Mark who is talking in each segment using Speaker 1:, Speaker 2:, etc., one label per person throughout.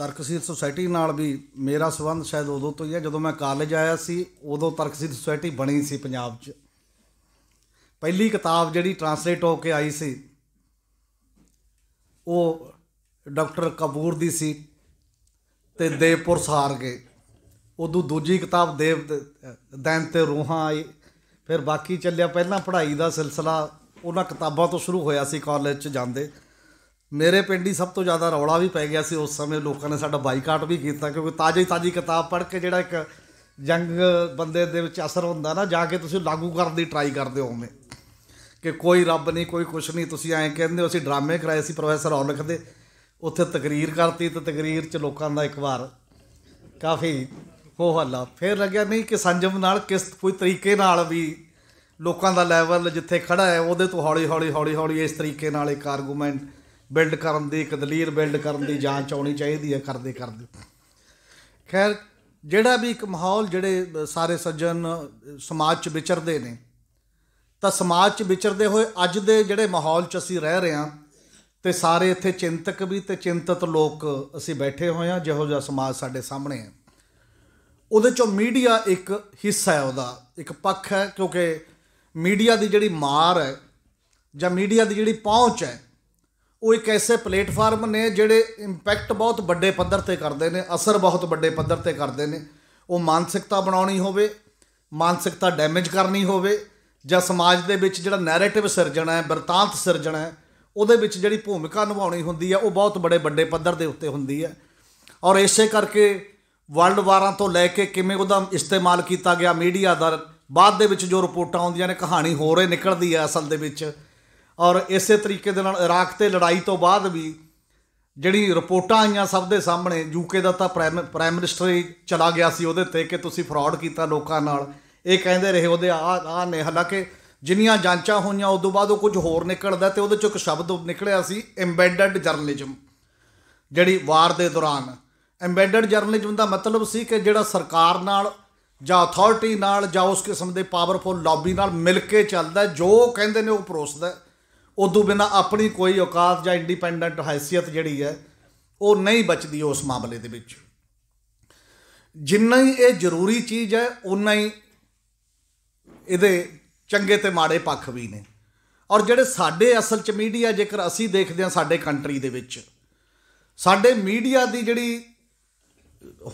Speaker 1: ਤਰਕਸ਼ੀਲ ਸੁਸਾਇਟੀ ਨਾਲ ਵੀ ਮੇਰਾ ਸਬੰਧ ਸ਼ਾਇਦ ਉਦੋਂ ਤੋਂ ਹੀ ਹੈ ਜਦੋਂ ਮੈਂ ਕਾਲਜ ਆਇਆ ਸੀ ਉਦੋਂ ਤਰਕਸ਼ੀਲ ਸੁਸਾਇਟੀ ਬਣੀ ਸੀ ਪੰਜਾਬ 'ਚ ਪਹਿਲੀ ਕਿਤਾਬ ਜਿਹੜੀ ਟ੍ਰਾਂਸਲੇਟ ਹੋ ਕੇ ਆਈ ਸੀ ਉਹ ਡਾਕਟਰ ਕਪੂਰ ਦੀ ਸੀ ਤੇ ਦੇਵਪੁਰ ਸਾਰ ਗਏ ਉਦੋਂ ਦੂਜੀ ਕਿਤਾਬ ਦੇਵ ਦੈਨ ਤੇ ਰੂਹਾਂ ਆਈ ਫਿਰ ਬਾਕੀ ਚੱਲਿਆ ਪਹਿਲਾਂ ਪੜ੍ਹਾਈ ਦਾ ਸਿਲਸਿਲਾ ਉਹਨਾਂ ਕਿਤਾਬਾਂ ਤੋਂ ਸ਼ੁਰੂ ਹੋਇਆ ਸੀ ਕਾਲਜ 'ਚ ਜਾਂਦੇ ਮੇਰੇ ਪਿੰਡ ਹੀ ਸਭ ਤੋਂ ਜ਼ਿਆਦਾ ਰੌਲਾ ਵੀ ਪੈ ਗਿਆ ਸੀ ਉਸ ਸਮੇਂ ਲੋਕਾਂ ਨੇ ਸਾਡਾ ਬਾਈਕਾਟ ਵੀ ਕੀਤਾ ਕਿਉਂਕਿ ਤਾਜ਼ੀ ਤਾਜ਼ੀ ਕਿਤਾਬ ਪੜ੍ਹ ਕੇ ਜਿਹੜਾ ਇੱਕ ਜੰਗ ਬੰਦੇ ਦੇ ਵਿੱਚ ਅਸਰ ਹੁੰਦਾ ਨਾ ਜਾ ਕੇ ਤੁਸੀਂ ਲਾਗੂ ਕਰਨ ਦੀ ਟਰਾਈ ਕਰਦੇ ਹੋ ਉਵੇਂ ਕਿ ਕੋਈ ਰੱਬ ਨਹੀਂ ਕੋਈ ਕੁਛ ਨਹੀਂ ਤੁਸੀਂ ਐਂ ਕਹਿੰਦੇ ਹੋ ਅਸੀਂ ਡਰਾਮੇ ਕਰਾਏ ਸੀ ਪ੍ਰੋਫੈਸਰ ਔਲਖ ਦੇ ਉੱਥੇ ਤਕਰੀਰ ਕਰਤੀ ਤੇ ਤਕਰੀਰ 'ਚ ਲੋਕਾਂ ਦਾ ਇੱਕ ਵਾਰ ਕਾਫੀ ਹੋ ਹੱਲਾ ਫਿਰ ਲੱਗਿਆ ਨਹੀਂ ਕਿ ਸੰਜਮ ਨਾਲ ਕਿਸ ਕੋਈ ਤਰੀਕੇ ਨਾਲ ਵੀ ਲੋਕਾਂ ਦਾ ਲੈਵਲ ਜਿੱਥੇ ਖੜਾ ਹੈ ਉਹਦੇ ਤੋਂ ਹੌਲੀ ਹੌਲੀ ਹੌਲੀ ਹੌਲੀ ਇਸ ਤਰੀਕੇ ਨਾਲ ਇੱਕ ਆਰਗੂਮੈਂਟ ਬਿਲਡ ਕਰਨ ਦੀ ਇੱਕ ਦਲੀਲ ਬਿਲਡ ਕਰਨ ਦੀ ਜਾਂਚ ਆਉਣੀ ਚਾਹੀਦੀ ਹੈ ਕਰਦੇ ਕਰਦੇ ਖੈਰ ਜਿਹੜਾ ਵੀ ਇੱਕ ਮਾਹੌਲ ਜਿਹੜੇ ਸਾਰੇ ਸੱਜਣ ਸਮਾਜ 'ਚ ਵਿਚਰਦੇ ਨੇ ਤਾਂ ਸਮਾਜ 'ਚ ਵਿਚਰਦੇ ਹੋਏ ਅੱਜ ਦੇ ਜਿਹੜੇ ਮਾਹੌਲ 'ਚ ਅਸੀਂ ਰਹਿ ਰਹੇ ਹਾਂ ਤੇ ਸਾਰੇ ਇੱਥੇ ਚਿੰਤਕ ਵੀ ਤੇ ਚਿੰਤਤ ਲੋਕ ਅਸੀਂ ਬੈਠੇ ਹੋਏ ਹਾਂ ਜਿਹੋ ਜਿਹਾ ਸਮਾਜ ਸਾਡੇ ਸਾਹਮਣੇ ਹੈ ਉਹਦੇ 'ਚੋਂ ਮੀਡੀਆ ਇੱਕ ਹਿੱਸਾ ਹੈ ਉਹਦਾ ਇੱਕ ਪੱਖ ਹੈ ਕਿਉਂਕਿ ਮੀਡੀਆ ਦੀ ਜਿਹੜੀ ਮਾਰ ਹੈ ਜਾਂ ਮੀਡੀਆ ਦੀ ਜਿਹੜੀ ਪਹੁੰਚ ਹੈ ਉਹ ਇੱਕ ਐਸੇ ਪਲੇਟਫਾਰਮ ਨੇ ਜਿਹੜੇ ਇੰਪੈਕਟ ਬਹੁਤ ਵੱਡੇ ਪੱਧਰ ਤੇ ਕਰਦੇ ਨੇ ਅਸਰ ਬਹੁਤ ਵੱਡੇ ਪੱਧਰ ਤੇ ਕਰਦੇ ਨੇ ਉਹ ਮਾਨਸਿਕਤਾ ਬਣਾਉਣੀ ਹੋਵੇ ਮਾਨਸਿਕਤਾ ਡੈਮੇਜ ਕਰਨੀ ਹੋਵੇ ਜਾਂ ਸਮਾਜ ਦੇ ਵਿੱਚ ਜਿਹੜਾ ਨੈਰੇਟਿਵ ਸਿਰਜਣਾ ਹੈ ਵਰਤਾਂਤ ਸਿਰਜਣਾ ਹੈ ਉਹਦੇ ਵਿੱਚ ਜਿਹੜੀ ਭੂਮਿਕਾ ਨਿਭਾਉਣੀ ਹੁੰਦੀ ਹੈ ਉਹ ਬਹੁਤ ਬੜੇ ਵੱਡੇ ਪੱਧਰ ਦੇ ਉੱਤੇ ਹੁੰਦੀ ਹੈ ਔਰ ਇਸੇ ਕਰਕੇ ਵਰਲਡ ਵਾਰਾਂ ਤੋਂ ਲੈ ਕੇ ਕਿਵੇਂ ਉਹਦਾ ਇਸਤੇਮਾਲ ਕੀਤਾ ਗਿਆ ਮੀਡੀਆ ਦਾ ਬਾਅਦ ਦੇ ਵਿੱਚ ਜੋ ਰਿਪੋਰਟਾਂ ਆਉਂਦੀਆਂ ਨੇ ਕਹਾਣੀ ਹੋਰ ਨਿਕਲਦੀ ਹੈ ਅਸਲ ਦੇ ਵਿੱਚ ਔਰ ਇਸੇ ਤਰੀਕੇ ਦੇ ਨਾਲ ਇਰਾਕ ਤੇ ਲੜਾਈ ਤੋਂ ਬਾਅਦ ਵੀ ਜਿਹੜੀ ਰਿਪੋਰਟਾਂ ਆਈਆਂ ਸਭ ਦੇ ਸਾਹਮਣੇ ਯੂਕੇ ਦਾ ਤਾਂ ਪ੍ਰਾਈਮ ਮਿਨਿਸਟਰ ਹੀ ਚਲਾ ਗਿਆ ਸੀ ਉਹਦੇ ਤੇ ਕਿ ਤੁਸੀਂ ਫਰਾਡ ਕੀਤਾ ਲੋਕਾਂ ਨਾਲ ਇਹ ਕਹਿੰਦੇ ਰਹੇ ਉਹਦੇ ਆ ਆ ਨੇ ਹਾਲਾਂਕਿ ਜਿੰਨੀਆਂ ਜਾਂਚਾਂ ਹੋਈਆਂ ਉਸ ਤੋਂ ਬਾਅਦ ਉਹ ਕੁਝ ਹੋਰ ਨਿਕਲਦਾ ਤੇ ਉਹਦੇ ਚੋਂ ਇੱਕ ਸ਼ਬਦ ਨਿਕਲਿਆ ਸੀ ਐਮਬੈਡਡ ਜਰਨਲਿਜ਼ਮ ਜਿਹੜੀ ਵਾਰ ਦੇ ਦੌਰਾਨ ਐਮਬੈਡਡ ਜਰਨਲਿਜ਼ਮ ਦਾ ਮਤਲਬ ਸੀ ਕਿ ਜਿਹੜਾ ਸਰਕਾਰ ਨਾਲ ਜਾਂ ਅਥਾਰਟੀ ਨਾਲ ਜਾਂ ਉਸ ਕਿਸਮ ਦੇ ਪਾਵਰਫੁਲ ਲੌਬੀ ਨਾਲ ਮਿਲ ਕੇ ਚੱਲਦਾ ਜੋ ਕਹਿੰਦੇ ਨੇ ਉਹ ਪਰੋਸਦਾ ਉਦੋਂ ਬਿਨਾ ਆਪਣੀ ਕੋਈ ਔਕਾਤ ਜਾਂ ਇੰਡੀਪੈਂਡੈਂਟ ਹیثیت ਜਿਹੜੀ ਹੈ ਉਹ ਨਹੀਂ ਬਚਦੀ ਉਸ ਮਾਮਲੇ ਦੇ ਵਿੱਚ ਜਿੰਨਾ ਹੀ ਇਹ ਜ਼ਰੂਰੀ ਚੀਜ਼ ਹੈ ਉਨਾ ਹੀ ਇਹਦੇ ਚੰਗੇ ਤੇ ਮਾੜੇ ਪੱਖ ਵੀ ਨੇ ਔਰ ਜਿਹੜੇ ਸਾਡੇ ਅਸਲ ਚ ਮੀਡੀਆ ਜੇਕਰ ਅਸੀਂ ਦੇਖਦੇ ਹਾਂ ਸਾਡੇ ਕੰਟਰੀ ਦੇ ਵਿੱਚ ਸਾਡੇ ਮੀਡੀਆ ਦੀ ਜਿਹੜੀ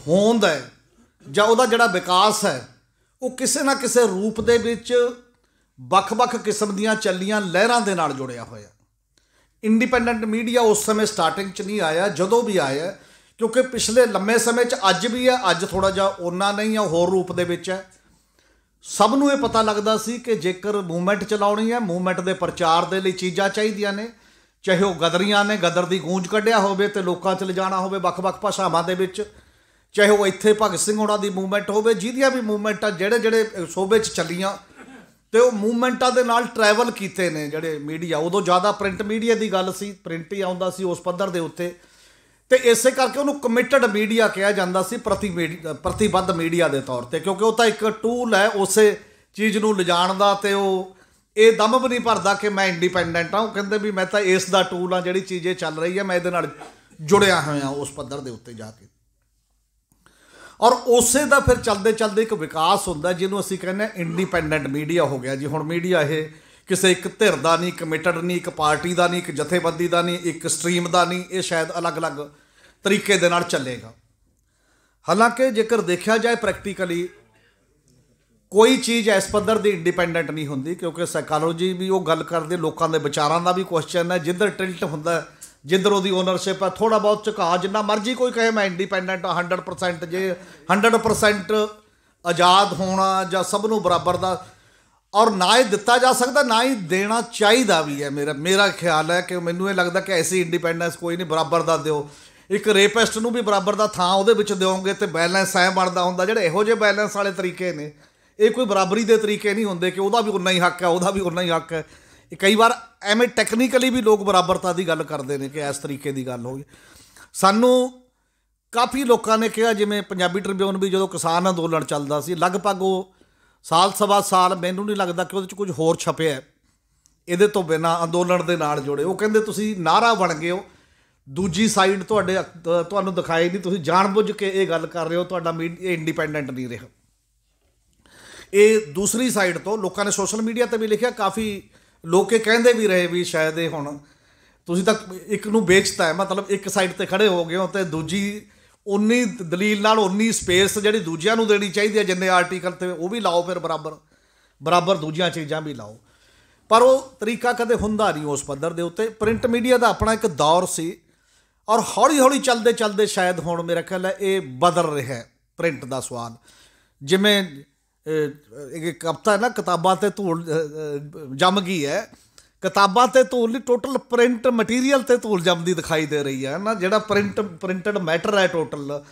Speaker 1: ਹੋਂਦ ਹੈ ਜਾਂ ਉਹਦਾ ਜਿਹੜਾ ਵਿਕਾਸ ਹੈ ਉਹ ਕਿਸੇ ਨਾ ਕਿਸੇ ਰੂਪ ਦੇ ਵਿੱਚ ਵੱਖ-ਵੱਖ ਕਿਸਮ ਦੀਆਂ ਚੱਲੀਆਂ ਲਹਿਰਾਂ ਦੇ ਨਾਲ ਜੁੜਿਆ ਹੋਇਆ ਇੰਡੀਪੈਂਡੈਂਟ ਮੀਡੀਆ ਉਸ ਸਮੇਂ ਸਟਾਰਟਿੰਗ 'ਚ ਨਹੀਂ ਆਇਆ ਜਦੋਂ ਵੀ ਆਇਆ ਕਿਉਂਕਿ ਪਿਛਲੇ ਲੰਮੇ ਸਮੇਂ 'ਚ ਅੱਜ ਵੀ ਹੈ ਅੱਜ ਥੋੜਾ ਜਿਹਾ ਉਹਨਾਂ ਨਹੀਂ ਹੈ ਹੋਰ ਰੂਪ ਦੇ ਵਿੱਚ ਹੈ ਸਭ ਨੂੰ ਇਹ ਪਤਾ ਲੱਗਦਾ ਸੀ ਕਿ ਜੇਕਰ ਮੂਵਮੈਂਟ ਚਲਾਉਣੀ ਹੈ ਮੂਵਮੈਂਟ ਦੇ ਪ੍ਰਚਾਰ ਦੇ ਲਈ ਚੀਜ਼ਾਂ ਚਾਹੀਦੀਆਂ ਨੇ ਚਾਹੇ ਉਹ ਗਦਰੀਆਂ ਨੇ ਗਦਰ ਦੀ ਗੂੰਜ ਕੱਢਿਆ ਹੋਵੇ ਤੇ ਲੋਕਾਂ 'ਚ ਲਿਜਾਣਾ ਹੋਵੇ ਵੱਖ-ਵੱਖ ਭਾਸ਼ਾਵਾਂ ਦੇ ਵਿੱਚ ਚਾਹੇ ਉਹ ਇੱਥੇ ਭਗਤ ਸਿੰਘ ਹੋਣਾ ਦੀ ਮੂਵਮੈਂਟ ਹੋਵੇ ਜਿਹਦੀਆਂ ਵੀ ਮੂਵਮੈਂਟਾਂ ਜਿਹੜੇ ਜਿਹੜੇ ਸੋਬੇ 'ਚ ਚੱਲੀਆਂ ਤੇ ਉਹ ਮੂਵਮੈਂਟਾਂ ਦੇ ਨਾਲ ਟਰੈਵਲ ਕੀਤੇ ਨੇ ਜਿਹੜੇ ਮੀਡੀਆ ਉਦੋਂ ਜ਼ਿਆਦਾ ਪ੍ਰਿੰਟ ਮੀਡੀਆ ਦੀ ਗੱਲ ਸੀ ਪ੍ਰਿੰਟ ਹੀ ਆਉਂਦਾ ਸੀ ਉਸ ਪੱਧਰ ਦੇ ਉੱਤੇ ਤੇ ਇਸੇ ਕਰਕੇ ਉਹਨੂੰ ਕਮਿਟਡ ਮੀਡੀਆ ਕਿਹਾ ਜਾਂਦਾ ਸੀ ਪ੍ਰਤੀ ਪ੍ਰਤੀਬੱਧ ਮੀਡੀਆ ਦੇ ਤੌਰ ਤੇ ਕਿਉਂਕਿ ਉਹ ਤਾਂ ਇੱਕ ਟੂਲ ਹੈ ਉਸੇ ਚੀਜ਼ ਨੂੰ ਲਿਜਾਣ ਦਾ ਤੇ ਉਹ ਇਹ ਦਮ ਵੀ ਨਹੀਂ ਭਰਦਾ ਕਿ ਮੈਂ ਇੰਡੀਪੈਂਡੈਂਟ ਹਾਂ ਉਹ ਕਹਿੰਦੇ ਵੀ ਮੈਂ ਤਾਂ ਇਸ ਦਾ ਟੂਲ ਹਾਂ ਜਿਹੜੀ ਚੀਜ਼ੇ ਚੱਲ ਰਹੀ ਹੈ ਮੈਂ ਇਹਦੇ ਨਾਲ ਜੁੜਿਆ ਹੋਇਆ ਉਸ ਪੱਧਰ ਦੇ ਉੱਤੇ ਜਾ ਕੇ ਔਰ ਉਸੇ ਦਾ ਫਿਰ ਚੱਲਦੇ ਚੱਲਦੇ ਇੱਕ ਵਿਕਾਸ ਹੁੰਦਾ ਜਿਹਨੂੰ ਅਸੀਂ ਕਹਿੰਦੇ ਇੰਡੀਪੈਂਡੈਂਟ ਮੀਡੀਆ ਹੋ ਗਿਆ ਜੀ ਹੁਣ ਮੀਡੀਆ ਇਹ ਕਿਸੇ ਇੱਕ ਧਿਰ ਦਾ ਨਹੀਂ ਕਮਿਟਡ ਨਹੀਂ ਇੱਕ ਪਾਰਟੀ ਦਾ ਨਹੀਂ ਇੱਕ ਜਥੇਬੰਦੀ ਦਾ ਨਹੀਂ ਇੱਕ ਸਟ੍ਰੀਮ ਦਾ ਨਹੀਂ ਇਹ ਸ਼ਾਇਦ ਅਲੱਗ-ਅਲੱਗ ਤਰੀਕੇ ਦੇ ਨਾਲ ਚੱਲੇਗਾ ਹਾਲਾਂਕਿ ਜੇਕਰ ਦੇਖਿਆ ਜਾਏ ਪ੍ਰੈਕਟੀਕਲੀ ਕੋਈ ਚੀਜ਼ ਇਸ ਪੱਧਰ ਦੀ ਇੰਡੀਪੈਂਡੈਂਟ ਨਹੀਂ ਹੁੰਦੀ ਕਿਉਂਕਿ ਸਾਈਕੋਲੋਜੀ ਵੀ ਉਹ ਗੱਲ ਕਰਦੇ ਲੋਕਾਂ ਦੇ ਵਿਚਾਰਾਂ ਦਾ ਵੀ ਕੁਐਸਚਨ ਹੈ ਜਿੱਧਰ ਟਿਲਟ ਹੁੰਦਾ ਜਿੱਧਰ ਉਹਦੀ ਓਨਰਸ਼ਿਪ ਹੈ ਥੋੜਾ ਬਹੁਤ ਝੁਕਾ ਜਿੰਨਾ ਮਰਜ਼ੀ ਕੋਈ ਕਹੇ ਮੈਂ ਇੰਡੀਪੈਂਡੈਂਟ ਆ 100% ਜੇ 100% ਆਜ਼ਾਦ ਹੋਣਾ ਜਾਂ ਸਭ ਨੂੰ ਬਰਾਬਰ ਦਾ ਔਰ ਨਾ ਹੀ ਦਿੱਤਾ ਜਾ ਸਕਦਾ ਨਾ ਹੀ ਦੇਣਾ ਚਾਹੀਦਾ ਵੀ ਹੈ ਮੇਰਾ ਮੇਰਾ ਖਿਆਲ ਹੈ ਕਿ ਮੈਨੂੰ ਇਹ ਲੱਗਦਾ ਕਿ ਐਸੀ ਇੰਡੀਪੈਂਡੈਂਸ ਕੋਈ ਨਹੀਂ ਬਰਾਬਰ ਦਾ ਦਿਓ ਇੱਕ ਰੇਪਿਸਟ ਨੂੰ ਵੀ ਬਰਾਬਰ ਦਾ ਥਾਂ ਉਹਦੇ ਵਿੱਚ ਦਿਓਗੇ ਤੇ ਬੈਲੈਂਸ ਐ ਬਣਦਾ ਹੁੰਦਾ ਜਿਹੜੇ ਇਹੋ ਜਿਹੇ ਬੈਲੈਂਸ ਵਾਲੇ ਤਰੀਕੇ ਨੇ ਇਹ ਕੋਈ ਬਰਾਬਰੀ ਦੇ ਤਰੀਕੇ ਨਹੀਂ ਹੁੰਦੇ ਕਿ ਉਹਦਾ ਵੀ ਉਨਾ ਹੀ ਹੱਕ ਹੈ ਉਹਦਾ ਵੀ ਉਨਾ ਹੀ ਹੱਕ ਹੈ ਇਹ ਕਈ ਵਾਰ ਐਵੇਂ ਟੈਕਨੀਕਲੀ ਵੀ ਲੋਕ ਬਰਾਬਰਤਾ ਦੀ ਗੱਲ ਕਰਦੇ ਨੇ ਕਿ ਇਸ ਤਰੀਕੇ ਦੀ ਗੱਲ ਹੋ ਗਈ ਸਾਨੂੰ ਕਾਫੀ ਲੋਕਾਂ ਨੇ ਕਿਹਾ ਜਿਵੇਂ ਪੰਜਾਬੀ ਟ੍ਰਿਬਿਊਨ ਵੀ ਜਦੋਂ ਕਿਸਾਨ ਅੰਦੋਲਨ ਚੱਲਦਾ ਸੀ ਲਗਭਗ ਉਹ ਸਾਲ ਸਵਾ ਸਾਲ ਮੈਨੂੰ ਨਹੀਂ ਲੱਗਦਾ ਕਿ ਉਹਦੇ 'ਚ ਕੁਝ ਹੋਰ ਛਪਿਆ ਇਹਦੇ ਤੋਂ ਬਿਨਾ ਅੰਦੋਲਨ ਦੇ ਨਾਲ ਜੁੜੇ ਉਹ ਕਹਿੰਦੇ ਤੁਸੀਂ ਨਾਰਾ ਬਣ ਗਏ ਹੋ ਦੂਜੀ ਸਾਈਡ ਤੁਹਾਡੇ ਤੁਹਾਨੂੰ ਦਿਖਾਈ ਨਹੀਂ ਤੁਸੀਂ ਜਾਣਬੁੱਝ ਕੇ ਇਹ ਗੱਲ ਕਰ ਰਹੇ ਹੋ ਤੁਹਾਡਾ ਮੀਡੀਆ ਇੰਡੀਪੈਂਡੈਂਟ ਨਹੀਂ ਰਿਹਾ ਇਹ ਦੂਸਰੀ ਸਾਈਡ ਤੋਂ ਲੋਕਾਂ ਨੇ ਸੋਸ਼ਲ ਮੀਡੀਆ ਤੇ ਵੀ ਲਿਖਿਆ ਕਾਫੀ ਲੋਕੇ ਕਹਿੰਦੇ ਵੀ ਰਹੇ ਵੀ ਸ਼ਾਇਦ ਇਹ ਹੁਣ ਤੁਸੀਂ ਤਾਂ ਇੱਕ ਨੂੰ ਵੇਚਤਾ ਹੈ ਮਤਲਬ ਇੱਕ ਸਾਈਡ ਤੇ ਖੜੇ ਹੋ ਗਏ ਹੋ ਤੇ ਦੂਜੀ ਉਨੀ ਦਲੀਲ ਨਾਲ ਉਨੀ ਸਪੇਸ ਜਿਹੜੀ ਦੂਜਿਆਂ ਨੂੰ ਦੇਣੀ ਚਾਹੀਦੀ ਹੈ ਜਿੰਨੇ ਆਰਟੀਕਲ ਤੇ ਉਹ ਵੀ ਲਾਓ ਫਿਰ ਬਰਾਬਰ ਬਰਾਬਰ ਦੂਜੀਆਂ ਚੀਜ਼ਾਂ ਵੀ ਲਾਓ ਪਰ ਉਹ ਤਰੀਕਾ ਕਦੇ ਹੁੰਦਾ ਨਹੀਂ ਉਸ ਪੱਧਰ ਦੇ ਉੱਤੇ ਪ੍ਰਿੰਟ ਮੀਡੀਆ ਦਾ ਆਪਣਾ ਇੱਕ ਦੌਰ ਸੀ ਔਰ ਹੌਲੀ ਹੌਲੀ ਚੱਲਦੇ ਚੱਲਦੇ ਸ਼ਾਇਦ ਹੁਣ ਮੇਰਾ ਖਿਆਲ ਹੈ ਇਹ ਬਦਲ ਰਿਹਾ ਹੈ ਪ੍ਰਿੰਟ ਦਾ ਸਵਾਲ ਜਿਵੇਂ ਇਹ ਕਪਤਾ ਨਾ ਕਿਤਾਬਾਂ ਤੇ ਧੂਲ ਜੰਮ ਗਈ ਹੈ ਕਿਤਾਬਾਂ ਤੇ ਧੂਲ ਨਹੀਂ ਟੋਟਲ ਪ੍ਰਿੰਟ ਮਟੀਰੀਅਲ ਤੇ ਧੂਲ ਜੰਮਦੀ ਦਿਖਾਈ ਦੇ ਰਹੀ ਹੈ ਨਾ ਜਿਹੜਾ ਪ੍ਰਿੰਟ ਪ੍ਰਿੰਟਡ ਮੈਟਰ ਹੈ ਟੋਟਲ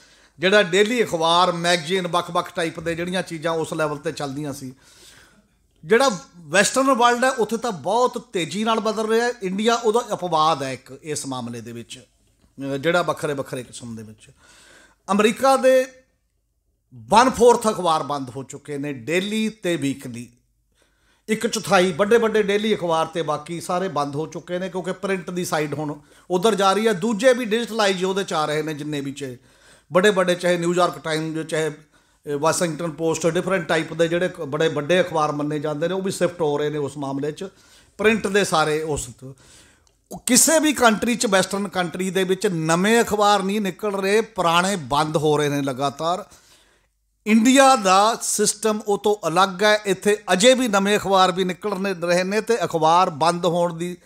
Speaker 1: ਜਿਹੜਾ ਡੇਲੀ ਅਖਬਾਰ ਮੈਗਜ਼ੀਨ ਵੱਖ-ਵੱਖ ਟਾਈਪ ਦੇ ਜਿਹੜੀਆਂ ਚੀਜ਼ਾਂ ਉਸ ਲੈਵਲ ਤੇ ਚੱਲਦੀਆਂ ਸੀ ਜਿਹੜਾ ਵੈਸਟਰਨ ਵਰਲਡ ਹੈ ਉੱਥੇ ਤਾਂ ਬਹੁਤ ਤੇਜ਼ੀ ਨਾਲ ਬਦਲ ਰਿਹਾ ਹੈ ਇੰਡੀਆ ਉਹਦਾ ਅਪਵਾਦ ਹੈ ਇੱਕ ਇਸ ਮਾਮਲੇ ਦੇ ਵਿੱਚ ਜਿਹੜਾ ਵੱਖਰੇ ਵੱਖਰੇ ਕਿਸਮ ਦੇ ਵਿੱਚ ਅਮਰੀਕਾ ਦੇ 1/4 ਅਖਬਾਰ ਬੰਦ ਹੋ ਚੁੱਕੇ ਨੇ ਡੇਲੀ ਤੇ ਵੀਕਲੀ ਇੱਕ ਚੌਥਾਈ ਵੱਡੇ ਵੱਡੇ ਡੇਲੀ ਅਖਬਾਰ ਤੇ ਬਾਕੀ ਸਾਰੇ ਬੰਦ ਹੋ ਚੁੱਕੇ ਨੇ ਕਿਉਂਕਿ ਪ੍ਰਿੰਟ ਦੀ ਸਾਈਡ ਹੁਣ ਉਧਰ ਜਾ ਰਹੀ ਹੈ ਦੂਜੇ ਵੀ ਡਿਜੀਟਲਾਈਜ਼ ਉਹਦੇ ਚ ਆ ਰਹੇ ਨੇ ਜਿੰਨੇ ਵੀ ਚ ਵੱਡੇ ਵੱਡੇ ਚਾਹੇ ਨਿਊਯਾਰਕ ਟਾਈਮ ਜੋ ਚਾਹੇ ਵਾਸ਼ਿੰਗਟਨ ਪੋਸਟ ਡਿਫਰੈਂਟ ਟਾਈਪ ਦੇ ਜਿਹੜੇ ਬੜੇ ਵੱਡੇ ਅਖਬਾਰ ਮੰਨੇ ਜਾਂਦੇ ਨੇ ਉਹ ਵੀ ਸ਼ਿਫਟ ਹੋ ਰਹੇ ਨੇ ਉਸ ਮਾਮਲੇ 'ਚ ਪ੍ਰਿੰਟ ਦੇ ਸਾਰੇ ਉਸ ਕਿਸੇ ਵੀ ਕੰਟਰੀ 'ਚ ਵੈਸਟਰਨ ਕੰਟਰੀ ਦੇ ਵਿੱਚ ਨਵੇਂ ਅਖਬਾਰ ਨਹੀਂ ਨਿਕਲ ਰਹੇ ਪੁਰਾਣੇ ਬੰਦ ਹੋ ਰਹੇ ਨੇ ਲਗਾਤਾਰ ਇੰਡੀਆ ਦਾ ਸਿਸਟਮ ਉਹ ਤੋਂ ਅਲੱਗ ਹੈ ਇੱਥੇ ਅਜੇ ਵੀ ਨਵੇਂ ਅਖਬਾਰ ਵੀ ਨਿਕਲਣੇ ਰਹੇ ਨੇ ਤੇ ਅਖਬਾਰ ਬੰਦ ਹੋਣ ਦੀ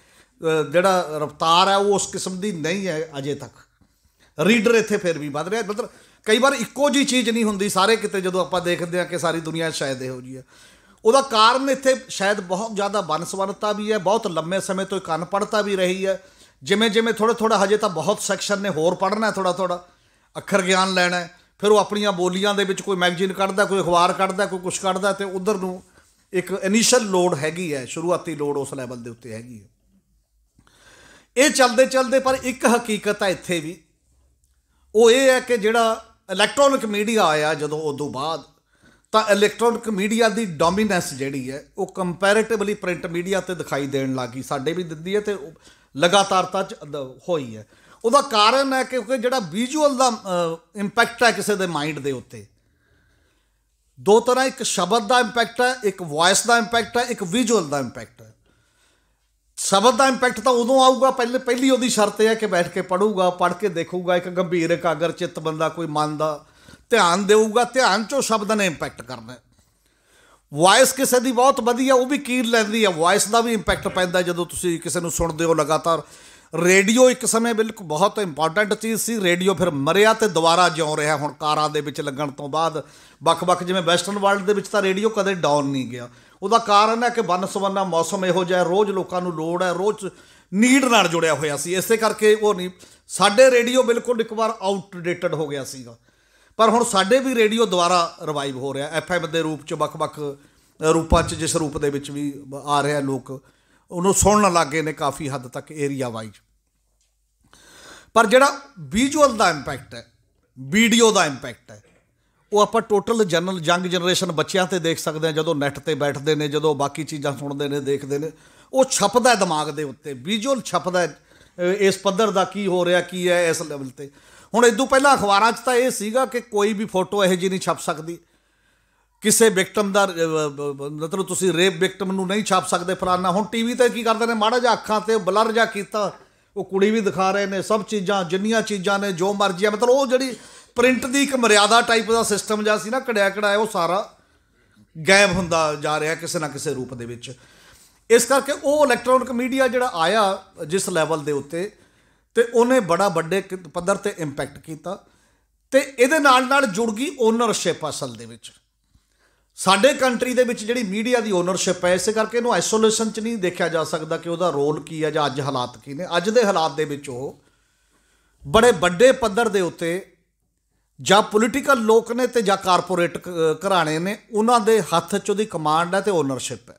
Speaker 1: ਜਿਹੜਾ ਰਫਤਾਰ ਹੈ ਉਹ ਉਸ ਕਿਸਮ ਦੀ ਨਹੀਂ ਹੈ ਅਜੇ ਤੱਕ ਰੀਡਰ ਇੱਥੇ ਫਿਰ ਵੀ ਵੱਧ ਰਿਹਾ ਮਤਲਬ ਕਈ ਵਾਰ ਇੱਕੋ ਜੀ ਚੀਜ਼ ਨਹੀਂ ਹੁੰਦੀ ਸਾਰੇ ਕਿਤੇ ਜਦੋਂ ਆਪਾਂ ਦੇਖਦੇ ਹਾਂ ਕਿ ਸਾਰੀ ਦੁਨੀਆ ਸ਼ਾਇਦ ਇਹੋ ਜੀ ਹੈ ਉਹਦਾ ਕਾਰਨ ਇੱਥੇ ਸ਼ਾਇਦ ਬਹੁਤ ਜ਼ਿਆਦਾ ਬਨਸਵਰਤਾ ਵੀ ਹੈ ਬਹੁਤ ਲੰਮੇ ਸਮੇਂ ਤੋਂ ਕੰਨ ਪੜਤਾ ਵੀ ਰਹੀ ਹੈ ਜਿਵੇਂ ਜਿਵੇਂ ਥੋੜਾ ਥੋੜਾ ਹਜੇ ਤਾਂ ਬਹੁਤ ਸੈਕਸ਼ਨ ਨੇ ਹੋਰ ਪੜਨਾ ਥੋੜਾ ਥੋੜਾ ਅੱਖਰ ਗਿਆਨ ਲੈਣਾ ਹੈ ਫਿਰ ਉਹ ਆਪਣੀਆਂ ਬੋਲੀਆਂ ਦੇ ਵਿੱਚ ਕੋਈ ਮੈਗਜ਼ੀਨ ਕੱਢਦਾ ਕੋਈ ਅਖਬਾਰ ਕੱਢਦਾ ਕੋਈ ਕੁਝ ਕੱਢਦਾ ਤੇ ਉਧਰ ਨੂੰ ਇੱਕ ਇਨੀਸ਼ੀਅਲ ਲੋਡ ਹੈਗੀ ਹੈ ਸ਼ੁਰੂਆਤੀ ਲੋਡ ਉਸ ਲੈਵਲ ਦੇ ਉੱਤੇ ਹੈਗੀ ਹੈ ਇਹ ਚੱਲਦੇ ਚੱਲਦੇ ਪਰ ਇੱਕ ਹਕੀਕਤ ਹੈ ਇੱਥੇ ਵੀ ਉਹ ਇਹ ਹੈ ਕਿ ਜਿਹੜਾ ਇਲੈਕਟ੍ਰੋਨਿਕ ਮੀਡੀਆ ਆਇਆ ਜਦੋਂ ਉਸ ਤੋਂ ਬਾਅਦ ਤਾਂ ਇਲੈਕਟ੍ਰੋਨਿਕ ਮੀਡੀਆ ਦੀ ਡੋਮੀਨੈਂਸ ਜਿਹੜੀ ਹੈ ਉਹ ਕੰਪੈਰੀਟਿਵਲੀ ਪ੍ਰਿੰਟ ਮੀਡੀਆ ਤੇ ਦਿਖਾਈ ਦੇਣ ਲੱਗੀ ਸਾਡੇ ਵੀ ਦਿੰਦੀ ਹੈ ਤੇ ਲਗਾਤਾਰਤਾ ਚ ਹੋਈ ਹੈ ਉਹਦਾ ਕਾਰਨ ਹੈ ਕਿਉਂਕਿ ਜਿਹੜਾ ਵਿਜ਼ੂਅਲ ਦਾ ਇੰਪੈਕਟ ਹੈ ਕਿਸੇ ਦੇ ਮਾਈਂਡ ਦੇ ਉੱਤੇ ਦੋ ਤਰ੍ਹਾਂ ਇੱਕ ਸ਼ਬਦ ਦਾ ਇੰਪੈਕਟ ਹੈ ਇੱਕ ਵੌਇਸ ਦਾ ਇੰਪੈਕਟ ਹੈ ਇੱਕ ਵਿਜ਼ੂਅਲ ਦਾ ਇੰਪੈਕਟ ਹੈ ਸ਼ਬਦ ਦਾ ਇੰਪੈਕਟ ਤਾਂ ਉਦੋਂ ਆਊਗਾ ਪਹਿਲੇ ਪਹਿਲੀ ਉਹਦੀ ਸ਼ਰਤ ਹੈ ਕਿ ਬੈਠ ਕੇ ਪੜੂਗਾ ਪੜ ਕੇ ਦੇਖੂਗਾ ਇੱਕ ਗੰਭੀਰ ਇਕਾਗਰ ਚਿੱਤ ਬੰਦਾ ਕੋਈ ਮਨ ਦਾ ਧਿਆਨ ਦੇਊਗਾ ਧਿਆਨ ਚੋਂ ਸ਼ਬਦ ਨੇ ਇੰਪੈਕਟ ਕਰਨਾ ਵਾਇਸ ਕਿਸੇ ਦੀ ਬਹੁਤ ਵਧੀਆ ਉਹ ਵੀ ਕੀਰ ਲੈਂਦੀ ਹੈ ਵਾਇਸ ਦਾ ਵੀ ਇੰਪੈਕਟ ਪੈਂਦਾ ਜਦੋਂ ਤੁਸੀਂ ਕਿਸੇ ਨੂੰ ਸੁਣਦੇ ਹੋ ਲਗਾਤਾਰ ਰੇਡੀਓ ਇੱਕ ਸਮੇਂ ਬਿਲਕੁਲ ਬਹੁਤ ਇੰਪੋਰਟੈਂਟ ਚੀਜ਼ ਸੀ ਰੇਡੀਓ ਫਿਰ ਮਰਿਆ ਤੇ ਦੁਬਾਰਾ ਜਿਉਂ ਰਿਹਾ ਹੁਣ ਕਾਰਾਂ ਦੇ ਵਿੱਚ ਲੱਗਣ ਤੋਂ ਬਾਅਦ ਵੱਖ-ਵੱਖ ਜਿਵੇਂ ਵੈਸਟਰਨ ਵਰਲਡ ਦੇ ਵਿੱਚ ਤਾਂ ਰੇਡੀਓ ਕਦੇ ਡਾਊਨ ਨਹੀਂ ਗਿਆ ਉਹਦਾ ਕਾਰਨ ਹੈ ਕਿ ਬਨਸਵੰਨਾ ਮੌਸਮ ਇਹੋ ਜਿਹਾ ਰੋਜ਼ ਲੋਕਾਂ ਨੂੰ ਲੋੜ ਹੈ ਰੋਜ਼ ਨੀਡ ਨਾਲ ਜੁੜਿਆ ਹੋਇਆ ਸੀ ਇਸੇ ਕਰਕੇ ਉਹ ਨਹੀਂ ਸਾਡੇ ਰੇਡੀਓ ਬਿਲਕੁਲ ਇੱਕ ਵਾਰ ਆਊਟਡੇਟਡ ਹੋ ਗਿਆ ਸੀਗਾ ਪਰ ਹੁਣ ਸਾਡੇ ਵੀ ਰੇਡੀਓ ਦੁਬਾਰਾ ਰਿਵਾਈਵ ਹੋ ਰਿਹਾ ਐਫਐਮ ਦੇ ਰੂਪ ਚ ਵੱਖ-ਵੱਖ ਰੂਪਾਂ ਚ ਜਿਸ ਰੂਪ ਦੇ ਵਿੱਚ ਵੀ ਆ ਰਿਹਾ ਲੋਕ ਉਹਨੂੰ ਸੁਣਨ ਲੱਗੇ ਨੇ ਕਾਫੀ ਹੱਦ ਤੱਕ ਏਰੀਆ ਵਾਈਜ਼ ਪਰ ਜਿਹੜਾ ਵਿਜ਼ੂਅਲ ਦਾ ਇੰਪੈਕਟ ਹੈ ਵੀਡੀਓ ਦਾ ਇੰਪੈਕਟ ਹੈ ਉਹ ਆਪਾਂ ਟੋਟਲ ਜਨਰਲ ਯੰਗ ਜਨਰੇਸ਼ਨ ਬੱਚਿਆਂ ਤੇ ਦੇਖ ਸਕਦੇ ਆ ਜਦੋਂ ਨੈਟ ਤੇ ਬੈਠਦੇ ਨੇ ਜਦੋਂ ਬਾਕੀ ਚੀਜ਼ਾਂ ਸੁਣਦੇ ਨੇ ਦੇਖਦੇ ਨੇ ਉਹ ਛਪਦਾ ਦਿਮਾਗ ਦੇ ਉੱਤੇ ਵਿਜ਼ੂਅਲ ਛਪਦਾ ਇਸ ਪੱਧਰ ਦਾ ਕੀ ਹੋ ਰਿਹਾ ਕੀ ਹੈ ਇਸ ਲੈਵਲ ਤੇ ਹੁਣ ਇਦੋਂ ਪਹਿਲਾਂ ਅਖਬਾਰਾਂ 'ਚ ਤਾਂ ਇਹ ਸੀਗਾ ਕਿ ਕੋਈ ਵੀ ਫੋਟੋ ਇਹ ਜੀ ਨਹੀਂ ਛਪ ਸਕਦੀ ਕਿਸੇ ਵਿਕਟਮ ਦਾ ਮਤਲਬ ਤੁਸੀਂ ਰੇਪ ਵਿਕਟਮ ਨੂੰ ਨਹੀਂ ਛਾਪ ਸਕਦੇ ਫਲਾਨਾ ਹੁਣ ਟੀਵੀ ਤੇ ਕੀ ਕਰਦੇ ਨੇ ਮਾੜਾ ਜਿਹਾ ਅੱਖਾਂ ਤੇ ਬਲਰ ਜਾ ਕੀਤਾ ਉਹ ਕੁੜੀ ਵੀ ਦਿਖਾ ਰਹੇ ਨੇ ਸਭ ਚੀਜ਼ਾਂ ਜਿੰਨੀਆਂ ਚੀਜ਼ਾਂ ਨੇ ਜੋ ਮਰਜ਼ੀ ਆ ਮਤਲਬ ਉਹ ਜਿਹੜੀ ਪ੍ਰਿੰਟ ਦੀ ਇੱਕ ਮਰਿਆਦਾ ਟਾਈਪ ਦਾ ਸਿਸਟਮ ਜਾਂ ਸੀ ਨਾ ਕੜਿਆ ਕੜਾਇਆ ਉਹ ਸਾਰਾ ਗਾਇਬ ਹੁੰਦਾ ਜਾ ਰਿਹਾ ਕਿਸੇ ਨਾ ਕਿਸੇ ਰੂਪ ਦੇ ਵਿੱਚ ਇਸ ਕਰਕੇ ਉਹ ਇਲੈਕਟ੍ਰੋਨਿਕ ਮੀਡੀਆ ਜਿਹੜਾ ਆਇਆ ਜਿਸ ਲੈਵਲ ਦੇ ਉੱਤੇ ਤੇ ਉਹਨੇ ਬੜਾ ਵੱਡੇ ਪੱਧਰ ਤੇ ਇੰਪੈਕਟ ਕੀਤਾ ਤੇ ਇਹਦੇ ਨਾਲ ਨਾਲ ਜੁੜ ਗਈ ਓਨਰਸ਼ਿਪ ਅਸਲ ਦੇ ਵਿੱਚ ਸਾਡੇ ਕੰਟਰੀ ਦੇ ਵਿੱਚ ਜਿਹੜੀ ਮੀਡੀਆ ਦੀ ਓਨਰਸ਼ਿਪ ਹੈ ਇਸੇ ਕਰਕੇ ਇਹਨੂੰ ਆਈਸੋਲੇਸ਼ਨ 'ਚ ਨਹੀਂ ਦੇਖਿਆ ਜਾ ਸਕਦਾ ਕਿ ਉਹਦਾ ਰੋਲ ਕੀ ਹੈ ਜਾਂ ਅੱਜ ਹਾਲਾਤ ਕੀ ਨੇ ਅੱਜ ਦੇ ਹਾਲਾਤ ਦੇ ਵਿੱਚ ਉਹ ਬੜੇ ਵੱਡੇ ਪੱਧਰ ਦੇ ਉੱਤੇ ਜਾਂ ਪੋਲੀਟੀਕਲ ਲੋਕ ਨੇ ਤੇ ਜਾਂ ਕਾਰਪੋਰੇਟ ਘਰਾਣੇ ਨੇ ਉਹਨਾਂ ਦੇ ਹੱਥ 'ਚ ਉਹਦੀ ਕਮਾਂਡ ਹੈ ਤੇ ਓਨਰਸ਼ਿਪ ਹੈ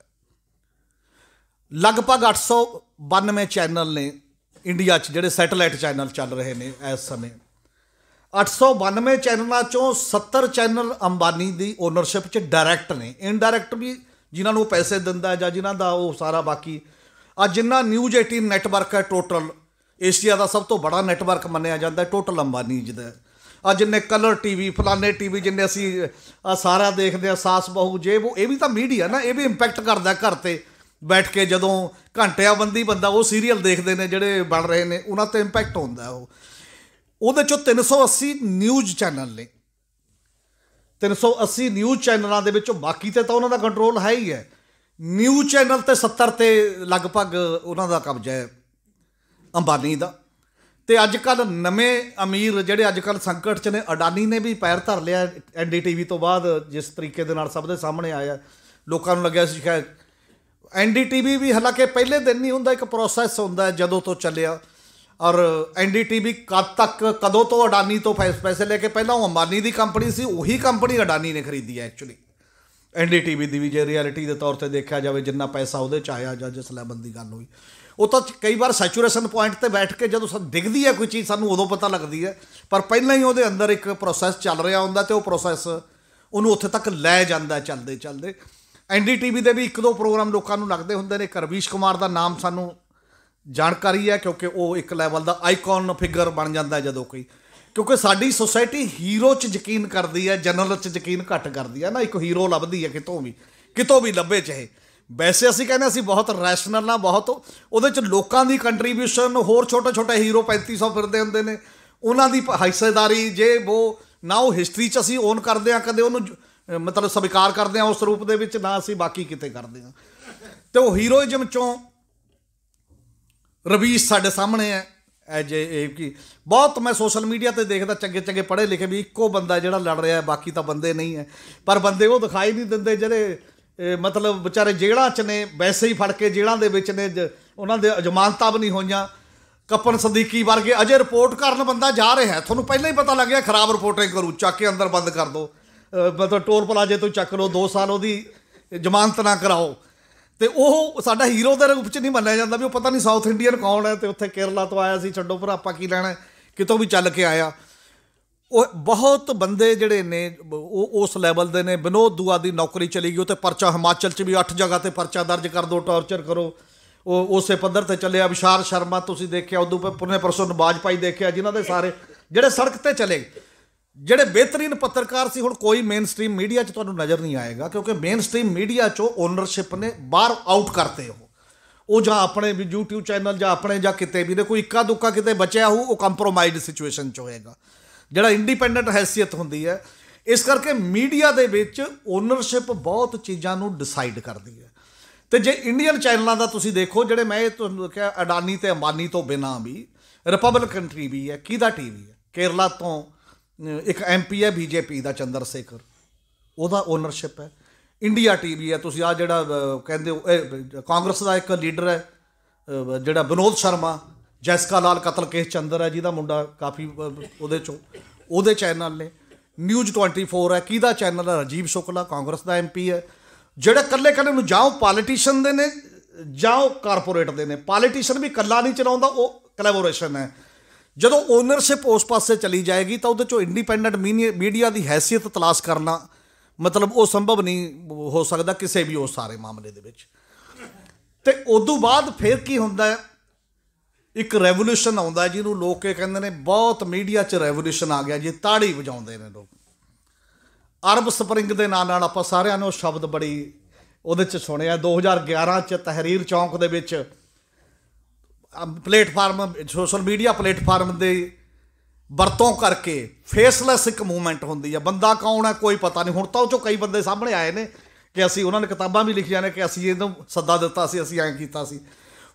Speaker 1: ਲਗਭਗ 892 ਚੈਨਲ ਨੇ ਇੰਡੀਆ 'ਚ ਜਿਹੜੇ ਸੈਟੇਲਾਈਟ ਚੈਨਲ ਚੱਲ ਰਹੇ ਨੇ ਇਸ ਸਮੇਂ 892 ਚੈਨਲਾਂ ਚੋਂ 70 ਚੈਨਲ ਅੰਬਾਨੀ ਦੀ ਓਨਰਸ਼ਿਪ 'ਚ ਡਾਇਰੈਕਟ ਨੇ ਇਨਡਾਇਰੈਕਟ ਵੀ ਜਿਨ੍ਹਾਂ ਨੂੰ ਪੈਸੇ ਦਿੰਦਾ ਜਾਂ ਜਿਨ੍ਹਾਂ ਦਾ ਉਹ ਸਾਰਾ ਬਾਕੀ ਆ ਜਿੰਨਾ ਨਿਊਜ਼ 18 ਨੈਟਵਰਕ ਹੈ ਟੋਟਲ ਏਸ਼ੀਆ ਦਾ ਸਭ ਤੋਂ ਬੜਾ ਨੈਟਵਰਕ ਮੰਨਿਆ ਜਾਂਦਾ ਟੋਟਲ ਅੰਬਾਨੀ ਜਿਹਦਾ ਆ ਜਿੰਨੇ ਕਲਰ ਟੀਵੀ ਫਲਾਣੇ ਟੀਵੀ ਜਿੰਨੇ ਅਸੀਂ ਆ ਸਾਰਾ ਦੇਖਦੇ ਆ ਸਾਸ ਬਹੂ ਜੇ ਉਹ ਇਹ ਵੀ ਤਾਂ ਮੀਡੀਆ ਨਾ ਇਹ ਵੀ ਇੰਪੈਕਟ ਕਰਦਾ ਘਰ ਤੇ ਬੈਠ ਕੇ ਜਦੋਂ ਘੰਟਿਆਂ ਬੰਦੀ ਬੰਦਾ ਉਹ ਸੀਰੀਅਲ ਦੇਖਦੇ ਨੇ ਜਿਹੜੇ ਬਣ ਰਹੇ ਨੇ ਉਹਨਾਂ ਤੇ ਇੰਪੈਕਟ ਹੁੰਦਾ ਉਹ ਉਹਦੇ ਚੋਂ 380 ਨਿਊਜ਼ ਚੈਨਲ ਨੇ 380 ਨਿਊਜ਼ ਚੈਨਲਾਂ ਦੇ ਵਿੱਚੋਂ ਬਾਕੀ ਤੇ ਤਾਂ ਉਹਨਾਂ ਦਾ ਕੰਟਰੋਲ ਹੈ ਹੀ ਹੈ ਨਿਊਜ਼ ਚੈਨਲ ਤੇ 70 ਤੇ ਲਗਭਗ ਉਹਨਾਂ ਦਾ ਕਬਜ਼ਾ ਹੈ ਅੰਬਾਨੀ ਦਾ ਤੇ ਅੱਜ ਕੱਲ ਨਵੇਂ ਅਮੀਰ ਜਿਹੜੇ ਅੱਜ ਕੱਲ ਸੰਕਟ 'ਚ ਨੇ ਅਡਾਨੀ ਨੇ ਵੀ ਪੈਰ ਧਰ ਲਿਆ ਐਨਡੀਟੀਵੀ ਤੋਂ ਬਾਅਦ ਜਿਸ ਤਰੀਕੇ ਦੇ ਨਾਲ ਸਭ ਦੇ ਸਾਹਮਣੇ ਆਇਆ ਲੋਕਾਂ ਨੂੰ ਲੱਗਿਆ ਸੀ ਕਿ ਐਨਡੀਟੀਵੀ ਵੀ ਹਾਲਾਂਕਿ ਪਹਿਲੇ ਦਿਨ ਨਹੀਂ ਹੁੰਦਾ ਇੱਕ ਪ੍ਰੋਸੈਸ ਹੁੰਦਾ ਜਦੋਂ ਤੋਂ ਚੱਲਿਆ ਔਰ ਐਨਡੀਟੀਵੀ ਕਦ ਤੱਕ ਕਦੋਂ ਤੋਂ ਅਡਾਨੀ ਤੋਂ ਪੈਸੇ ਲੈ ਕੇ ਪਹਿਲਾਂ ਉਹ ਅੰਬਾਨੀ ਦੀ ਕੰਪਨੀ ਸੀ ਉਹੀ ਕੰਪਨੀ ਅਡਾਨੀ ਨੇ ਖਰੀਦੀ ਹੈ ਐਕਚੁਅਲੀ ਐਨਡੀਟੀਵੀ ਦੀ ਵੀ ਜੇ ਰਿਐਲਿਟੀ ਦੇ ਤੌਰ ਤੇ ਦੇਖਿਆ ਜਾਵੇ ਜਿੰਨਾ ਪੈਸਾ ਉਹਦੇ ਚ ਆਇਆ ਜਾਂ ਜਿਸ ਲੈਵਲ ਦੀ ਗੱਲ ਹੋਈ ਉਹ ਤਾਂ ਕਈ ਵਾਰ ਸੈਚੂਰੇਸ਼ਨ ਪੁਆਇੰਟ ਤੇ ਬੈਠ ਕੇ ਜਦੋਂ ਸਾਨੂੰ ਦਿਖਦੀ ਹੈ ਕੋਈ ਚੀਜ਼ ਸਾਨੂੰ ਉਦੋਂ ਪਤਾ ਲੱਗਦੀ ਹੈ ਪਰ ਪਹਿਲਾਂ ਹੀ ਉਹਦੇ ਅੰਦਰ ਇੱਕ ਪ੍ਰੋਸੈਸ ਚੱਲ ਰਿਹਾ ਹੁੰਦਾ ਤੇ ਉਹ ਪ੍ਰੋਸੈਸ ਉਹਨੂੰ ਉੱਥੇ ਤੱਕ ਲੈ ਜਾਂਦਾ ਚੱਲਦੇ ਚੱਲਦੇ ਐਨਡੀਟੀਵੀ ਦੇ ਵੀ ਇੱਕ ਦੋ ਪ੍ਰੋਗਰਾਮ ਲੋਕਾਂ ਨੂੰ ਲੱਗਦੇ ਹੁੰਦੇ ਨੇ ਕਰਵੀਸ਼ ਕੁਮਾਰ ਦਾ ਨਾਮ ਸਾਨੂੰ ਜਾਣਕਾਰੀ ਹੈ ਕਿਉਂਕਿ ਉਹ ਇੱਕ ਲੈਵਲ ਦਾ ਆਈਕਨ ਫਿਗਰ ਬਣ ਜਾਂਦਾ ਜਦੋਂ ਕੋਈ ਕਿਉਂਕਿ ਸਾਡੀ ਸੋਸਾਇਟੀ ਹੀਰੋ 'ਚ ਯਕੀਨ ਕਰਦੀ ਹੈ ਜਨਰਲ 'ਚ ਯਕੀਨ ਘੱਟ ਕਰਦੀ ਹੈ ਨਾ ਇੱਕ ਹੀਰੋ ਲੱਭਦੀ ਹੈ ਕਿਤੋਂ ਵੀ ਕਿਤੋਂ ਵੀ ਲੱਭੇ ਚਾਹੇ ਵੈਸੇ ਅਸੀਂ ਕਹਿੰਦੇ ਅਸੀਂ ਬਹੁਤ ਰੈਸ਼ਨਲ ਨਾ ਬਹੁਤ ਉਹਦੇ 'ਚ ਲੋਕਾਂ ਦੀ ਕੰਟਰੀਬਿਊਸ਼ਨ ਹੋਰ ਛੋਟੇ-ਛੋਟੇ ਹੀਰੋ 3500 ਫਿਰਦੇ ਹੁੰਦੇ ਨੇ ਉਹਨਾਂ ਦੀ ਹਿੱਸੇਦਾਰੀ ਜੇ ਉਹ ਨਾ ਉਹ ਹਿਸਟਰੀ 'ਚ ਅਸੀਂ ਓਨ ਕਰਦੇ ਆ ਕਦੇ ਉਹਨੂੰ ਮਤਲਬ ਸਵੀਕਾਰ ਕਰਦੇ ਆ ਉਸ ਰੂਪ ਦੇ ਵਿੱਚ ਨਾ ਅਸੀਂ ਬਾਕੀ ਕਿਤੇ ਕਰਦੇ ਆ ਤੇ ਉਹ ਹੀਰੋਇਜ਼ਮ 'ਚੋਂ ਰਵੀਸ਼ ਸਾਡੇ ਸਾਹਮਣੇ ਹੈ ਐਜ ਇਹ ਕੀ ਬਹੁਤ ਮੈਂ ਸੋਸ਼ਲ ਮੀਡੀਆ ਤੇ ਦੇਖਦਾ ਚੰਗੇ ਚੰਗੇ ਪੜ੍ਹੇ ਲਿਖੇ ਵੀ ਇੱਕੋ ਬੰਦਾ ਜਿਹੜਾ ਲੜ ਰਿਹਾ ਬਾਕੀ ਤਾਂ ਬੰਦੇ ਨਹੀਂ ਹੈ ਪਰ ਬੰਦੇ ਉਹ ਦਿਖਾਈ ਨਹੀਂ ਦਿੰਦੇ ਜਿਹੜੇ ਮਤਲਬ ਵਿਚਾਰੇ ਜੇਲ੍ਹਾਂ 'ਚ ਨੇ ਵੈਸੇ ਹੀ ਫੜ ਕੇ ਜੇਲ੍ਹਾਂ ਦੇ ਵਿੱਚ ਨੇ ਉਹਨਾਂ ਦੇ ਜ਼ਮਾਨਤਾਂ ਵੀ ਨਹੀਂ ਹੋਈਆਂ ਕਪਨ ਸਦੀਕੀ ਵਰਗੇ ਅਜੇ ਰਿਪੋਰਟ ਕਰਨ ਬੰਦਾ ਜਾ ਰਿਹਾ ਤੁਹਾਨੂੰ ਪਹਿਲਾਂ ਹੀ ਪਤਾ ਲੱਗ ਗਿਆ ਖਰਾਬ ਰਿਪੋਰਟਿੰਗ ਕਰੂ ਚੱਕ ਕੇ ਅੰਦਰ ਬੰਦ ਕਰ ਦੋ ਮਤਲਬ ਟੋਰ ਪਲਾਜੇ ਤੋਂ ਚੱਕ ਲਓ 2 ਸਾਲ ਉਹਦੀ ਜ਼ਮਾਨਤ ਨਾ ਕਰਾਓ ਤੇ ਉਹ ਸਾਡਾ ਹੀਰੋ ਦੇ ਰੂਪ ਚ ਨਹੀਂ ਮੰਨਿਆ ਜਾਂਦਾ ਵੀ ਉਹ ਪਤਾ ਨਹੀਂ ਸਾਊਥ ਇੰਡੀਅਨ ਕੌਣ ਹੈ ਤੇ ਉੱਥੇ ਕੇਰਲਾ ਤੋਂ ਆਇਆ ਸੀ ਛੱਡੋ ਪਰ ਆਪਾਂ ਕੀ ਲੈਣਾ ਕਿਤੋਂ ਵੀ ਚੱਲ ਕੇ ਆਇਆ ਉਹ ਬਹੁਤ ਬੰਦੇ ਜਿਹੜੇ ਨੇ ਉਹ ਉਸ ਲੈਵਲ ਦੇ ਨੇ ਵਿਨੋਦ ਦੁਆ ਦੀ ਨੌਕਰੀ ਚਲੀ ਗਈ ਉਹ ਤੇ ਪਰਚਾ ਹਿਮਾਚਲ 'ਚ ਵੀ 8 ਜਗ੍ਹਾ ਤੇ ਪਰਚਾ ਦਰਜ ਕਰ ਦੋ ਟੌਰਚਰ ਕਰੋ ਉਹ ਉਸੇ ਪੱਧਰ ਤੇ ਚੱਲੇ ਵਿਸ਼ਾਲ ਸ਼ਰਮਾ ਤੁਸੀਂ ਦੇਖਿਆ ਉਦੋਂ ਪੁਰਨੇ ਪਰਸੋਂ ਨਵਾਜ ਪਾਈ ਦੇਖਿਆ ਜਿਨ੍ਹਾਂ ਦੇ ਸਾਰੇ ਜਿਹੜੇ ਸੜਕ ਤੇ ਚਲੇ ਜਿਹੜੇ ਬਿਹਤਰੀਨ ਪੱਤਰਕਾਰ ਸੀ ਹੁਣ ਕੋਈ ਮੇਨਸਟ੍ਰੀਮ ਮੀਡੀਆ 'ਚ ਤੁਹਾਨੂੰ ਨਜ਼ਰ ਨਹੀਂ ਆਏਗਾ ਕਿਉਂਕਿ ਮੇਨਸਟ੍ਰੀਮ ਮੀਡੀਆ 'ਚੋਂ ਓਨਰਸ਼ਿਪ ਨੇ ਬਾਹਰ ਆਊਟ ਕਰਤੇ ਉਹ ਉਹ ਜਾਂ ਆਪਣੇ ਵੀ YouTube ਚੈਨਲ ਜਾਂ ਆਪਣੇ ਜਾਂ ਕਿਤੇ ਵੀ ਦੇ ਕੋਈ ਇੱਕਾ ਦੁੱਕਾ ਕਿਤੇ ਬਚਿਆ ਹੋ ਉਹ ਕੰਪਰੋਮਾਈਜ਼ ਸਿਚੁਏਸ਼ਨ 'ਚ ਹੋਏਗਾ ਜਿਹੜਾ ਇੰਡੀਪੈਂਡੈਂਟ ਹੈਸੀਅਤ ਹੁੰਦੀ ਹੈ ਇਸ ਕਰਕੇ ਮੀਡੀਆ ਦੇ ਵਿੱਚ ਓਨਰਸ਼ਿਪ ਬਹੁਤ ਚੀਜ਼ਾਂ ਨੂੰ ਡਿਸਾਈਡ ਕਰਦੀ ਹੈ ਤੇ ਜੇ ਇੰਡੀਅਨ ਚੈਨਲਾਂ ਦਾ ਤੁਸੀਂ ਦੇਖੋ ਜਿਹੜੇ ਮੈਂ ਇਹ ਤੁਹਾਨੂੰ ਕਿਹਾ ਅਡਾਨੀ ਤੇ ਅੰਬਾਨੀ ਤੋਂ ਬਿਨਾ ਵੀ ਰਿਪਬਲਿਕ ਕੰਟਰੀ ਵੀ ਹੈ ਕਿਹਦਾ ਟੀਵੀ ਹੈ ਕੇਰਲਾ ਤੋਂ ਇੱਕ ਐਮਪੀ ਹੈ ਬੀਜੇਪੀ ਦਾ ਚੰਦਰ ਸ਼ੇਖਰ ਉਹਦਾ ਓਨਰਸ਼ਿਪ ਹੈ ਇੰਡੀਆ ਟੀਵੀ ਹੈ ਤੁਸੀਂ ਆ ਜਿਹੜਾ ਕਹਿੰਦੇ ਹੋ ਕਾਂਗਰਸ ਦਾ ਇੱਕ ਲੀਡਰ ਹੈ ਜਿਹੜਾ ਵਿਨੋਦ ਸ਼ਰਮਾ ਜੈਸਕਾ ਲਾਲ ਕਤਲ ਕੇਸ ਚੰਦਰ ਹੈ ਜਿਹਦਾ ਮੁੰਡਾ ਕਾਫੀ ਉਹਦੇ ਚੋਂ ਉਹਦੇ ਚੈਨਲ ਨੇ ਨਿਊਜ਼ 24 ਹੈ ਕਿਹਦਾ ਚੈਨਲ ਹੈ ਰਜੀਵ ਸ਼ੁਕਲਾ ਕਾਂਗਰਸ ਦਾ ਐਮਪੀ ਹੈ ਜਿਹੜੇ ਕੱਲੇ ਕੱਲੇ ਨੂੰ ਜਾਓ ਪੋਲੀਟੀਸ਼ੀਅਨ ਦੇ ਨੇ ਜਾਓ ਕਾਰਪੋਰੇਟ ਦੇ ਨੇ ਪੋਲੀਟੀਸ਼ੀਅਨ ਵੀ ਕੱਲਾ ਨਹੀਂ ਚਲਾਉਂਦਾ ਉਹ ਕਲੈਬੋਰੇਸ਼ਨ ਹੈ ਜਦੋਂ ਓਨਰਸ਼ਿਪ ਉਸ ਪਾਸੇ ਚਲੀ ਜਾਏਗੀ ਤਾਂ ਉਹਦੇ ਚੋਂ ਇੰਡੀਪੈਂਡੈਂਟ ਮੀਡੀਆ ਦੀ ਹیثیت ਤਲਾਸ਼ ਕਰਨਾ ਮਤਲਬ ਉਹ ਸੰਭਵ ਨਹੀਂ ਹੋ ਸਕਦਾ ਕਿਸੇ ਵੀ ਉਸ ਸਾਰੇ ਮਾਮਲੇ ਦੇ ਵਿੱਚ ਤੇ ਉਦੋਂ ਬਾਅਦ ਫਿਰ ਕੀ ਹੁੰਦਾ ਹੈ ਇੱਕ ਰੈਵੋਲੂਸ਼ਨ ਆਉਂਦਾ ਜਿਹਨੂੰ ਲੋਕ ਇਹ ਕਹਿੰਦੇ ਨੇ ਬਹੁਤ ਮੀਡੀਆ 'ਚ ਰੈਵੋਲੂਸ਼ਨ ਆ ਗਿਆ ਜੀ ਤਾੜੀ ਵਜਾਉਂਦੇ ਨੇ ਲੋਕ ਅਰਬ ਸਪਰਿੰਗ ਦੇ ਨਾਂ ਨਾਲ ਆਪਾਂ ਸਾਰਿਆਂ ਨੇ ਉਹ ਸ਼ਬਦ ਬੜੀ ਉਹਦੇ 'ਚ ਸੁਣਿਆ 2011 'ਚ ਤਹਿਰੀਰ ਚੌਂਕ ਦੇ ਵਿੱਚ ਪਲੇਟਫਾਰਮ ਸੋਸ਼ਲ ਮੀਡੀਆ ਪਲੇਟਫਾਰਮ ਦੇ ਵਰਤੋਂ ਕਰਕੇ ਫੇਸਲੈਸ ਇੱਕ ਮੂਵਮੈਂਟ ਹੁੰਦੀ ਆ ਬੰਦਾ ਕੌਣ ਹੈ ਕੋਈ ਪਤਾ ਨਹੀਂ ਹੁਣ ਤਾਂ ਉਹ ਚੋਂ ਕਈ ਬੰਦੇ ਸਾਹਮਣੇ ਆਏ ਨੇ ਕਿ ਅਸੀਂ ਉਹਨਾਂ ਨੇ ਕਿਤਾਬਾਂ ਵੀ ਲਿਖੀਆਂ ਨੇ ਕਿ ਅਸੀਂ ਇਹਨੂੰ ਸੱਦਾ ਦਿੱਤਾ ਸੀ ਅਸੀਂ ਐਂ ਕੀਤਾ ਸੀ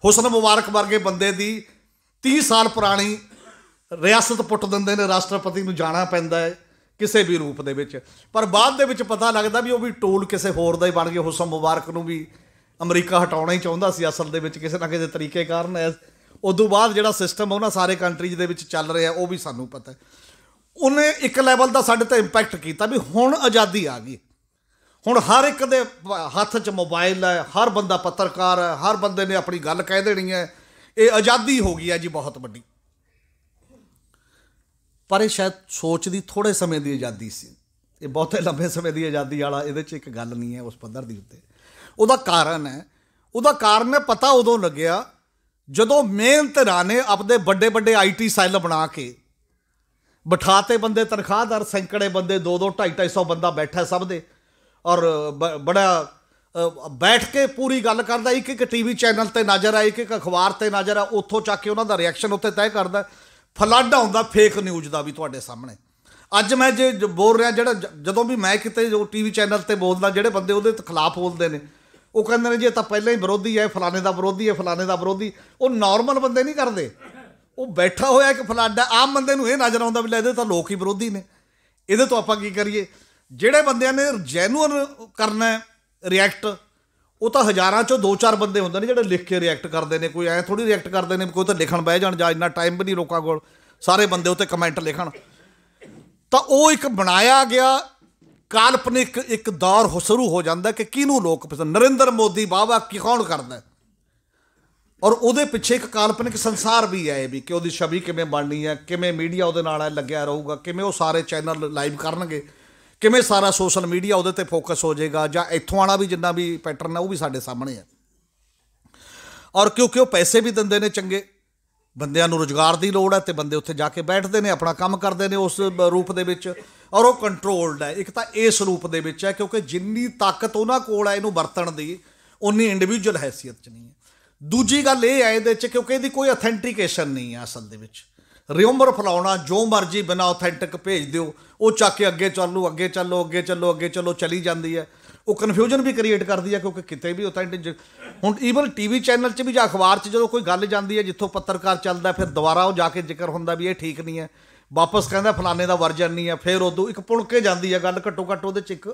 Speaker 1: ਹੁਸਨ ਮੁਬਾਰਕ ਵਰਗੇ ਬੰਦੇ ਦੀ 30 ਸਾਲ ਪੁਰਾਣੀ ਰਿਆਸਤ ਪੁੱਟ ਦਿੰਦੇ ਨੇ ਰਾਸ਼ਟਰਪਤੀ ਨੂੰ ਜਾਣਾ ਪੈਂਦਾ ਹੈ ਕਿਸੇ ਵੀ ਰੂਪ ਦੇ ਵਿੱਚ ਪਰ ਬਾਅਦ ਦੇ ਵਿੱਚ ਪਤਾ ਲੱਗਦਾ ਵੀ ਉਹ ਵੀ ਟੋਲ ਕਿਸੇ ਹੋਰ ਦਾ ਹੀ ਬਣ ਗਿਆ ਹੁਸਨ ਮੁਬਾਰਕ ਨੂੰ ਵੀ ਅਮਰੀਕਾ ਹਟਾਉਣਾ ਹੀ ਚਾਹੁੰਦਾ ਸੀ ਅਸਲ ਦੇ ਵਿੱਚ ਕਿਸੇ ਨਾ ਕਿਸੇ ਤਰੀਕੇ ਕਾਰਨ ਉਦੋਂ ਬਾਅਦ ਜਿਹੜਾ ਸਿਸਟਮ ਉਹਨਾਂ ਸਾਰੇ ਕੰਟਰੀਜ਼ ਦੇ ਵਿੱਚ ਚੱਲ ਰਿਹਾ ਉਹ ਵੀ ਸਾਨੂੰ ਪਤਾ ਹੈ ਉਹਨੇ ਇੱਕ ਲੈਵਲ ਦਾ ਸਾਡੇ ਤੇ ਇੰਪੈਕਟ ਕੀਤਾ ਵੀ ਹੁਣ ਆਜ਼ਾਦੀ ਆ ਗਈ ਹੁਣ ਹਰ ਇੱਕ ਦੇ ਹੱਥ 'ਚ ਮੋਬਾਈਲ ਹੈ ਹਰ ਬੰਦਾ ਪੱਤਰਕਾਰ ਹੈ ਹਰ ਬੰਦੇ ਨੇ ਆਪਣੀ ਗੱਲ ਕਹਿ ਦੇਣੀ ਹੈ ਇਹ ਆਜ਼ਾਦੀ ਹੋ ਗਈ ਹੈ ਜੀ ਬਹੁਤ ਵੱਡੀ ਪਰ ਇਹ ਸ਼ਾਇਦ ਸੋਚ ਦੀ ਥੋੜੇ ਸਮੇਂ ਦੀ ਆਜ਼ਾਦੀ ਸੀ ਇਹ ਬਹੁਤੇ ਲੰਬੇ ਸਮੇਂ ਦੀ ਆਜ਼ਾਦੀ ਵਾਲਾ ਇਹਦੇ 'ਚ ਇੱਕ ਗੱਲ ਨਹੀਂ ਹੈ ਉਸ ਪੱਧਰ ਦੀ ਉੱਤੇ ਉਹਦਾ ਕਾਰਨ ਹੈ ਉਹਦਾ ਕਾਰਨ ਹੈ ਪਤਾ ਉਦੋਂ ਲੱਗਿਆ ਜਦੋਂ ਮਿਹਨਤ ਰਾਣੇ ਆਪਦੇ ਵੱਡੇ ਵੱਡੇ ਆਈਟੀ ਸੈੱਲ ਬਣਾ ਕੇ ਬਿਠਾਤੇ ਬੰਦੇ ਤਨਖਾਹਦਾਰ ਸੈਂਕੜੇ ਬੰਦੇ 2 2 2.5 250 ਬੰਦਾ ਬੈਠਾ ਸਭ ਦੇ ਔਰ ਬੜਾ ਬੈਠ ਕੇ ਪੂਰੀ ਗੱਲ ਕਰਦਾ ਇੱਕ ਇੱਕ ਟੀਵੀ ਚੈਨਲ ਤੇ ਨਜ਼ਰ ਆਈ ਇੱਕ ਇੱਕ ਅਖਬਾਰ ਤੇ ਨਜ਼ਰ ਆ ਉੱਥੋਂ ਚੱਕ ਕੇ ਉਹਨਾਂ ਦਾ ਰਿਐਕਸ਼ਨ ਉੱਤੇ ਤੈਅ ਕਰਦਾ ਫਲੱਡ ਆਉਂਦਾ ਫੇਕ ਨਿਊਜ਼ ਦਾ ਵੀ ਤੁਹਾਡੇ ਸਾਹਮਣੇ ਅੱਜ ਮੈਂ ਜੇ ਬੋਲ ਰਿਹਾ ਜਿਹੜਾ ਜਦੋਂ ਵੀ ਮੈਂ ਕਿਤੇ ਟੀਵੀ ਚੈਨਲ ਤੇ ਬੋਲਦਾ ਜਿਹੜੇ ਬੰਦੇ ਉਹਦੇ ਖਿਲਾਫ ਬੋਲਦੇ ਨੇ ਉਹ ਕਹਿੰਦੇ ਨੇ ਜੀ ਤਾਂ ਪਹਿਲਾਂ ਹੀ ਵਿਰੋਧੀ ਹੈ ਫਲਾਣੇ ਦਾ ਵਿਰੋਧੀ ਹੈ ਫਲਾਣੇ ਦਾ ਵਿਰੋਧੀ ਉਹ ਨਾਰਮਲ ਬੰਦੇ ਨਹੀਂ ਕਰਦੇ ਉਹ ਬੈਠਾ ਹੋਇਆ ਇੱਕ ਫਲਾਡਾ ਆਮ ਬੰਦੇ ਨੂੰ ਇਹ ਨਜ਼ਰ ਆਉਂਦਾ ਵੀ ਲੈ ਇਹਦੇ ਤਾਂ ਲੋਕ ਹੀ ਵਿਰੋਧੀ ਨੇ ਇਹਦੇ ਤੋਂ ਆਪਾਂ ਕੀ ਕਰੀਏ ਜਿਹੜੇ ਬੰਦਿਆਂ ਨੇ ਜੈਨੂਅਨ ਕਰਨਾ ਹੈ ਰਿਐਕਟ ਉਹ ਤਾਂ ਹਜ਼ਾਰਾਂ ਚੋਂ ਦੋ ਚਾਰ ਬੰਦੇ ਹੁੰਦੇ ਨੇ ਜਿਹੜੇ ਲਿਖ ਕੇ ਰਿਐਕਟ ਕਰਦੇ ਨੇ ਕੋਈ ਐ ਥੋੜੀ ਰਿਐਕਟ ਕਰਦੇ ਨੇ ਕੋਈ ਤਾਂ ਲਿਖਣ ਬਹਿ ਜਾਣ ਜਾਂ ਇੰਨਾ ਟਾਈਮ ਵੀ ਨਹੀਂ ਲੋਕਾਂ ਕੋਲ ਸਾਰੇ ਬੰਦੇ ਉੱਤੇ ਕਮੈਂਟ ਲਿਖਣ ਤਾਂ ਉਹ ਇੱਕ ਬਣਾਇਆ ਗਿਆ ਕਾਲਪਨਿਕ ਇੱਕ ਦੌਰ ਸ਼ੁਰੂ ਹੋ ਜਾਂਦਾ ਕਿ ਕਿਹਨੂੰ ਲੋਕ ਪਸੰਦ ਨਰਿੰਦਰ ਮੋਦੀ ਬਾਵਾ ਕੀ ਕੌਣ ਕਰਦਾ ਔਰ ਉਹਦੇ ਪਿੱਛੇ ਇੱਕ ਕਾਲਪਨਿਕ ਸੰਸਾਰ ਵੀ ਹੈ ਇਹ ਵੀ ਕਿ ਉਹਦੀ ਛਵੀ ਕਿਵੇਂ ਬਣਨੀ ਹੈ ਕਿਵੇਂ ਮੀਡੀਆ ਉਹਦੇ ਨਾਲ ਲੱਗਿਆ ਰਹੂਗਾ ਕਿਵੇਂ ਉਹ ਸਾਰੇ ਚੈਨਲ ਲਾਈਵ ਕਰਨਗੇ ਕਿਵੇਂ ਸਾਰਾ ਸੋਸ਼ਲ ਮੀਡੀਆ ਉਹਦੇ ਤੇ ਫੋਕਸ ਹੋ ਜਾਏਗਾ ਜਾਂ ਇੱਥੋਂ ਆਣਾ ਵੀ ਜਿੰਨਾ ਵੀ ਪੈਟਰਨ ਹੈ ਉਹ ਵੀ ਸਾਡੇ ਸਾਹਮਣੇ ਹੈ ਔਰ ਕਿਉਂਕਿ ਉਹ ਪੈਸੇ ਵੀ ਦਿੰਦੇ ਨੇ ਚੰਗੇ ਬੰਦਿਆਂ ਨੂੰ ਰੋਜ਼ਗਾਰ ਦੀ ਲੋੜ ਹੈ ਤੇ ਬੰਦੇ ਉੱਥੇ ਜਾ ਕੇ ਬੈਠਦੇ ਨੇ ਆਪਣਾ ਕੰਮ ਕਰਦੇ ਨੇ ਉਸ ਰੂਪ ਦੇ ਵਿੱਚ ਔਰ ਉਹ ਕੰਟਰੋਲਡ ਹੈ ਇੱਕ ਤਾਂ ਇਸ ਰੂਪ ਦੇ ਵਿੱਚ ਹੈ ਕਿਉਂਕਿ ਜਿੰਨੀ ਤਾਕਤ ਉਹਨਾਂ ਕੋਲ ਹੈ ਇਹਨੂੰ ਵਰਤਣ ਦੀ ਉਨੀ ਇੰਡੀਵਿਜੂਅਲ ਹੈਸੀਅਤ ਚ ਨਹੀਂ ਹੈ ਦੂਜੀ ਗੱਲ ਇਹ ਹੈ ਇਹਦੇ ਚ ਕਿਉਂਕਿ ਇਹਦੀ ਕੋਈ ਅਥੈਂਟੀਕੇਸ਼ਨ ਨਹੀਂ ਹੈ ਅਸਲ ਦੇ ਵਿੱਚ ਰਿਯੂਮਰ ਫਲਾਉਣਾ ਜੋ ਮਰਜੀ ਬਿਨਾ ਆਥੈਂਟਿਕ ਭੇਜ ਦਿਓ ਉਹ ਚੱਕ ਕੇ ਅੱਗੇ ਚੱਲੂ ਅੱਗੇ ਚੱਲੋ ਅੱਗੇ ਚੱਲੋ ਅੱਗੇ ਚੱਲੋ ਚਲੀ ਜਾਂਦੀ ਹੈ ਉਹ ਕਨਫਿਊਜ਼ਨ ਵੀ ਕ੍ਰੀਏਟ ਕਰਦੀ ਹੈ ਕਿਉਂਕਿ ਕਿਤੇ ਵੀ ਅਥੈਂਟਿਕ ਹੁਣ ਈਵਨ ਟੀਵੀ ਚੈਨਲ 'ਚ ਵੀ ਜਾਂ ਅਖਬਾਰ 'ਚ ਜਦੋਂ ਕੋਈ ਗੱਲ ਜਾਂਦੀ ਹੈ ਜਿੱਥੋਂ ਪੱਤਰਕਾਰ ਚੱਲਦਾ ਫਿਰ ਦੁਬਾਰਾ ਉਹ ਜਾ ਕੇ ਜ਼ਿਕਰ ਹੁੰਦਾ ਵੀ ਇਹ ਠੀਕ ਨਹੀਂ ਹੈ ਵਾਪਸ ਕਹਿੰਦਾ ਫਲਾਣੇ ਦਾ ਵਰਜਨ ਨਹੀਂ ਆ ਫਿਰ ਉਦੋਂ ਇੱਕ ਪੁਣਕੇ ਜਾਂਦੀ ਆ ਗੱਲ ਘੱਟੋ ਘੱਟ ਉਹਦੇ ਚ ਇੱਕ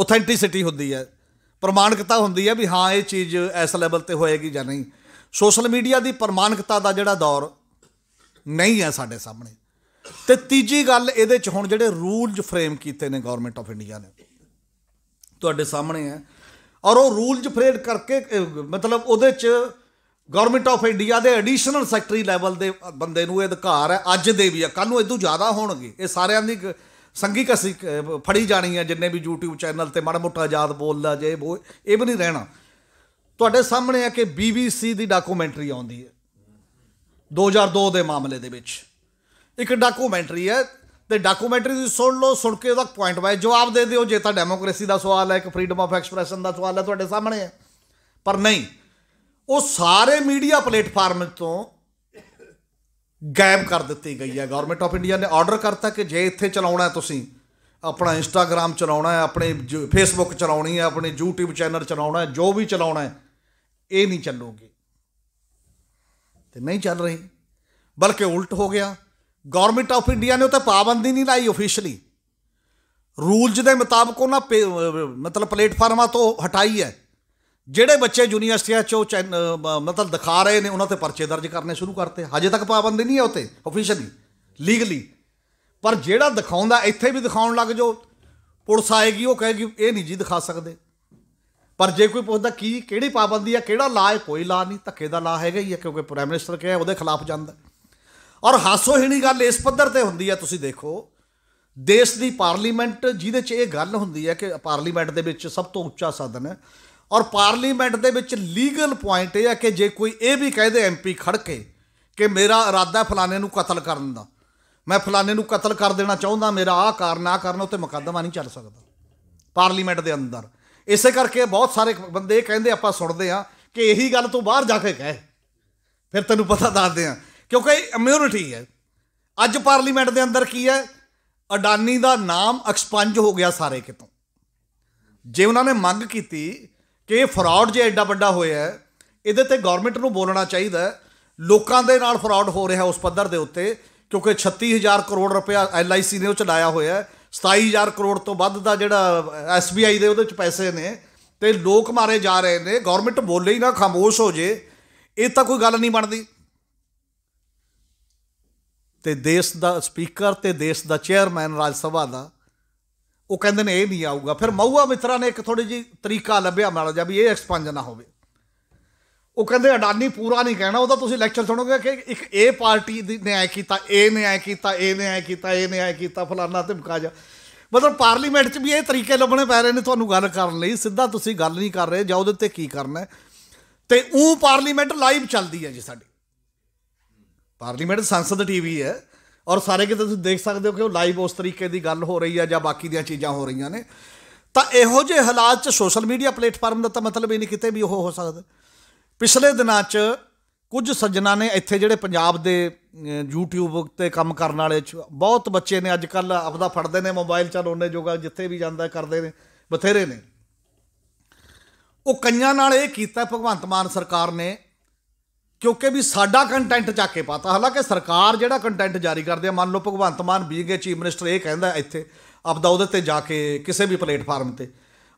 Speaker 1: ਆਥੈਂਟਿਸਿਟੀ ਹੁੰਦੀ ਆ ਪ੍ਰਮਾਣਿਕਤਾ ਹੁੰਦੀ ਆ ਵੀ ਹਾਂ ਇਹ ਚੀਜ਼ ਇਸ ਲੈਵਲ ਤੇ ਹੋਏਗੀ ਜਾਂ ਨਹੀਂ ਸੋਸ਼ਲ ਮੀਡੀਆ ਦੀ ਪ੍ਰਮਾਣਿਕਤਾ ਦਾ ਜਿਹੜਾ ਦੌਰ ਨਹੀਂ ਆ ਸਾਡੇ ਸਾਹਮਣੇ ਤੇ ਤੀਜੀ ਗੱਲ ਇਹਦੇ ਚ ਹੁਣ ਜਿਹੜੇ ਰੂਲਸ ਫਰੇਮ ਕੀਤੇ ਨੇ ਗਵਰਨਮੈਂਟ ਆਫ ਇੰਡੀਆ ਨੇ ਤੁਹਾਡੇ ਸਾਹਮਣੇ ਆ ਔਰ ਉਹ ਰੂਲਸ ਫਰੇਮ ਕਰਕੇ ਮਤਲਬ ਉਹਦੇ ਚ ਗਵਰਨਮੈਂਟ ਆਫ ਇੰਡੀਆ ਦੇ ਐਡੀਸ਼ਨਲ ਸੈਕਟਰੀ ਲੈਵਲ ਦੇ ਬੰਦੇ ਨੂੰ ਇਹ ਅਧਿਕਾਰ ਹੈ ਅੱਜ ਦੇ ਵੀ ਆ ਕੱਲ ਨੂੰ ਇਦੋਂ ਜ਼ਿਆਦਾ ਹੋਣਗੇ ਇਹ ਸਾਰਿਆਂ ਦੀ ਸੰਗੀ ਕਸੀ ਫੜੀ ਜਾਣੀ ਹੈ ਜਿੰਨੇ ਵੀ YouTube ਚੈਨਲ ਤੇ ਮੜ ਮੋਟਾ ਆਜ਼ਾਦ ਬੋਲਦਾ ਜੇ ਉਹ ਇਹ ਵੀ ਨਹੀਂ ਰਹਿਣਾ ਤੁਹਾਡੇ ਸਾਹਮਣੇ ਆ ਕਿ BBC ਦੀ ਡਾਕੂਮੈਂਟਰੀ ਆਉਂਦੀ ਹੈ 2002 ਦੇ ਮਾਮਲੇ ਦੇ ਵਿੱਚ ਇੱਕ ਡਾਕੂਮੈਂਟਰੀ ਹੈ ਤੇ ਡਾਕੂਮੈਂਟਰੀ ਦੀ ਸੁਣ ਲਓ ਸੁਣ ਕੇ ਉਹਦਾ ਪੁਆਇੰਟ ਵਾਈਜ਼ ਜਵਾਬ ਦੇ ਦਿਓ ਜੇ ਤਾਂ ਡੈਮੋਕ੍ਰੇਸੀ ਦਾ ਸਵਾਲ ਹੈ ਇੱਕ ਫਰੀडम ਆਫ ਐਕਸਪ੍ਰੈਸ਼ਨ ਦਾ ਸਵਾਲ ਹੈ ਤੁਹਾਡੇ ਸਾਹਮਣੇ ਹੈ ਪਰ ਨਹੀਂ ਉਹ ਸਾਰੇ ਮੀਡੀਆ ਪਲੇਟਫਾਰਮ ਤੋਂ ਗਾਇਬ ਕਰ ਦਿੱਤੀ ਗਈ ਹੈ ਗਵਰਨਮੈਂਟ ਆਫ ਇੰਡੀਆ ਨੇ ਆਰਡਰ ਕਰਤਾ ਕਿ ਜੇ ਇੱਥੇ ਚਲਾਉਣਾ ਹੈ ਤੁਸੀਂ ਆਪਣਾ ਇੰਸਟਾਗ੍ਰam ਚਲਾਉਣਾ ਹੈ ਆਪਣੇ ਫੇਸਬੁੱਕ ਚਲਾਉਣੀ ਹੈ ਆਪਣੇ YouTube ਚੈਨਲ ਚਲਾਉਣਾ ਹੈ ਜੋ ਵੀ ਚਲਾਉਣਾ ਹੈ ਇਹ ਨਹੀਂ ਚੱਲੂਗੀ ਤੇ ਨਹੀਂ ਚੱਲ ਰਹੀ ਬਲਕਿ ਉਲਟ ਹੋ ਗਿਆ ਗਵਰਨਮੈਂਟ ਆਫ ਇੰਡੀਆ ਨੇ ਉਹ ਤਾਂ ਪਾਬੰਦੀ ਨਹੀਂ ਲਾਈ ਆਫੀਸ਼ੀਅਲੀ ਰੂਲਸ ਦੇ ਮੁਤਾਬਕ ਉਹਨਾਂ ਮਤਲਬ ਪਲੇਟਫਾਰਮਾਂ ਤੋਂ ਹਟਾਈ ਹੈ ਜਿਹੜੇ ਬੱਚੇ ਯੂਨੀਵਰਸਿਟੀਆਂ ਚੋਂ ਮਤਲਬ ਦਿਖਾ ਰਹੇ ਨੇ ਉਹਨਾਂ ਤੇ ਪਰਚੇ ਦਰਜ ਕਰਨੇ ਸ਼ੁਰੂ ਕਰਤੇ ਹਜੇ ਤੱਕ ਪਾਬੰਦੀ ਨਹੀਂ ਹੈ ਉੱਤੇ ਆਫੀਸ਼ੀਅਲੀ ਲੀਗਲੀ ਪਰ ਜਿਹੜਾ ਦਿਖਾਉਂਦਾ ਇੱਥੇ ਵੀ ਦਿਖਾਉਣ ਲੱਗ ਜੋ ਪੁਲਿਸ ਆਏਗੀ ਉਹ ਕਹੇਗੀ ਇਹ ਨਹੀਂ ਜੀ ਦਿਖਾ ਸਕਦੇ ਪਰ ਜੇ ਕੋਈ ਪੁੱਛਦਾ ਕੀ ਕਿਹੜੀ ਪਾਬੰਦੀ ਆ ਕਿਹੜਾ ਲਾ ਹੈ ਕੋਈ ਲਾ ਨਹੀਂ ਧੱਕੇ ਦਾ ਲਾ ਹੈਗਾ ਹੀ ਆ ਕਿਉਂਕਿ ਪ੍ਰਾਈਮ ਮਿਨਿਸਟਰ ਕਹੇ ਉਹਦੇ ਖਿਲਾਫ ਜਾਂਦਾ ਔਰ ਹਾਸੋਹੀਣੀ ਗੱਲ ਇਸ ਪੱਧਰ ਤੇ ਹੁੰਦੀ ਆ ਤੁਸੀਂ ਦੇਖੋ ਦੇਸ਼ ਦੀ ਪਾਰਲੀਮੈਂਟ ਜਿਹਦੇ 'ਚ ਇਹ ਗੱਲ ਹੁੰਦੀ ਹੈ ਕਿ ਪਾਰਲੀਮੈਂਟ ਦੇ ਵਿੱਚ ਸਭ ਤੋਂ ਉੱਚਾ ਸਦਨ ਹੈ ਔਰ ਪਾਰਲੀਮੈਂਟ ਦੇ ਵਿੱਚ ਲੀਗਲ ਪੁਆਇੰਟ ਇਹ ਆ ਕਿ ਜੇ ਕੋਈ ਇਹ ਵੀ ਕਹਦੇ ਐਮਪੀ ਖੜ ਕੇ ਕਿ ਮੇਰਾ ਇਰਾਦਾ ਫਲਾਣੇ ਨੂੰ ਕਤਲ ਕਰਨ ਦਾ ਮੈਂ ਫਲਾਣੇ ਨੂੰ ਕਤਲ ਕਰ ਦੇਣਾ ਚਾਹੁੰਦਾ ਮੇਰਾ ਆਹ ਕਾਰਨ ਆ ਕਰਨ ਉੱਤੇ ਮੁਕੱਦਮਾ ਨਹੀਂ ਚੱਲ ਸਕਦਾ ਪਾਰਲੀਮੈਂਟ ਦੇ ਅੰਦਰ ਇਸੇ ਕਰਕੇ ਬਹੁਤ ਸਾਰੇ ਬੰਦੇ ਕਹਿੰਦੇ ਆਪਾਂ ਸੁਣਦੇ ਆ ਕਿ ਇਹੀ ਗੱਲ ਤੋਂ ਬਾਹਰ ਜਾ ਕੇ ਕਹੇ ਫਿਰ ਤੈਨੂੰ ਪਤਾ ਦੱਸਦੇ ਆ ਕਿਉਂਕਿ ਇਮਿਊਨਿਟੀ ਹੈ ਅੱਜ ਪਾਰਲੀਮੈਂਟ ਦੇ ਅੰਦਰ ਕੀ ਹੈ ਅਡਾਨੀ ਦਾ ਨਾਮ ਐਕਸਪੰਜ ਹੋ ਗਿਆ ਸਾਰੇ ਕਿਤੋਂ ਜੇ ਉਹਨਾਂ ਨੇ ਮੰਗ ਕੀਤੀ ਕਿ ਇਹ ਫਰਾਡ ਜੇ ਐਡਾ ਵੱਡਾ ਹੋਇਆ ਹੈ ਇਹਦੇ ਤੇ ਗਵਰਨਮੈਂਟ ਨੂੰ ਬੋਲਣਾ ਚਾਹੀਦਾ ਹੈ ਲੋਕਾਂ ਦੇ ਨਾਲ ਫਰਾਡ ਹੋ ਰਿਹਾ ਉਸ ਪੱਧਰ ਦੇ ਉੱਤੇ ਕਿਉਂਕਿ 36000 ਕਰੋੜ ਰੁਪਇਆ LIC ਨੇ ਉਹ ਚ ਲਾਇਆ ਹੋਇਆ ਹੈ 27000 ਕਰੋੜ ਤੋਂ ਵੱਧ ਦਾ ਜਿਹੜਾ SBI ਦੇ ਉਹਦੇ ਚ ਪੈਸੇ ਨੇ ਤੇ ਲੋਕ ਮਾਰੇ ਜਾ ਰਹੇ ਨੇ ਗਵਰਨਮੈਂਟ ਬੋਲੇ ਹੀ ਨਾ ਖਾਮੋਸ਼ ਹੋ ਜੇ ਇਹ ਤਾਂ ਕੋਈ ਗੱਲ ਨਹੀਂ ਬਣਦੀ ਤੇ ਦੇਸ਼ ਦਾ ਸਪੀਕਰ ਤੇ ਦੇਸ਼ ਦਾ ਚੇਅਰਮੈਨ ਰਾਜ ਸਭਾ ਦਾ ਉਹ ਕਹਿੰਦੇ ਨੇ ਇਹ ਨਹੀਂ ਆਊਗਾ ਫਿਰ ਮਊਆ ਮਿੱਤਰਾ ਨੇ ਇੱਕ ਥੋੜੀ ਜੀ ਤਰੀਕਾ ਲੱਭਿਆ ਮਾਲਾ ਜਿਹਾ ਵੀ ਇਹ ਐਕਸਪੰਜ ਨਾ ਹੋਵੇ ਉਹ ਕਹਿੰਦੇ ਅਡਾਨੀ ਪੂਰਾ ਨਹੀਂ ਕਹਿਣਾ ਉਹਦਾ ਤੁਸੀਂ ਲੈਕਚਰ ਸੁਣੋਗੇ ਕਿ ਇੱਕ ਇਹ ਪਾਰਟੀ ਨੇ ਐ ਕੀਤਾ ਇਹ ਨੇ ਐ ਕੀਤਾ ਇਹ ਨੇ ਐ ਕੀਤਾ ਇਹ ਨੇ ਐ ਕੀਤਾ ਫਲਾਨਾ ਧਮਕਾ ਜਾ ਮਤਲਬ ਪਾਰਲੀਮੈਂਟ 'ਚ ਵੀ ਇਹ ਤਰੀਕੇ ਲੱਭਣੇ ਪੈ ਰਹੇ ਨੇ ਤੁਹਾਨੂੰ ਗੱਲ ਕਰਨ ਲਈ ਸਿੱਧਾ ਤੁਸੀਂ ਗੱਲ ਨਹੀਂ ਕਰ ਰਹੇ ਜਾਂ ਉਹਦੇ ਉੱਤੇ ਕੀ ਕਰਨਾ ਤੇ ਉਹ ਪਾਰਲੀਮੈਂਟ ਲਾਈਵ ਚੱਲਦੀ ਹੈ ਜੀ ਸਾਡੀ ਪਾਰਲੀਮੈਂਟ ਸੰਸਦ ਟੀਵੀ ਹੈ ਔਰ ਸਾਰੇ ਕਿਤੇ ਤੁਸੀਂ ਦੇਖ ਸਕਦੇ ਹੋ ਕਿ ਉਹ ਲਾਈਵ ਉਸ ਤਰੀਕੇ ਦੀ ਗੱਲ ਹੋ ਰਹੀ ਹੈ ਜਾਂ ਬਾਕੀ ਦੀਆਂ ਚੀਜ਼ਾਂ ਹੋ ਰਹੀਆਂ ਨੇ ਤਾਂ ਇਹੋ ਜਿਹੇ ਹਾਲਾਤ 'ਚ ਸੋਸ਼ਲ ਮੀਡੀਆ ਪਲੇਟਫਾਰਮ ਦਾ ਤਾਂ ਮਤਲਬ ਇਹ ਨਹੀਂ ਕਿਤੇ ਵੀ ਉਹ ਹੋ ਸਕਦਾ ਪਿਛਲੇ ਦਿਨਾਂ 'ਚ ਕੁਝ ਸੱਜਣਾ ਨੇ ਇੱਥੇ ਜਿਹੜੇ ਪੰਜਾਬ ਦੇ YouTube ਤੇ ਕੰਮ ਕਰਨ ਵਾਲੇ ਬਹੁਤ ਬੱਚੇ ਨੇ ਅੱਜ ਕੱਲ ਆਪਦਾ ਫੜਦੇ ਨੇ ਮੋਬਾਈਲ ਚੱਲ ਉਹਨੇ ਜੋਗਾ ਜਿੱਥੇ ਵੀ ਜਾਂਦਾ ਕਰਦੇ ਨੇ ਬਥੇਰੇ ਨੇ ਉਹ ਕਈਆਂ ਨਾਲ ਇਹ ਕੀਤਾ ਭਗਵੰਤ ਮਾਨ ਸਰਕਾਰ ਨੇ ਕਿਉਂਕਿ ਵੀ ਸਾਡਾ ਕੰਟੈਂਟ ਚੱਕ ਕੇ ਪਾਤਾ ਹਾਲਾਂਕਿ ਸਰਕਾਰ ਜਿਹੜਾ ਕੰਟੈਂਟ ਜਾਰੀ ਕਰਦੀ ਆ ਮੰਨ ਲਓ ਭਗਵੰਤ ਮਾਨ ਬੀਗੇ ਚੀਫ ਮਿਨਿਸਟਰ ਇਹ ਕਹਿੰਦਾ ਇੱਥੇ ਆਪਦਾ ਉਹਦੇ ਤੇ ਜਾ ਕੇ ਕਿਸੇ ਵੀ ਪਲੇਟਫਾਰਮ ਤੇ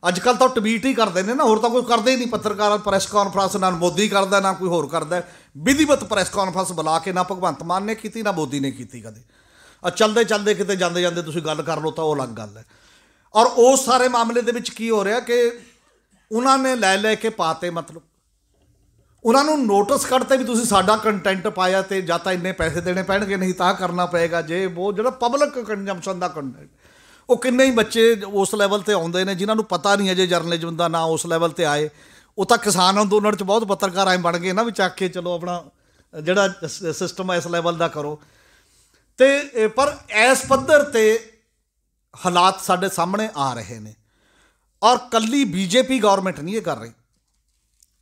Speaker 1: ਅੱਜ ਕੱਲ ਤਾਂ ਟਵੀਟ ਹੀ ਕਰਦੇ ਨੇ ਨਾ ਹੋਰ ਤਾਂ ਕੋਈ ਕਰਦੇ ਹੀ ਨਹੀਂ ਪੱਤਰਕਾਰ ਪ੍ਰੈਸ ਕਾਨਫਰੰਸ ਨਾਲ ਮੋਦੀ ਕਰਦਾ ਨਾ ਕੋਈ ਹੋਰ ਕਰਦਾ ਵਿਧੀਵਤ ਪ੍ਰੈਸ ਕਾਨਫਰੰਸ ਬੁਲਾ ਕੇ ਨਾ ਭਗਵੰਤ ਮਾਨ ਨੇ ਕੀਤੀ ਨਾ ਮੋਦੀ ਨੇ ਕੀਤੀ ਕਦੇ ਆ ਚੱਲਦੇ ਚੱਲਦੇ ਕਿਤੇ ਜਾਂਦੇ ਜਾਂਦੇ ਤੁਸੀਂ ਗੱਲ ਕਰ ਲਓ ਤਾਂ ਉਹ ਅਲੱਗ ਗੱਲ ਹੈ ਔਰ ਉਸ ਸਾਰੇ ਮਾਮਲੇ ਦੇ ਵਿੱਚ ਕੀ ਹੋ ਰਿਹਾ ਕਿ ਉਹਨਾਂ ਨੇ ਲੈ ਲੈ ਕੇ ਪਾਤੇ ਮਤਲਬ ਉਹਨਾਂ ਨੂੰ ਨੋਟਿਸ ਕੱਢਤੇ ਵੀ ਤੁਸੀਂ ਸਾਡਾ ਕੰਟੈਂਟ ਪਾਇਆ ਤੇ ਜਾਂ ਤਾਂ ਇੰਨੇ ਪੈਸੇ ਦੇਣੇ ਪੈਣਗੇ ਨਹੀਂ ਤਾਂ ਕਰਨਾ ਪਏਗਾ ਜੇ ਉਹ ਜਿਹੜਾ ਪਬਲਿਕ ਕੰਜ਼ੰਪਸ਼ਨ ਦਾ ਕੰਟੈਂਟ ਉਹ ਕਿੰਨੇ ਹੀ ਬੱਚੇ ਉਸ ਲੈਵਲ ਤੇ ਆਉਂਦੇ ਨੇ ਜਿਨ੍ਹਾਂ ਨੂੰ ਪਤਾ ਨਹੀਂ ਅਜੇ ਜਰਨਲਿਜ਼ਮ ਦਾ ਨਾਂ ਉਸ ਲੈਵਲ ਤੇ ਆਏ ਉਹ ਤਾਂ ਕਿਸਾਨ ਅੰਦੋਲਨ 'ਚ ਬਹੁਤ ਪੱਤਰਕਾਰ ਆਏ ਬਣ ਗਏ ਨਾ ਵੀ ਚੱਕ ਕੇ ਚਲੋ ਆਪਣਾ ਜਿਹੜਾ ਸਿਸਟਮ ਹੈ ਇਸ ਲੈਵਲ ਦਾ ਕਰੋ ਤੇ ਪਰ ਇਸ ਪੱਧਰ ਤੇ ਹਾਲਾਤ ਸਾਡੇ ਸਾਹਮਣੇ ਆ ਰਹੇ ਨੇ ਔਰ ਕੱਲੀ ਬੀਜੇਪੀ ਗਵਰਨਮੈਂਟ ਨਹੀਂ ਇਹ ਕਰ ਰਹੀ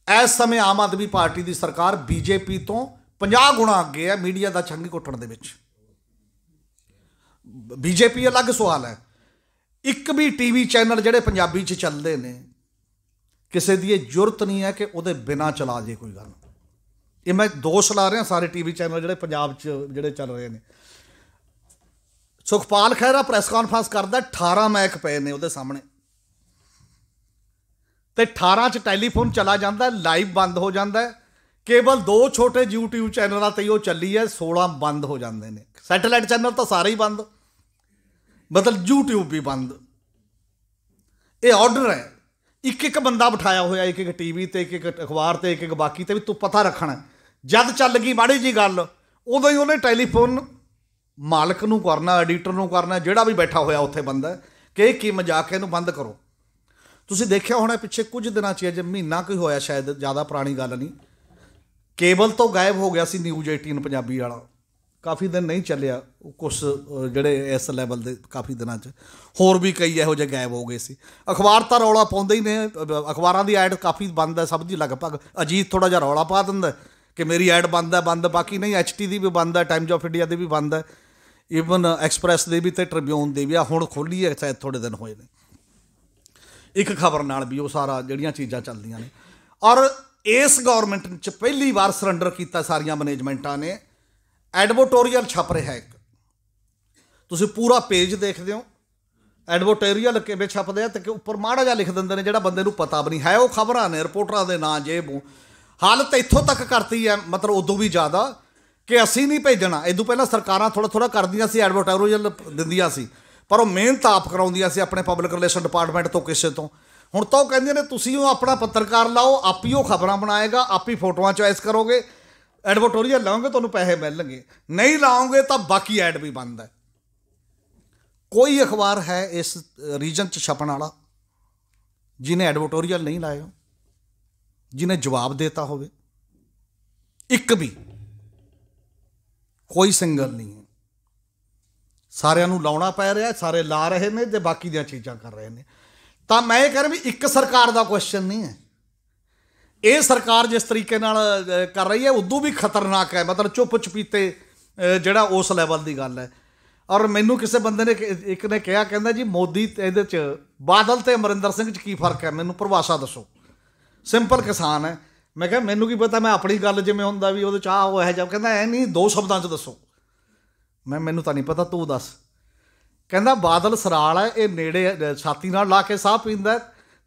Speaker 1: ਇਸ ਸਮੇਂ ਆਮ ਆਦਮੀ ਪਾਰਟੀ ਦੀ ਸਰਕਾਰ ਬੀਜੇਪੀ ਤੋਂ 50 ਗੁਣਾ ਅੱਗੇ ਹੈ ਮੀਡੀਆ ਦਾ ਛੰਗੀ ਕੁੱਟਣ ਦੇ ਵਿੱਚ ਬੀਜੇਪੀ ਅਲੱਗ ਸਵਾਲ ਹੈ ਇੱਕ ਵੀ ਟੀਵੀ ਚੈਨਲ ਜਿਹੜੇ ਪੰਜਾਬੀ 'ਚ ਚੱਲਦੇ ਨੇ ਕਿਸੇ ਦੀ ਇਹ ਜੁਰਤ ਨਹੀਂ ਹੈ ਕਿ ਉਹਦੇ ਬਿਨਾ ਚਲਾ ਜੇ ਕੋਈ ਗੱਲ ਇਹ ਮੈਂ ਦੋਸ਼ ਲਾ ਰਿਹਾ ਸਾਰੇ ਟੀਵੀ ਚੈਨਲ ਜਿਹੜੇ ਪੰਜਾਬ 'ਚ ਜਿਹੜੇ ਚੱਲ ਰਹੇ ਨੇ ਸੁਖਪਾਲ ਖਹਿਰਾ ਪ੍ਰੈਸ ਕਾਨਫਰੰਸ ਕਰਦਾ 18 ਮੈਕ ਪਏ ਨੇ ਉਹਦੇ ਸਾਹਮਣੇ ਤੇ 18 ਚ ਟੈਲੀਫੋਨ ਚਲਾ ਜਾਂਦਾ ਲਾਈਵ ਬੰਦ ਹੋ ਜਾਂਦਾ ਕੇਵਲ ਦੋ ਛੋਟੇ YouTube ਚੈਨਲਾਂ ਤੇ ਉਹ ਚੱਲੀ ਹੈ 16 ਬੰਦ ਹੋ ਜਾਂਦੇ ਨੇ ਸੈਟੇਲਾਈਟ ਚੈਨਲ ਤਾਂ ਸਾਰੇ ਹੀ ਬੰਦ ਮਤਲਬ YouTube ਵੀ ਬੰਦ ਇਹ ਆਰਡਰ ਹੈ ਇੱਕ ਇੱਕ ਬੰਦਾ ਬਿਠਾਇਆ ਹੋਇਆ ਇੱਕ ਇੱਕ ਟੀਵੀ ਤੇ ਇੱਕ ਇੱਕ ਅਖਬਾਰ ਤੇ ਇੱਕ ਇੱਕ ਬਾਕੀ ਤੇ ਵੀ ਤੂੰ ਪਤਾ ਰੱਖਣਾ ਜਦ ਚੱਲ ਗਈ ਮਾੜੀ ਜੀ ਗੱਲ ਉਦੋਂ ਹੀ ਉਹਨੇ ਟੈਲੀਫੋਨ ਮਾਲਕ ਨੂੰ ਕਰਨਾ ਐਡੀਟਰ ਨੂੰ ਕਰਨਾ ਜਿਹੜਾ ਵੀ ਬੈਠਾ ਹੋਇਆ ਉੱਥੇ ਬੰਦਾ ਕਿ ਕੀ ਮਜ਼ਾਕ ਇਹਨੂੰ ਬੰਦ ਕਰੋ ਤੁਸੀਂ ਦੇਖਿਆ ਹੋਣਾ ਪਿੱਛੇ ਕੁਝ ਦਿਨਾਂ 'ਚ ਜੇ ਮਹੀਨਾ ਕੋਈ ਹੋਇਆ ਸ਼ਾਇਦ ਜ਼ਿਆਦਾ ਪੁਰਾਣੀ ਗੱਲ ਨਹੀਂ ਕੇਬਲ ਤੋਂ ਗਾਇਬ ਹੋ ਗਿਆ ਸੀ ਨਿਊਜ਼ 18 ਪੰਜਾਬੀ ਵਾਲਾ ਕਾਫੀ ਦਿਨ ਨਹੀਂ ਚੱਲਿਆ ਕੁਝ ਜਿਹੜੇ ਇਸ ਲੈਵਲ ਦੇ ਕਾਫੀ ਦਿਨਾਂ 'ਚ ਹੋਰ ਵੀ ਕਈ ਇਹੋ ਜਿਹੇ ਗਾਇਬ ਹੋ ਗਏ ਸੀ ਅਖਬਾਰ ਤਾਂ ਰੌਲਾ ਪਾਉਂਦੇ ਹੀ ਨੇ ਅਖਬਾਰਾਂ ਦੀ ਐਡ ਕਾਫੀ ਬੰਦ ਹੈ ਸਭ ਦੀ ਲਗਭਗ ਅਜੀਤ ਥੋੜਾ ਜਿਹਾ ਰੌਲਾ ਪਾ ਦਿੰਦਾ ਕਿ ਮੇਰੀ ਐਡ ਬੰਦ ਹੈ ਬੰਦ ਬਾਕੀ ਨਹੀਂ ਐਚਟੀ ਦੀ ਵੀ ਬੰਦ ਹੈ ਟਾਈਮਜ਼ ਆਫ ਇੰਡੀਆ ਦੀ ਵੀ ਬੰਦ ਹੈ ਇਵਨ ਐਕਸਪ੍ਰੈਸ ਦੇ ਵੀ ਤੇ ਟ੍ਰਿਬਿਊਨ ਦੇ ਵੀ ਆ ਹੁਣ ਖੋਲੀ ਹੈ ਸ਼ਾਇਦ ਥੋੜੇ ਦਿਨ ਹੋਏ ਨੇ ਇੱਕ ਖਬਰ ਨਾਲ ਵੀ ਉਹ ਸਾਰਾ ਜਿਹੜੀਆਂ ਚੀਜ਼ਾਂ ਚੱਲਦੀਆਂ ਨੇ ਔਰ ਇਸ ਗਵਰਨਮੈਂਟ ਚ ਪਹਿਲੀ ਵਾਰ ਸਰੈਂਡਰ ਕੀਤਾ ਸਾਰੀਆਂ ਮੈਨੇਜਮੈਂਟਾਂ ਨੇ ਐਡਵੋਟੋਰੀਅਲ ਛਪ ਰਿਹਾ ਇੱਕ ਤੁਸੀਂ ਪੂਰਾ ਪੇਜ ਦੇਖਦੇ ਹੋ ਐਡਵੋਟੋਰੀਅਲ ਕਿਵੇਂ ਛਪਦੇ ਆ ਤੇ ਕਿ ਉੱਪਰ ਮਾੜਾ ਜਿਹਾ ਲਿਖ ਦਿੰਦੇ ਨੇ ਜਿਹੜਾ ਬੰਦੇ ਨੂੰ ਪਤਾ ਵੀ ਨਹੀਂ ਹੈ ਉਹ ਖਬਰਾਂ ਨੇ ਰਿਪੋਰਟਰਾਂ ਦੇ ਨਾਂ ਜੇ ਹਾਲਤ ਇੱਥੋਂ ਤੱਕ ਕਰਤੀ ਹੈ ਮਤਲਬ ਉਦੋਂ ਵੀ ਜ਼ਿਆਦਾ ਕਿ ਅਸੀਂ ਨਹੀਂ ਭੇਜਣਾ ਇਦੋਂ ਪਹਿਲਾਂ ਸਰਕਾਰਾਂ ਥੋੜਾ ਥੋੜਾ ਕਰਦੀਆਂ ਸੀ ਐਡਵਰਟਾਈਜ਼ਰ ਦਿੰਦੀਆਂ ਸੀ ਪਰ ਉਹ ਮਿਹਨਤ ਆਪ ਕਰਾਉਂਦੀਆਂ ਸੀ ਆਪਣੇ ਪਬਲਿਕ ਰਿਲੇਸ਼ਨ ਡਿਪਾਰਟਮੈਂਟ ਤੋਂ ਕਿਸੇ ਤੋਂ ਹੁਣ ਤਾਂ ਉਹ ਕਹਿੰਦੇ ਨੇ ਤੁਸੀਂ ਉਹ ਆਪਣਾ ਪੱਤਰਕਾਰ ਲਾਓ ਆਪ ਹੀ ਉਹ ਖਬਰਾਂ ਬਣਾਏਗਾ ਆਪ ਹੀ ਫੋਟੋਆਂ ਚੁਆਇਸ ਕਰੋਗੇ ਐਡਵਰਟੋਰੀਅਲ ਲਾਓਗੇ ਤੁਹਾਨੂੰ ਪੈਸੇ ਮਿਲਣਗੇ ਨਹੀਂ ਲਾਓਗੇ ਤਾਂ ਬਾਕੀ ਐਡ ਵੀ ਬੰਦ ਹੈ ਕੋਈ ਅਖਬਾਰ ਹੈ ਇਸ ਰੀਜਨ 'ਚ ਛਪਣ ਵਾਲਾ ਜਿਨੇ ਐਡਵਰਟੋਰੀਅਲ ਨਹੀਂ ਲਾਇਆ ਜਿਨੇ ਜਵਾਬ ਦਿੱਤਾ ਹੋਵੇ ਇੱਕ ਵੀ ਕੋਈ ਸਿੰਗਲ ਨਹੀਂ ਸਾਰਿਆਂ ਨੂੰ ਲਾਉਣਾ ਪੈ ਰਿਹਾ ਸਾਰੇ ਲਾ ਰਹੇ ਨੇ ਤੇ ਬਾਕੀ ਦੀਆਂ ਚੀਜ਼ਾਂ ਕਰ ਰਹੇ ਨੇ ਤਾਂ ਮੈਂ ਇਹ ਕਹਿੰਦਾ ਵੀ ਇੱਕ ਸਰਕਾਰ ਦਾ ਕੁਐਸਚਨ ਨਹੀਂ ਹੈ ਇਹ ਸਰਕਾਰ ਜਿਸ ਤਰੀਕੇ ਨਾਲ ਕਰ ਰਹੀ ਹੈ ਉਦੋਂ ਵੀ ਖਤਰਨਾਕ ਹੈ ਮਤਲਬ ਚੁੱਪ ਚਪੀਤੇ ਜਿਹੜਾ ਉਸ ਲੈਵਲ ਦੀ ਗੱਲ ਹੈ ਔਰ ਮੈਨੂੰ ਕਿਸੇ ਬੰਦੇ ਨੇ ਇੱਕ ਨੇ ਕਿਹਾ ਕਹਿੰਦਾ ਜੀ ਮੋਦੀ ਇਹਦੇ ਚ ਬਾਦਲ ਤੇ ਅਮਰਿੰਦਰ ਸਿੰਘ ਚ ਕੀ ਫਰਕ ਹੈ ਮੈਨੂੰ ਪਰਿਭਾਸ਼ਾ ਦੱਸੋ ਸਿੰਪਲ ਕਿਸਾਨ ਹੈ ਮੈਂ ਕਿਹਾ ਮੈਨੂੰ ਕੀ ਪਤਾ ਮੈਂ ਆਪਣੀ ਗੱਲ ਜਿਵੇਂ ਹੁੰਦਾ ਵੀ ਉਹਦੇ ਚ ਆ ਉਹ ਹੈ ਜਾਂ ਕਹਿੰਦਾ ਐ ਨਹੀਂ ਦੋ ਸ਼ਬਦਾਂ ਚ ਦੱਸੋ ਮੈਂ ਮੈਨੂੰ ਤਾਂ ਨਹੀਂ ਪਤਾ ਤੂੰ ਦੱਸ ਕਹਿੰਦਾ ਬਾਦਲ ਸਰਾਲ ਹੈ ਇਹ ਨੇੜੇ ਛਾਤੀ ਨਾਲ ਲਾ ਕੇ ਸਾਹ ਪੀਂਦਾ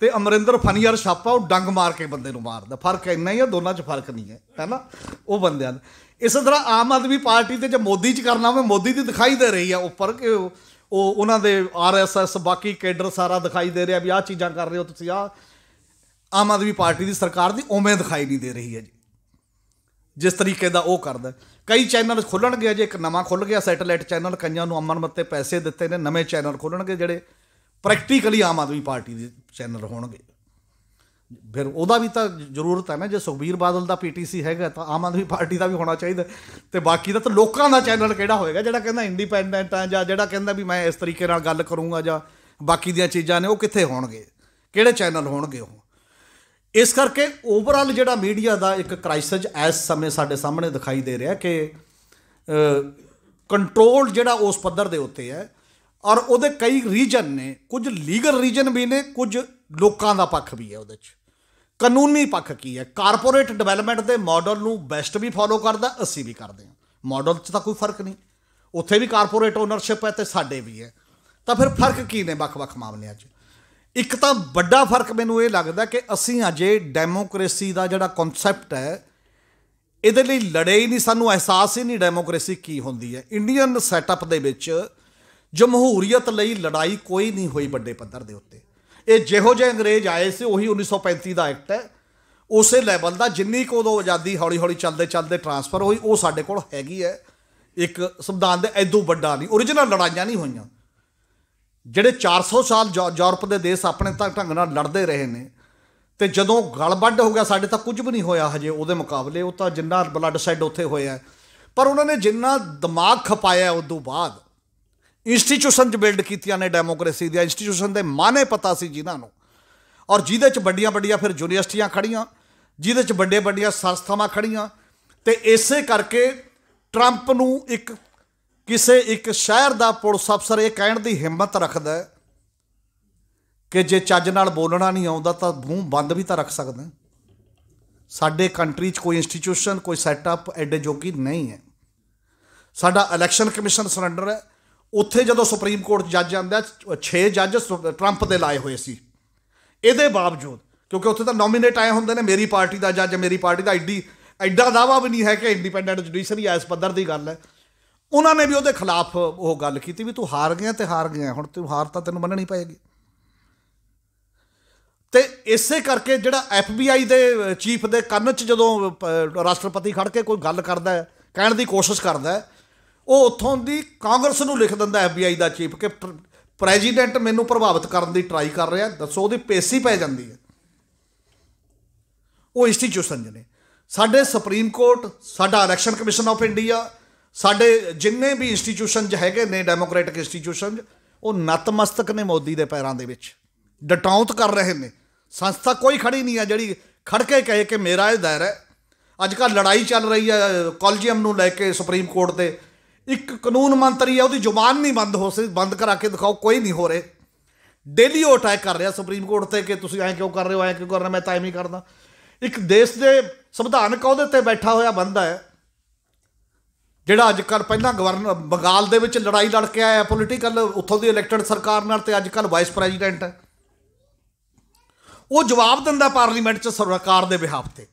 Speaker 1: ਤੇ ਅਮਰਿੰਦਰ ਫਨੀਅਰ ਛਾਪਾ ਉਹ ਡੰਗ ਮਾਰ ਕੇ ਬੰਦੇ ਨੂੰ ਮਾਰਦਾ ਫਰਕ ਇੰਨਾ ਹੀ ਆ ਦੋਨਾਂ 'ਚ ਫਰਕ ਨਹੀਂ ਹੈ ਹੈਨਾ ਉਹ ਬੰਦਿਆਂ ਇਸ ਇਸੇ ਤਰ੍ਹਾਂ ਆਮ ਆਦਮੀ ਪਾਰਟੀ ਤੇ ਜੇ ਮੋਦੀ 'ਚ ਕਰਨਾ ਹੋਵੇ ਮੋਦੀ ਦੀ ਦਿਖਾਈ ਦੇ ਰਹੀ ਆ ਉੱਪਰ ਕਿ ਉਹ ਉਹਨਾਂ ਦੇ ਆਰਐਸਐਸ ਬਾਕੀ ਕੈਡਰ ਸਾਰਾ ਦਿਖਾਈ ਦੇ ਰਿਹਾ ਵੀ ਆਹ ਚੀਜ਼ਾਂ ਕਰ ਰਹੇ ਹੋ ਤੁਸੀਂ ਆ ਆਮ ਆਦਮੀ ਪਾਰਟੀ ਦੀ ਸਰਕਾਰ ਦੀ ਉਮੀਦ ਦਿਖਾਈ ਨਹੀਂ ਦੇ ਰਹੀ ਹੈ ਜੀ ਜਿਸ ਤਰੀਕੇ ਦਾ ਉਹ ਕਰਦਾ ਕਈ ਚੈਨਲ ਖੁੱਲਣਗੇ ਅਜੇ ਇੱਕ ਨਵਾਂ ਖੁੱਲ ਗਿਆ ਸੈਟੇਲਾਈਟ ਚੈਨਲ ਕਈਆਂ ਨੂੰ ਅਮਨ ਮੱਤੇ ਪੈਸੇ ਦਿੱਤੇ ਨੇ ਨਵੇਂ ਚੈਨਲ ਖੁੱਲਣਗੇ ਜਿਹੜੇ ਪ੍ਰੈਕਟੀਕਲੀ ਆਮ ਆਦਮੀ ਪਾਰਟੀ ਦੇ ਚੈਨਲ ਹੋਣਗੇ ਫਿਰ ਉਹਦਾ ਵੀ ਤਾਂ ਜ਼ਰੂਰਤ ਹੈ ਨਾ ਜੇ ਸੁਖਬੀਰ ਬਾਦਲ ਦਾ ਪੀਟੀਸੀ ਹੈਗਾ ਤਾਂ ਆਮ ਆਦਮੀ ਪਾਰਟੀ ਦਾ ਵੀ ਹੋਣਾ ਚਾਹੀਦਾ ਤੇ ਬਾਕੀ ਦਾ ਤਾਂ ਲੋਕਾਂ ਦਾ ਚੈਨਲ ਕਿਹੜਾ ਹੋਏਗਾ ਜਿਹੜਾ ਕਹਿੰਦਾ ਇੰਡੀਪੈਂਡੈਂਟ ਆ ਜਾਂ ਜਿਹੜਾ ਕਹਿੰਦਾ ਵੀ ਮੈਂ ਇਸ ਤਰੀਕੇ ਨਾਲ ਗੱਲ ਕਰੂੰਗਾ ਜਾਂ ਬਾਕੀ ਦੀਆਂ ਚੀਜ਼ਾਂ ਨੇ ਉਹ ਕਿੱਥੇ ਹੋਣਗੇ ਕਿਹੜੇ ਚੈਨਲ ਹੋਣਗੇ ਉਹ ਇਸ ਕਰਕੇ ਓਵਰਆਲ ਜਿਹੜਾ ਮੀਡੀਆ ਦਾ ਇੱਕ ਕ੍ਰਾਈਸਿਸ ਐਸ ਸਮੇਂ ਸਾਡੇ ਸਾਹਮਣੇ ਦਿਖਾਈ ਦੇ ਰਿਹਾ ਕਿ ਕੰਟਰੋਲ ਜਿਹੜਾ ਉਸ ਪੱਧਰ ਦੇ ਉੱਤੇ ਹੈ ਔਰ ਉਹਦੇ ਕਈ ਰੀਜਨ ਨੇ ਕੁਝ ਲੀਗਲ ਰੀਜਨ ਵੀ ਨੇ ਕੁਝ ਲੋਕਾਂ ਦਾ ਪੱਖ ਵੀ ਹੈ ਉਹਦੇ 'ਚ ਕਾਨੂੰਨੀ ਪੱਖ ਕੀ ਹੈ ਕਾਰਪੋਰੇਟ ਡਿਵੈਲਪਮੈਂਟ ਦੇ ਮਾਡਲ ਨੂੰ ਬੈਸਟ ਵੀ ਫਾਲੋ ਕਰਦਾ ਅਸੀਂ ਵੀ ਕਰਦੇ ਹਾਂ ਮਾਡਲ 'ਚ ਤਾਂ ਕੋਈ ਫਰਕ ਨਹੀਂ ਉੱਥੇ ਵੀ ਕਾਰਪੋਰੇਟ ਓਨਰਸ਼ਿਪ ਹੈ ਤੇ ਸਾਡੇ ਵੀ ਹੈ ਤਾਂ ਫਿਰ ਫਰਕ ਕੀ ਨੇ ਵੱਖ-ਵੱਖ ਮਾਮਲਿਆਂ 'ਚ ਇੱਕ ਤਾਂ ਵੱਡਾ ਫਰਕ ਮੈਨੂੰ ਇਹ ਲੱਗਦਾ ਕਿ ਅਸੀਂ ਅਜੇ ਡੈਮੋਕ੍ਰੇਸੀ ਦਾ ਜਿਹੜਾ ਕਨਸੈਪਟ ਹੈ ਇਹਦੇ ਲਈ ਲੜੇ ਹੀ ਨਹੀਂ ਸਾਨੂੰ ਅਹਿਸਾਸ ਹੀ ਨਹੀਂ ਡੈਮੋਕ੍ਰੇਸੀ ਕੀ ਹੁੰਦੀ ਹੈ ਇੰਡੀਅਨ ਸੈਟਅਪ ਦੇ ਵਿੱਚ ਜਮਹੂਰੀਅਤ ਲਈ ਲੜਾਈ ਕੋਈ ਨਹੀਂ ਹੋਈ ਵੱਡੇ ਪੱਧਰ ਦੇ ਉੱਤੇ ਇਹ ਜਿਹੋ ਜਿਹੇ ਅੰਗਰੇਜ਼ ਆਏ ਸੀ ਉਹੀ 1935 ਦਾ ਐਕਟ ਹੈ ਉਸੇ ਲੈਵਲ ਦਾ ਜਿੰਨੀ ਕੋ ਉਦੋਂ ਆਜ਼ਾਦੀ ਹੌਲੀ-ਹੌਲੀ ਚੱਲਦੇ ਚੱਲਦੇ ਟਰਾਂਸਫਰ ਹੋਈ ਉਹ ਸਾਡੇ ਕੋਲ ਹੈਗੀ ਹੈ ਇੱਕ ਸੰਵਿਧਾਨ ਦੇ ਐਦੋਂ ਵੱਡਾ ਨਹੀਂ origignal ਲੜਾਈਆਂ ਨਹੀਂ ਹੋਈਆਂ ਜਿਹੜੇ 400 ਸਾਲ ਯੂਰਪ ਦੇ ਦੇਸ਼ ਆਪਣੇ ਤੱਕ ਢੰਗ ਨਾਲ ਲੜਦੇ ਰਹੇ ਨੇ ਤੇ ਜਦੋਂ ਗਲਬੱਡ ਹੋ ਗਿਆ ਸਾਡੇ ਤਾਂ ਕੁਝ ਵੀ ਨਹੀਂ ਹੋਇਆ ਹਜੇ ਉਹਦੇ ਮੁਕਾਬਲੇ ਉਹ ਤਾਂ ਜਿੰਨਾ ਬਲੱਡ ਸੈੱਡ ਉੱਥੇ ਹੋਇਆ ਪਰ ਉਹਨਾਂ ਨੇ ਜਿੰਨਾ ਦਿਮਾਗ ਖਪਾਇਆ ਉਸ ਤੋਂ ਬਾਅਦ ਚ ਬਿਲਡ ਕੀਤੀਆਂ ਨੇ ਡੈਮੋਕ੍ਰੇਸੀ ਦੀਆਂ ਇੰਸਟੀਟਿਊਸ਼ਨ ਦੇ ਮਾਨੇ ਪਤਾ ਸੀ ਜਿਨ੍ਹਾਂ ਨੂੰ ਔਰ ਜਿਹਦੇ ਚ ਵੱਡੀਆਂ ਵੱਡੀਆਂ ਫਿਰ ਯੂਨੀਵਰਸਿਟੀਆਂ ਖੜੀਆਂ ਜਿਹਦੇ ਚ ਵੱਡੇ ਵੱਡੀਆਂ ਸੰਸਥਾਵਾਂ ਖੜੀਆਂ ਤੇ ਇਸੇ ਕਰਕੇ ਟਰੰਪ ਨੂੰ ਇੱਕ ਕਿਸੇ ਇੱਕ ਸ਼ਹਿਰ ਦਾ ਪੁਲਿਸ ਅਫਸਰ ਇਹ ਕਹਿਣ ਦੀ ਹਿੰਮਤ ਰੱਖਦਾ ਕਿ ਜੇ ਚੱਜ ਨਾਲ ਬੋਲਣਾ ਨਹੀਂ ਆਉਂਦਾ ਤਾਂ ਮੂੰਹ ਬੰਦ ਵੀ ਤਾਂ ਰੱਖ ਸਕਦਾ ਸਾਡੇ ਕੰਟਰੀ 'ਚ ਕੋਈ ਇੰਸਟੀਟਿਊਸ਼ਨ ਕੋਈ ਸੈਟਅਪ ਐਡੇ ਜੋਗੀ ਨਹੀਂ ਹੈ ਸਾਡਾ ਇਲੈਕਸ਼ਨ ਕਮਿਸ਼ਨ ਸਰੈਂਡਰ ਹੈ ਉੱਥੇ ਜਦੋਂ ਸੁਪਰੀਮ ਕੋਰਟ ਜੱਜ ਆਂਦਾ 6 ਜੱਜ ਟਰੰਪ ਦੇ ਲਾਏ ਹੋਏ ਸੀ ਇਹਦੇ ਬਾਵਜੂਦ ਕਿਉਂਕਿ ਉੱਥੇ ਤਾਂ ਨੋਮੀਨੇਟ ਆਏ ਹੁੰਦੇ ਨੇ ਮੇਰੀ ਪਾਰਟੀ ਦਾ ਜੱਜ ਮੇਰੀ ਪਾਰਟੀ ਦਾ ਐਡੀ ਐਡਾ ਦਾਵਾ ਵੀ ਨਹੀਂ ਹੈ ਕਿ ਇੰਡੀਪੈਂਡੈਂਟ ਜੁਡੀਸ਼ਰੀ ਐਸ ਪੱਧਰ ਦੀ ਗੱਲ ਹੈ ਉਹਨਾਂ ਨੇ ਵੀ ਉਹਦੇ ਖਿਲਾਫ ਉਹ ਗੱਲ ਕੀਤੀ ਵੀ ਤੂੰ ਹਾਰ ਗਿਆ ਤੇ ਹਾਰ ਗਿਆ ਹੁਣ ਤੂੰ ਹਾਰ ਤਾਂ ਤੈਨੂੰ ਮੰਨਣੀ ਪਏਗੀ ਤੇ ਇਸੇ ਕਰਕੇ ਜਿਹੜਾ ਐਫਬੀਆਈ ਦੇ ਚੀਫ ਦੇ ਕੰਨ 'ਚ ਜਦੋਂ ਰਾਸ਼ਟਰਪਤੀ ਖੜ ਕੇ ਕੋਈ ਗੱਲ ਕਰਦਾ ਹੈ ਕਹਿਣ ਦੀ ਕੋਸ਼ਿਸ਼ ਕਰਦਾ ਹੈ ਉਹ ਉੱਥੋਂ ਦੀ ਕਾਂਗਰਸ ਨੂੰ ਲਿਖ ਦਿੰਦਾ ਐਫਬੀਆਈ ਦਾ ਚੀਫ ਕਿ ਪ੍ਰੈਜ਼ੀਡੈਂਟ ਮੈਨੂੰ ਪ੍ਰਭਾਵਿਤ ਕਰਨ ਦੀ ਟਰਾਈ ਕਰ ਰਿਹਾ ਦੱਸੋ ਉਹਦੀ ਪੇਸੀ ਪੈ ਜਾਂਦੀ ਹੈ ਉਹ ਇੰਸਟੀਚਿਊਸ਼ਨ ਜਨੇ ਸਾਡੇ ਸੁਪਰੀਮ ਕੋਰਟ ਸਾਡਾ ਇਲੈਕਸ਼ਨ ਕਮਿਸ਼ਨ ਆਫ ਇੰਡੀਆ ਸਾਡੇ ਜਿੰਨੇ ਵੀ ਇੰਸਟੀਚੂਸ਼ਨ ਹੈਗੇ ਨੇ ਡੈਮੋਕ੍ਰੈਟਿਕ ਇੰਸਟੀਟਿਊਸ਼ਨ ਉਹ ਨਤਮਸਤਕ ਨੇ ਮੋਦੀ ਦੇ ਪੈਰਾਂ ਦੇ ਵਿੱਚ ਡਟਾਉਂਤ ਕਰ ਰਹੇ ਨੇ ਸੰਸਥਾ ਕੋਈ ਖੜੀ ਨਹੀਂ ਆ ਜਿਹੜੀ ਖੜ ਕੇ ਕਹੇ ਕਿ ਮੇਰਾ ਇਹ ਦਾਇਰਾ ਹੈ ਅੱਜ ਕੱਲ ਲੜਾਈ ਚੱਲ ਰਹੀ ਹੈ ਕਾਲਜੀਅਮ ਨੂੰ ਲੈ ਕੇ ਸੁਪਰੀਮ ਕੋਰਟ ਤੇ ਇੱਕ ਕਾਨੂੰਨ ਮੰਤਰੀ ਆ ਉਹਦੀ ਜ਼ੁਬਾਨ ਨਹੀਂ ਬੰਦ ਹੋ ਸਕਦੀ ਬੰਦ ਕਰਾ ਕੇ ਦਿਖਾਓ ਕੋਈ ਨਹੀਂ ਹੋ ਰਹੇ ਡੇਲੀ ਉਹ ਅਟੈਕ ਕਰ ਰਿਹਾ ਸੁਪਰੀਮ ਕੋਰਟ ਤੇ ਕਿ ਤੁਸੀਂ ਐਂ ਕਿਉਂ ਕਰ ਰਹੇ ਹੋ ਐਂ ਕਿਉਂ ਕਰ ਰਹੇ ਮੈਂ ਤਾਂ ਐਵੇਂ ਹੀ ਕਰਦਾ ਇੱਕ ਦੇਸ਼ ਦੇ ਸੰਵਿਧਾਨਕ ਅਹੁਦੇ ਤੇ ਬੈਠਾ ਹੋਇਆ ਬੰਦਾ ਹੈ ਜਿਹੜਾ ਅੱਜ ਕੱਲ ਪਹਿਲਾਂ ਗਵਰਨਰ ਬੰਗਾਲ ਦੇ ਵਿੱਚ ਲੜਾਈ ਲੜ ਕੇ ਆਇਆ ਪੋਲੀਟੀਕਲ ਉੱਥੋਂ ਦੀ ਇਲੈਕਟਡ ਸਰਕਾਰ ਨਾਲ ਤੇ ਅੱਜ ਕੱਲ ਵਾਈਸ ਪ੍ਰੈਜ਼ੀਡੈਂਟ ਹੈ ਉਹ ਜਵਾਬ ਦਿੰਦਾ ਪਾਰਲੀਮੈਂਟ 'ਚ ਸਰਕਾਰ ਦੇ ਬਿਹਾਫ ਤੇ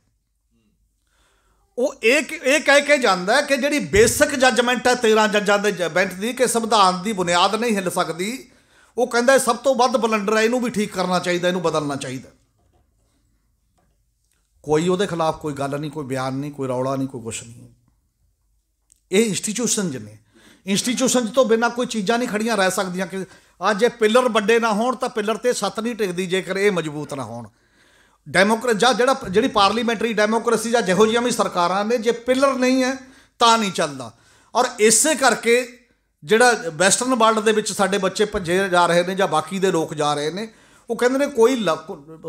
Speaker 1: ਉਹ ਇਹ ਇਹ ਕਹਿ ਕੇ ਜਾਂਦਾ ਕਿ ਜਿਹੜੀ ਬੇਸਿਕ ਜੱਜਮੈਂਟ ਹੈ 13 ਜੱਜਾਂ ਦੇ ਬੈਂਚ ਦੀ ਕਿ ਸੰਵਿਧਾਨ ਦੀ ਬੁਨਿਆਦ ਨਹੀਂ ਹਿੱਲ ਸਕਦੀ ਉਹ ਕਹਿੰਦਾ ਸਭ ਤੋਂ ਵੱਧ ਬਲੰਡਰ ਹੈ ਇਹਨੂੰ ਵੀ ਠੀਕ ਕਰਨਾ ਚਾਹੀਦਾ ਇਹਨੂੰ ਬਦਲਣਾ ਚਾਹੀਦਾ ਕੋਈ ਉਹਦੇ ਖਿਲਾਫ ਕੋਈ ਗੱਲ ਨਹੀਂ ਕੋਈ ਬਿਆਨ ਨਹੀਂ ਕੋਈ ਰੌਲਾ ਨਹੀਂ ਕੋਈ ਕੁਛ ਨਹੀਂ ਇਹ ਇੰਸਟੀਟਿਊਸ਼ਨ ਜਨੇ ਇੰਸਟੀਟਿਊਸ਼ਨ ਤੋਂ ਬਿਨਾ ਕੋਈ ਚੀਜ਼ਾਂ ਨਹੀਂ ਖੜੀਆਂ ਰਹਿ ਸਕਦੀਆਂ ਕਿ ਅੱਜ ਜੇ ਪਿਲਰ ਵੱਡੇ ਨਾ ਹੋਣ ਤਾਂ ਪਿਲਰ ਤੇ ਸੱਤ ਨਹੀਂ ਟਿਕਦੀ ਜੇਕਰ ਇਹ ਮਜ਼ਬੂਤ ਨਾ ਹੋਣ ਡੈਮੋਕਰੇਸੀ ਜਾਂ ਜਿਹੜਾ ਜਿਹੜੀ ਪਾਰਲੀਮੈਂਟਰੀ ਡੈਮੋਕਰੇਸੀ ਜਾਂ ਜਿਹੋ ਜਿਹੀਆਂ ਵੀ ਸਰਕਾਰਾਂ ਨੇ ਜੇ ਪਿਲਰ ਨਹੀਂ ਹੈ ਤਾਂ ਨਹੀਂ ਚੱਲਦਾ ਔਰ ਇਸੇ ਕਰਕੇ ਜਿਹੜਾ ਵੈਸਟਰਨ ਵਰਲਡ ਦੇ ਵਿੱਚ ਸਾਡੇ ਬੱਚੇ ਭੱਜੇ ਜਾ ਰਹੇ ਨੇ ਜਾਂ ਬਾਕੀ ਦੇ ਲੋਕ ਜਾ ਰਹੇ ਨੇ ਉਹ ਕਹਿੰਦੇ ਨੇ ਕੋਈ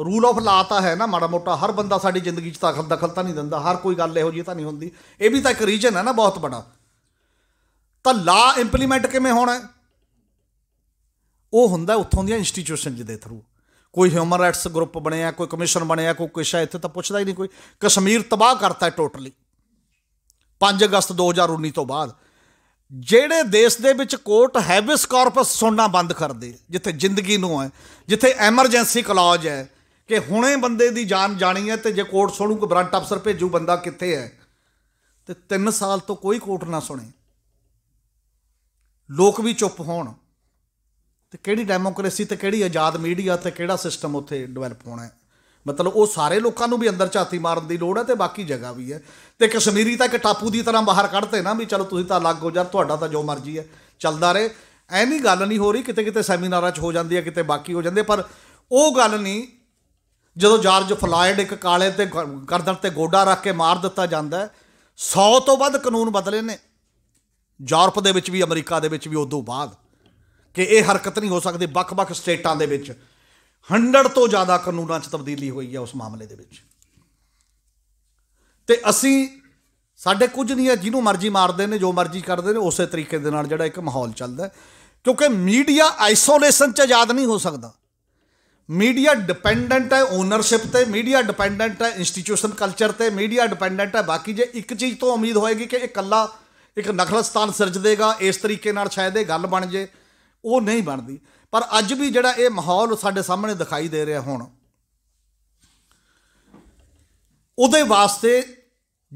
Speaker 1: ਰੂਲ ਆਫ ਲਾ ਤਾਂ ਹੈ ਨਾ ਮਾੜਾ ਮੋਟਾ ਹਰ ਬੰਦਾ ਸਾਡੀ ਜ਼ਿੰਦਗੀ 'ਚ ਤਾਂ ਦਖਲ ਤਾਂ ਨਹੀਂ ਦਿੰਦਾ ਹਰ ਕੋਈ ਗੱਲ ਇਹੋ ਜੀ ਤਾਂ ਨਹੀਂ ਹੁੰਦੀ ਇਹ ਵੀ ਤਾਂ ਇੱਕ ਰੀਜਨ ਹੈ ਨਾ ਬਹੁਤ ਬੜਾ ਤਾਂ ਲਾ ਇੰਪਲੀਮੈਂਟ ਕਿਵੇਂ ਹੋਣਾ ਉਹ ਹੁੰਦਾ ਉੱਥੋਂ ਦੀਆਂ ਇੰਸਟੀਚੂਸ਼ਨ ਦੇ ਥਰੂ ਕੋਈ ਹਿਊਮਨ ਰਾਈਟਸ ਗਰੁੱਪ ਬਣਿਆ ਕੋਈ ਕਮਿਸ਼ਨ ਬਣਿਆ ਕੋਈ ਕਿਸ਼ਾ ਇੱਥੇ ਤਾਂ ਪੁੱਛਦਾ ਹੀ ਨਹੀਂ ਕੋਈ ਕਸ਼ਮੀਰ ਤਬਾਹ ਕਰਤਾ ਟੋਟਲੀ 5 ਅਗਸਤ 2019 ਤੋਂ ਬਾਅਦ ਜਿਹੜੇ ਦੇਸ਼ ਦੇ ਵਿੱਚ ਕੋਰਟ ਹੈਬਿਸ ਕਾਰਪਸ ਸੁਣਨਾ ਬੰਦ ਕਰ ਦੇ ਜਿੱਥੇ ਜ਼ਿੰਦਗੀ ਨੂੰ ਹੈ ਜਿੱਥੇ ਐਮਰਜੈਂਸੀ ਕਲੌਜ ਹੈ ਕਿ ਹੁਣੇ ਬੰਦੇ ਦੀ ਜਾਨ ਜਾਣੀ ਹੈ ਤੇ ਜੇ ਕੋਰਟ ਸੁਣੂ ਕੋ ਬਰੰਟ ਅਫਸਰ ਭੇਜੂ ਬੰਦਾ ਕਿੱਥੇ ਹੈ ਤੇ 3 ਸਾਲ ਤੋਂ ਕੋਈ ਕੋਰਟ ਨਾ ਸੁਣੇ ਲੋਕ ਵੀ ਚੁੱਪ ਹੋਣ ਤੇ ਕਿਹੜੀ ਡੈਮੋਕ੍ਰੇਸੀ ਤੇ ਕਿਹੜੀ ਆਜ਼ਾਦ ਮੀਡੀਆ ਤੇ ਕਿਹੜਾ ਸਿਸਟਮ ਉੱਥੇ ਡਿਵੈਲਪ ਹੋਣਾ ਹੈ ਮਤਲਬ ਉਹ ਸਾਰੇ ਲੋਕਾਂ ਨੂੰ ਵੀ ਅੰਦਰ ਝਾਤੀ ਮਾਰਨ ਦੀ ਲੋੜ ਹੈ ਤੇ ਬਾਕੀ ਜਗ੍ਹਾ ਵੀ ਹੈ ਤੇ ਕਸ਼ਮੀਰੀ ਤਾਂ ਇੱਕ ਟਾਪੂ ਦੀ ਤਰ੍ਹਾਂ ਬਾਹਰ ਕੱਢਦੇ ਨਾ ਵੀ ਚਲੋ ਤੁਸੀਂ ਤਾਂ ਅਲੱਗ ਹੋ ਜਾ ਤੁਹਾਡਾ ਤਾਂ ਜੋ ਮਰਜ਼ੀ ਹੈ ਚੱਲਦਾ ਰਹੇ ਐ ਨਹੀਂ ਗੱਲ ਨਹੀਂ ਹੋ ਰਹੀ ਕਿਤੇ ਕਿਤੇ ਸੈਮੀਨਾਰਾਂ 'ਚ ਹੋ ਜਾਂਦੀ ਹੈ ਕਿਤੇ ਬਾਕੀ ਹੋ ਜਾਂਦੇ ਪਰ ਉਹ ਗੱਲ ਨਹੀਂ ਜਦੋਂ ਜਾਰਜ ਫਲਾਇਡ ਇੱਕ ਕਾਲੇ ਤੇ ਗਰਦਨ ਤੇ ਗੋਡਾ ਰੱਖ ਕੇ ਮਾਰ ਦਿੱਤਾ ਜਾਂਦਾ 100 ਤੋਂ ਵੱਧ ਕਾਨੂੰਨ ਬਦਲੇ ਨੇ ਯੂਰਪ ਦੇ ਵਿੱਚ ਵੀ ਅਮਰੀਕਾ ਦੇ ਵਿੱਚ ਵੀ ਉਦੋਂ ਬਾਅਦ ਕਿ ਇਹ ਹਰਕਤ ਨਹੀਂ ਹੋ ਸਕਦੀ ਵੱਖ-ਵੱਖ ਸਟੇਟਾਂ ਦੇ ਵਿੱਚ 100 ਤੋਂ ਜ਼ਿਆਦਾ ਕਾਨੂੰਨਾਂ 'ਚ ਤਬਦੀਲੀ ਹੋਈ ਹੈ ਉਸ ਮਾਮਲੇ ਦੇ ਵਿੱਚ ਤੇ ਅਸੀਂ ਸਾਡੇ ਕੁਝ ਨਹੀਂ ਹੈ ਜਿਹਨੂੰ ਮਰਜ਼ੀ ਮਾਰਦੇ ਨੇ ਜੋ ਮਰਜ਼ੀ ਕਰਦੇ ਨੇ ਉਸੇ ਤਰੀਕੇ ਦੇ ਨਾਲ ਜਿਹੜਾ ਇੱਕ ਮਾਹੌਲ ਚੱਲਦਾ ਕਿਉਂਕਿ ਮੀਡੀਆ ਆਈਸੋਲੇਸ਼ਨ 'ਚ ਆਜ਼ਾਦ ਨਹੀਂ ਹੋ ਸਕਦਾ ਮੀਡੀਆ ਡਿਪੈਂਡੈਂਟ ਹੈ ਓਨਰਸ਼ਿਪ ਤੇ ਮੀਡੀਆ ਡਿਪੈਂਡੈਂਟ ਹੈ ਇੰਸਟੀਟਿਊਸ਼ਨ ਕਲਚਰ ਤੇ ਮੀਡੀਆ ਡਿਪੈਂਡੈਂਟ ਹੈ ਬਾਕੀ ਜੇ ਇੱਕ ਚੀਜ਼ ਤੋਂ ਉਮੀਦ ਹੋਏਗੀ ਕਿ ਇਹ ਕੱਲਾ ਇੱਕ ਨਖਲਸਤਾਨ ਸਿਰਜ ਦੇਗਾ ਇਸ ਤਰੀਕੇ ਨਾਲ ਸ਼ਾਇਦ ਇਹ ਗੱਲ ਬਣ ਜੇ ਉਹ ਨਹੀਂ ਬਣਦੀ ਪਰ ਅੱਜ ਵੀ ਜਿਹੜਾ ਇਹ ਮਾਹੌਲ ਸਾਡੇ ਸਾਹਮਣੇ ਦਿਖਾਈ ਦੇ ਰਿਹਾ ਹੁਣ ਉਹਦੇ ਵਾਸਤੇ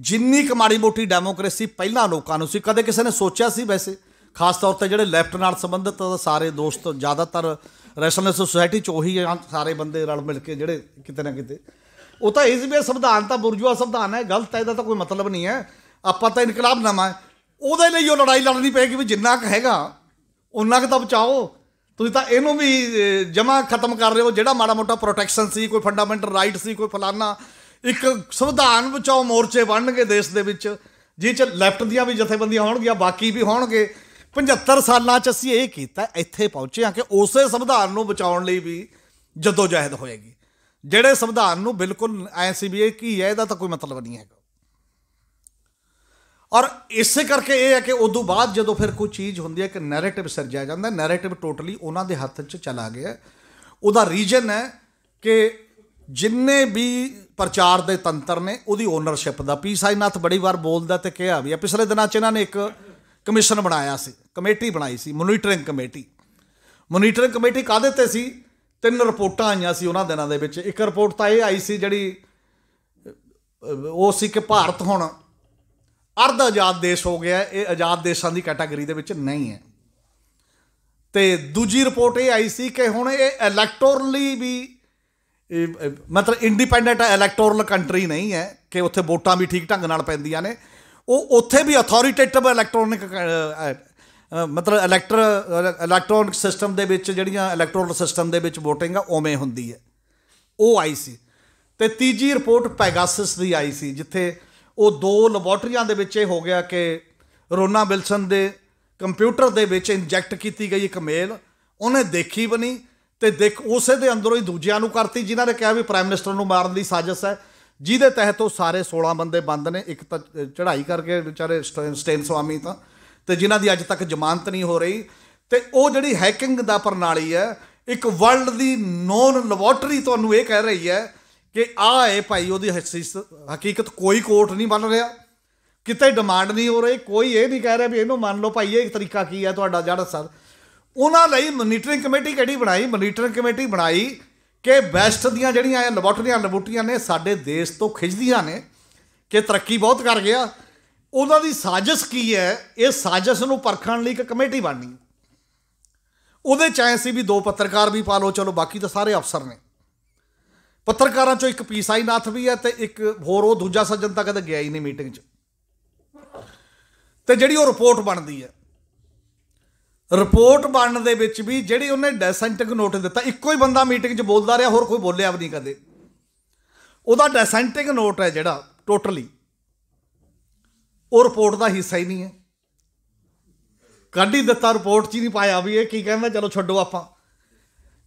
Speaker 1: ਜਿੰਨੀ ਕੁ ਮਾੜੀ ਮੋਟੀ ਡੈਮੋਕ੍ਰੇਸੀ ਪਹਿਲਾਂ ਲੋਕਾਂ ਨੂੰ ਸੀ ਕਦੇ ਕਿਸੇ ਨੇ ਸੋਚਿਆ ਸੀ ਵੈਸੇ ਖਾਸ ਤੌਰ ਤੇ ਜਿਹੜੇ ਲੈਫਟ ਨਾਲ ਸੰਬੰਧਿਤ ਸਾਰੇ ਦੋਸਤ ਜ਼ਿਆਦਾਤਰ ਰੈਸ਼ਨਲ ਸੁਸਾਇਟੀ ਚ ਉਹੀ ਸਾਰੇ ਬੰਦੇ ਰਲ ਮਿਲ ਕੇ ਜਿਹੜੇ ਕਿਤੇ ਨਾ ਕਿਤੇ ਉਹ ਤਾਂ ਇਸ ਵੀ ਸੰਵਿਧਾਨ ਤਾਂ ਬੁਰਜੂਆ ਸੰਵਿਧਾਨ ਹੈ ਗਲਤ ਹੈ ਇਹਦਾ ਤਾਂ ਕੋਈ ਮਤਲਬ ਨਹੀਂ ਹੈ ਆਪਾਂ ਤਾਂ ਇਨਕਲਾਬ ਨਾਮਾ ਉਹਦੇ ਲਈ ਉਹ ਲੜਾਈ ਲੜਨੀ ਪੈਗੀ ਵੀ ਜਿੰਨਾ ਕੁ ਹੈਗਾ ਉਹਨਾਂ ਕੁ ਤਾਂ ਬਚਾਓ ਤੁਸੀਂ ਤਾਂ ਇਹਨੂੰ ਵੀ ਜਮਾ ਖਤਮ ਕਰ ਰਹੇ ਹੋ ਜਿਹੜਾ ਮਾੜਾ ਮੋਟਾ ਪ੍ਰੋਟੈਕਸ਼ਨ ਸੀ ਕੋਈ ਫੰਡਾਮੈਂਟਲ ਰਾਈਟ ਸੀ ਕੋਈ ਫਲਾਨਾ ਇੱਕ ਸੰਵਿਧਾਨ ਬਚਾਓ ਮੋਰਚੇ ਬਣਨਗੇ ਦੇਸ਼ ਦੇ ਵਿੱਚ ਜੀ ਚ ਲੈਫਟ ਦੀਆਂ ਵੀ ਜਥੇਬੰਦੀਆਂ ਹੋਣਗੀਆਂ ਬਾਕੀ ਵੀ ਹੋਣਗੇ 75 ਸਾਲਾਂ ਚ ਅਸੀਂ ਇਹ ਕੀਤਾ ਇੱਥੇ ਪਹੁੰਚੇ ਆ ਕਿ ਉਸੇ ਸੰਵਿਧਾਨ ਨੂੰ ਬਚਾਉਣ ਲਈ ਵੀ ਜਦੋਂ ਜਹਿਦ ਹੋਏਗੀ ਜਿਹੜੇ ਸੰਵਿਧਾਨ ਨੂੰ ਬਿਲਕੁਲ ਐਸੀ ਵੀ ਇਹ ਕੀ ਹੈ ਇਹਦਾ ਤਾਂ ਕੋਈ ਮਤਲਬ ਨਹੀਂ ਹੈ ਔਰ ਇਸੇ ਕਰਕੇ ਇਹ ਹੈ ਕਿ ਉਦੋਂ ਬਾਅਦ ਜਦੋਂ ਫਿਰ ਕੋਈ ਚੀਜ਼ ਹੁੰਦੀ ਹੈ ਕਿ ਨੈਰੇਟਿਵ ਸਿਰਜਿਆ ਜਾਂਦਾ ਨੈਰੇਟਿਵ ਟੋਟਲੀ ਉਹਨਾਂ ਦੇ ਹੱਥ 'ਚ ਚਲਾ ਗਿਆ ਉਹਦਾ ਰੀਜਨ ਹੈ ਕਿ ਜਿੰਨੇ ਵੀ ਪ੍ਰਚਾਰ ਦੇ ਤੰਤਰ ਨੇ ਉਹਦੀ ਓਨਰਸ਼ਿਪ ਦਾ ਪੀ ਸਾਈਨਾਥ ਬੜੀ ਵਾਰ ਬੋਲਦਾ ਤੇ ਕਿਹਾ ਵੀ ਪਿਛਲੇ ਦਿਨਾਂ 'ਚ ਇਹਨਾਂ ਨੇ ਇੱਕ ਕਮਿਸ਼ਨ ਬਣਾਇਆ ਸੀ ਕਮੇਟੀ ਬਣਾਈ ਸੀ ਮੋਨੀਟਰਿੰਗ ਕਮੇਟੀ ਮੋਨੀਟਰਿੰਗ ਕਮੇਟੀ ਕਾਦੇ ਤੇ ਸੀ ਤਿੰਨ ਰਿਪੋਰਟਾਂ ਆਈਆਂ ਸੀ ਉਹਨਾਂ ਦਿਨਾਂ ਦੇ ਵਿੱਚ ਇੱਕ ਰਿਪੋਰਟ ਤਾਂ ਇਹ ਆਈ ਸੀ ਜਿਹੜੀ ਉਹ ਸੀ ਕਿ ਭਾਰਤ ਹੁਣ ਅਰਧ ਆਜ਼ਾਦ ਦੇਸ਼ ਹੋ ਗਿਆ ਇਹ ਆਜ਼ਾਦ ਦੇਸ਼ਾਂ ਦੀ ਕੈਟਾਗਰੀ ਦੇ ਵਿੱਚ ਨਹੀਂ ਹੈ ਤੇ ਦੂਜੀ ਰਿਪੋਰਟ ਇਹ ਆਈ ਸੀ ਕਿ ਹੁਣ ਇਹ ਇਲੈਕਟੋਰਲੀ ਵੀ ਮਤਲਬ ਇੰਡੀਪੈਂਡੈਂਟ ਇਲੈਕਟੋਰਲ ਕੰਟਰੀ ਨਹੀਂ ਹੈ ਕਿ ਉੱਥੇ ਵੋਟਾਂ ਵੀ ਠੀਕ ਢੰਗ ਨਾਲ ਪੈਂਦੀਆਂ ਨੇ ਉਹ ਉੱਥੇ ਵੀ ਅਥਾਰਟੀਟੇਟਿਵ ਇਲੈਕਟ੍ਰੋਨਿਕ ਮਤਲਬ ਇਲੈਕਟਰ ਇਲੈਕਟ੍ਰੋਨਿਕ ਸਿਸਟਮ ਦੇ ਵਿੱਚ ਜਿਹੜੀਆਂ ਇਲੈਕਟ੍ਰੋਨਲ ਸਿਸਟਮ ਦੇ ਵਿੱਚ VOTING ਆ ਉਵੇਂ ਹੁੰਦੀ ਹੈ ਉਹ ਆਈ ਸੀ ਤੇ ਤੀਜੀ ਰਿਪੋਰਟ ਪੈਗਾਸਸ ਦੀ ਆਈ ਸੀ ਜਿੱਥੇ ਉਹ ਦੋ ਲੈਬੋਰਟਰੀਆਂ ਦੇ ਵਿੱਚ ਇਹ ਹੋ ਗਿਆ ਕਿ ਰੋਨਾ ਬਿਲਸਨ ਦੇ ਕੰਪਿਊਟਰ ਦੇ ਵਿੱਚ ਇੰਜੈਕਟ ਕੀਤੀ ਗਈ ਇੱਕ ਮੇਲ ਉਹਨੇ ਦੇਖੀ ਬਣੀ ਤੇ ਦੇਖ ਉਸੇ ਦੇ ਅੰਦਰੋਂ ਹੀ ਦੂਜਿਆਂ ਨੂੰ ਕਰਤੀ ਜਿਨ੍ਹਾਂ ਨੇ ਕਿਹਾ ਵੀ ਪ੍ਰਾਈਮ ਮਿਨਿਸਟਰ ਨੂੰ ਮਾਰਨ ਦੀ ਸਾਜ਼ਿਸ਼ ਹੈ ਜਿਹਦੇ ਤਹਿਤ ਉਹ ਸਾਰੇ 16 ਬੰਦੇ ਬੰਦ ਨੇ ਇੱਕ ਤਾਂ ਚੜ੍ਹਾਈ ਕਰਕੇ ਵਿਚਾਰੇ ਸਟੇਨ ਸਵਾਮੀ ਤਾਂ ਤੇ ਜਿਨ੍ਹਾਂ ਦੀ ਅੱਜ ਤੱਕ ਜ਼ਮਾਨਤ ਨਹੀਂ ਹੋ ਰਹੀ ਤੇ ਉਹ ਜਿਹੜੀ ਹੈਕਿੰਗ ਦਾ ਪ੍ਰਣਾਲੀ ਹੈ ਇੱਕ ਵਰਲਡ ਦੀ ਨੋਨ ਲੈਬੋਰਟਰੀ ਤੁਹਾਨੂੰ ਇਹ ਕਹਿ ਰਹੀ ਹੈ ਕਿ ਆ ਹੈ ਭਾਈ ਉਹਦੀ ਹਕੀਕਤ ਕੋਈ ਕੋਰਟ ਨਹੀਂ ਬਣ ਰਿਹਾ ਕਿਤੇ ਡਿਮਾਂਡ ਨਹੀਂ ਹੋ ਰਹੀ ਕੋਈ ਇਹ ਨਹੀਂ ਕਹਿ ਰਿਹਾ ਵੀ ਇਹਨੂੰ ਮੰਨ ਲਓ ਭਾਈ ਇਹ ਤਰੀਕਾ ਕੀ ਹੈ ਤੁਹਾਡਾ ਜਿਹੜਾ ਸਰ ਉਹਨਾਂ ਲਈ ਮੋਨੀਟਰਿੰਗ ਕਮੇਟੀ ਕਿਹੜੀ ਬਣਾਈ ਮੋਨੀਟਰਿੰਗ ਕਮੇਟੀ ਬਣਾਈ ਕਿ ਬੈਸਟ ਦੀਆਂ ਜਿਹੜੀਆਂ ਆ ਲੈਬੋਰਟਰੀਆਂ ਲੈਬੋਰਟਰੀਆਂ ਨੇ ਸਾਡੇ ਦੇਸ਼ ਤੋਂ ਖਿੱਚਦੀਆਂ ਨੇ ਕਿ ਤਰੱਕੀ ਬਹੁਤ ਕਰ ਗਿਆ ਉਹਨਾਂ ਦੀ ਸਾਜ਼ਿਸ਼ ਕੀ ਹੈ ਇਹ ਸਾਜ਼ਿਸ਼ ਨੂੰ ਪਰਖਣ ਲਈ ਇੱਕ ਕਮੇਟੀ ਬਣਨੀ ਉਹਦੇ ਚਾਹੇ ਸੀ ਵੀ ਦੋ ਪੱਤਰਕਾਰ ਵੀ ਪਾ ਲਓ ਚਲੋ ਬਾਕੀ ਤਾਂ ਸਾਰੇ ਅਫਸਰ ਨੇ ਪੱਤਰਕਾਰਾਂ ਚੋਂ ਇੱਕ ਪੀਸਾਈ ਨਾਥ ਵੀ ਹੈ ਤੇ ਇੱਕ ਹੋਰ ਉਹ ਦੂਜਾ ਸੱਜਣ ਤਾਂ ਕਦੇ ਗਿਆ ਹੀ ਨਹੀਂ ਮੀਟਿੰਗ 'ਚ ਤੇ ਜਿਹੜੀ ਉਹ ਰਿਪੋਰਟ ਬਣਦੀ ਹੈ ਰਿਪੋਰਟ ਬਣਨ ਦੇ ਵਿੱਚ ਵੀ ਜਿਹੜੀ ਉਹਨੇ ਡੈਸੈਂਟਿਕ ਨੋਟ ਦਿੱਤਾ ਇੱਕੋ ਹੀ ਬੰਦਾ ਮੀਟਿੰਗ 'ਚ ਬੋਲਦਾ ਰਿਹਾ ਹੋਰ ਕੋਈ ਬੋਲਿਆ ਵੀ ਨਹੀਂ ਕਦੇ ਉਹਦਾ ਡੈਸੈਂਟਿਕ ਨੋਟ ਹੈ ਜਿਹੜਾ ਟੋਟਲੀ ਉਹ ਰਿਪੋਰਟ ਦਾ ਹਿੱਸਾ ਹੀ ਨਹੀਂ ਹੈ ਕੱਢੀ ਦਿੱਤਾ ਰਿਪੋਰਟ 'ਚ ਹੀ ਨਹੀਂ ਪਾਇਆ ਵੀ ਇਹ ਕੀ ਕਹਿੰਦਾ ਚਲੋ ਛੱਡੋ ਆਪਾਂ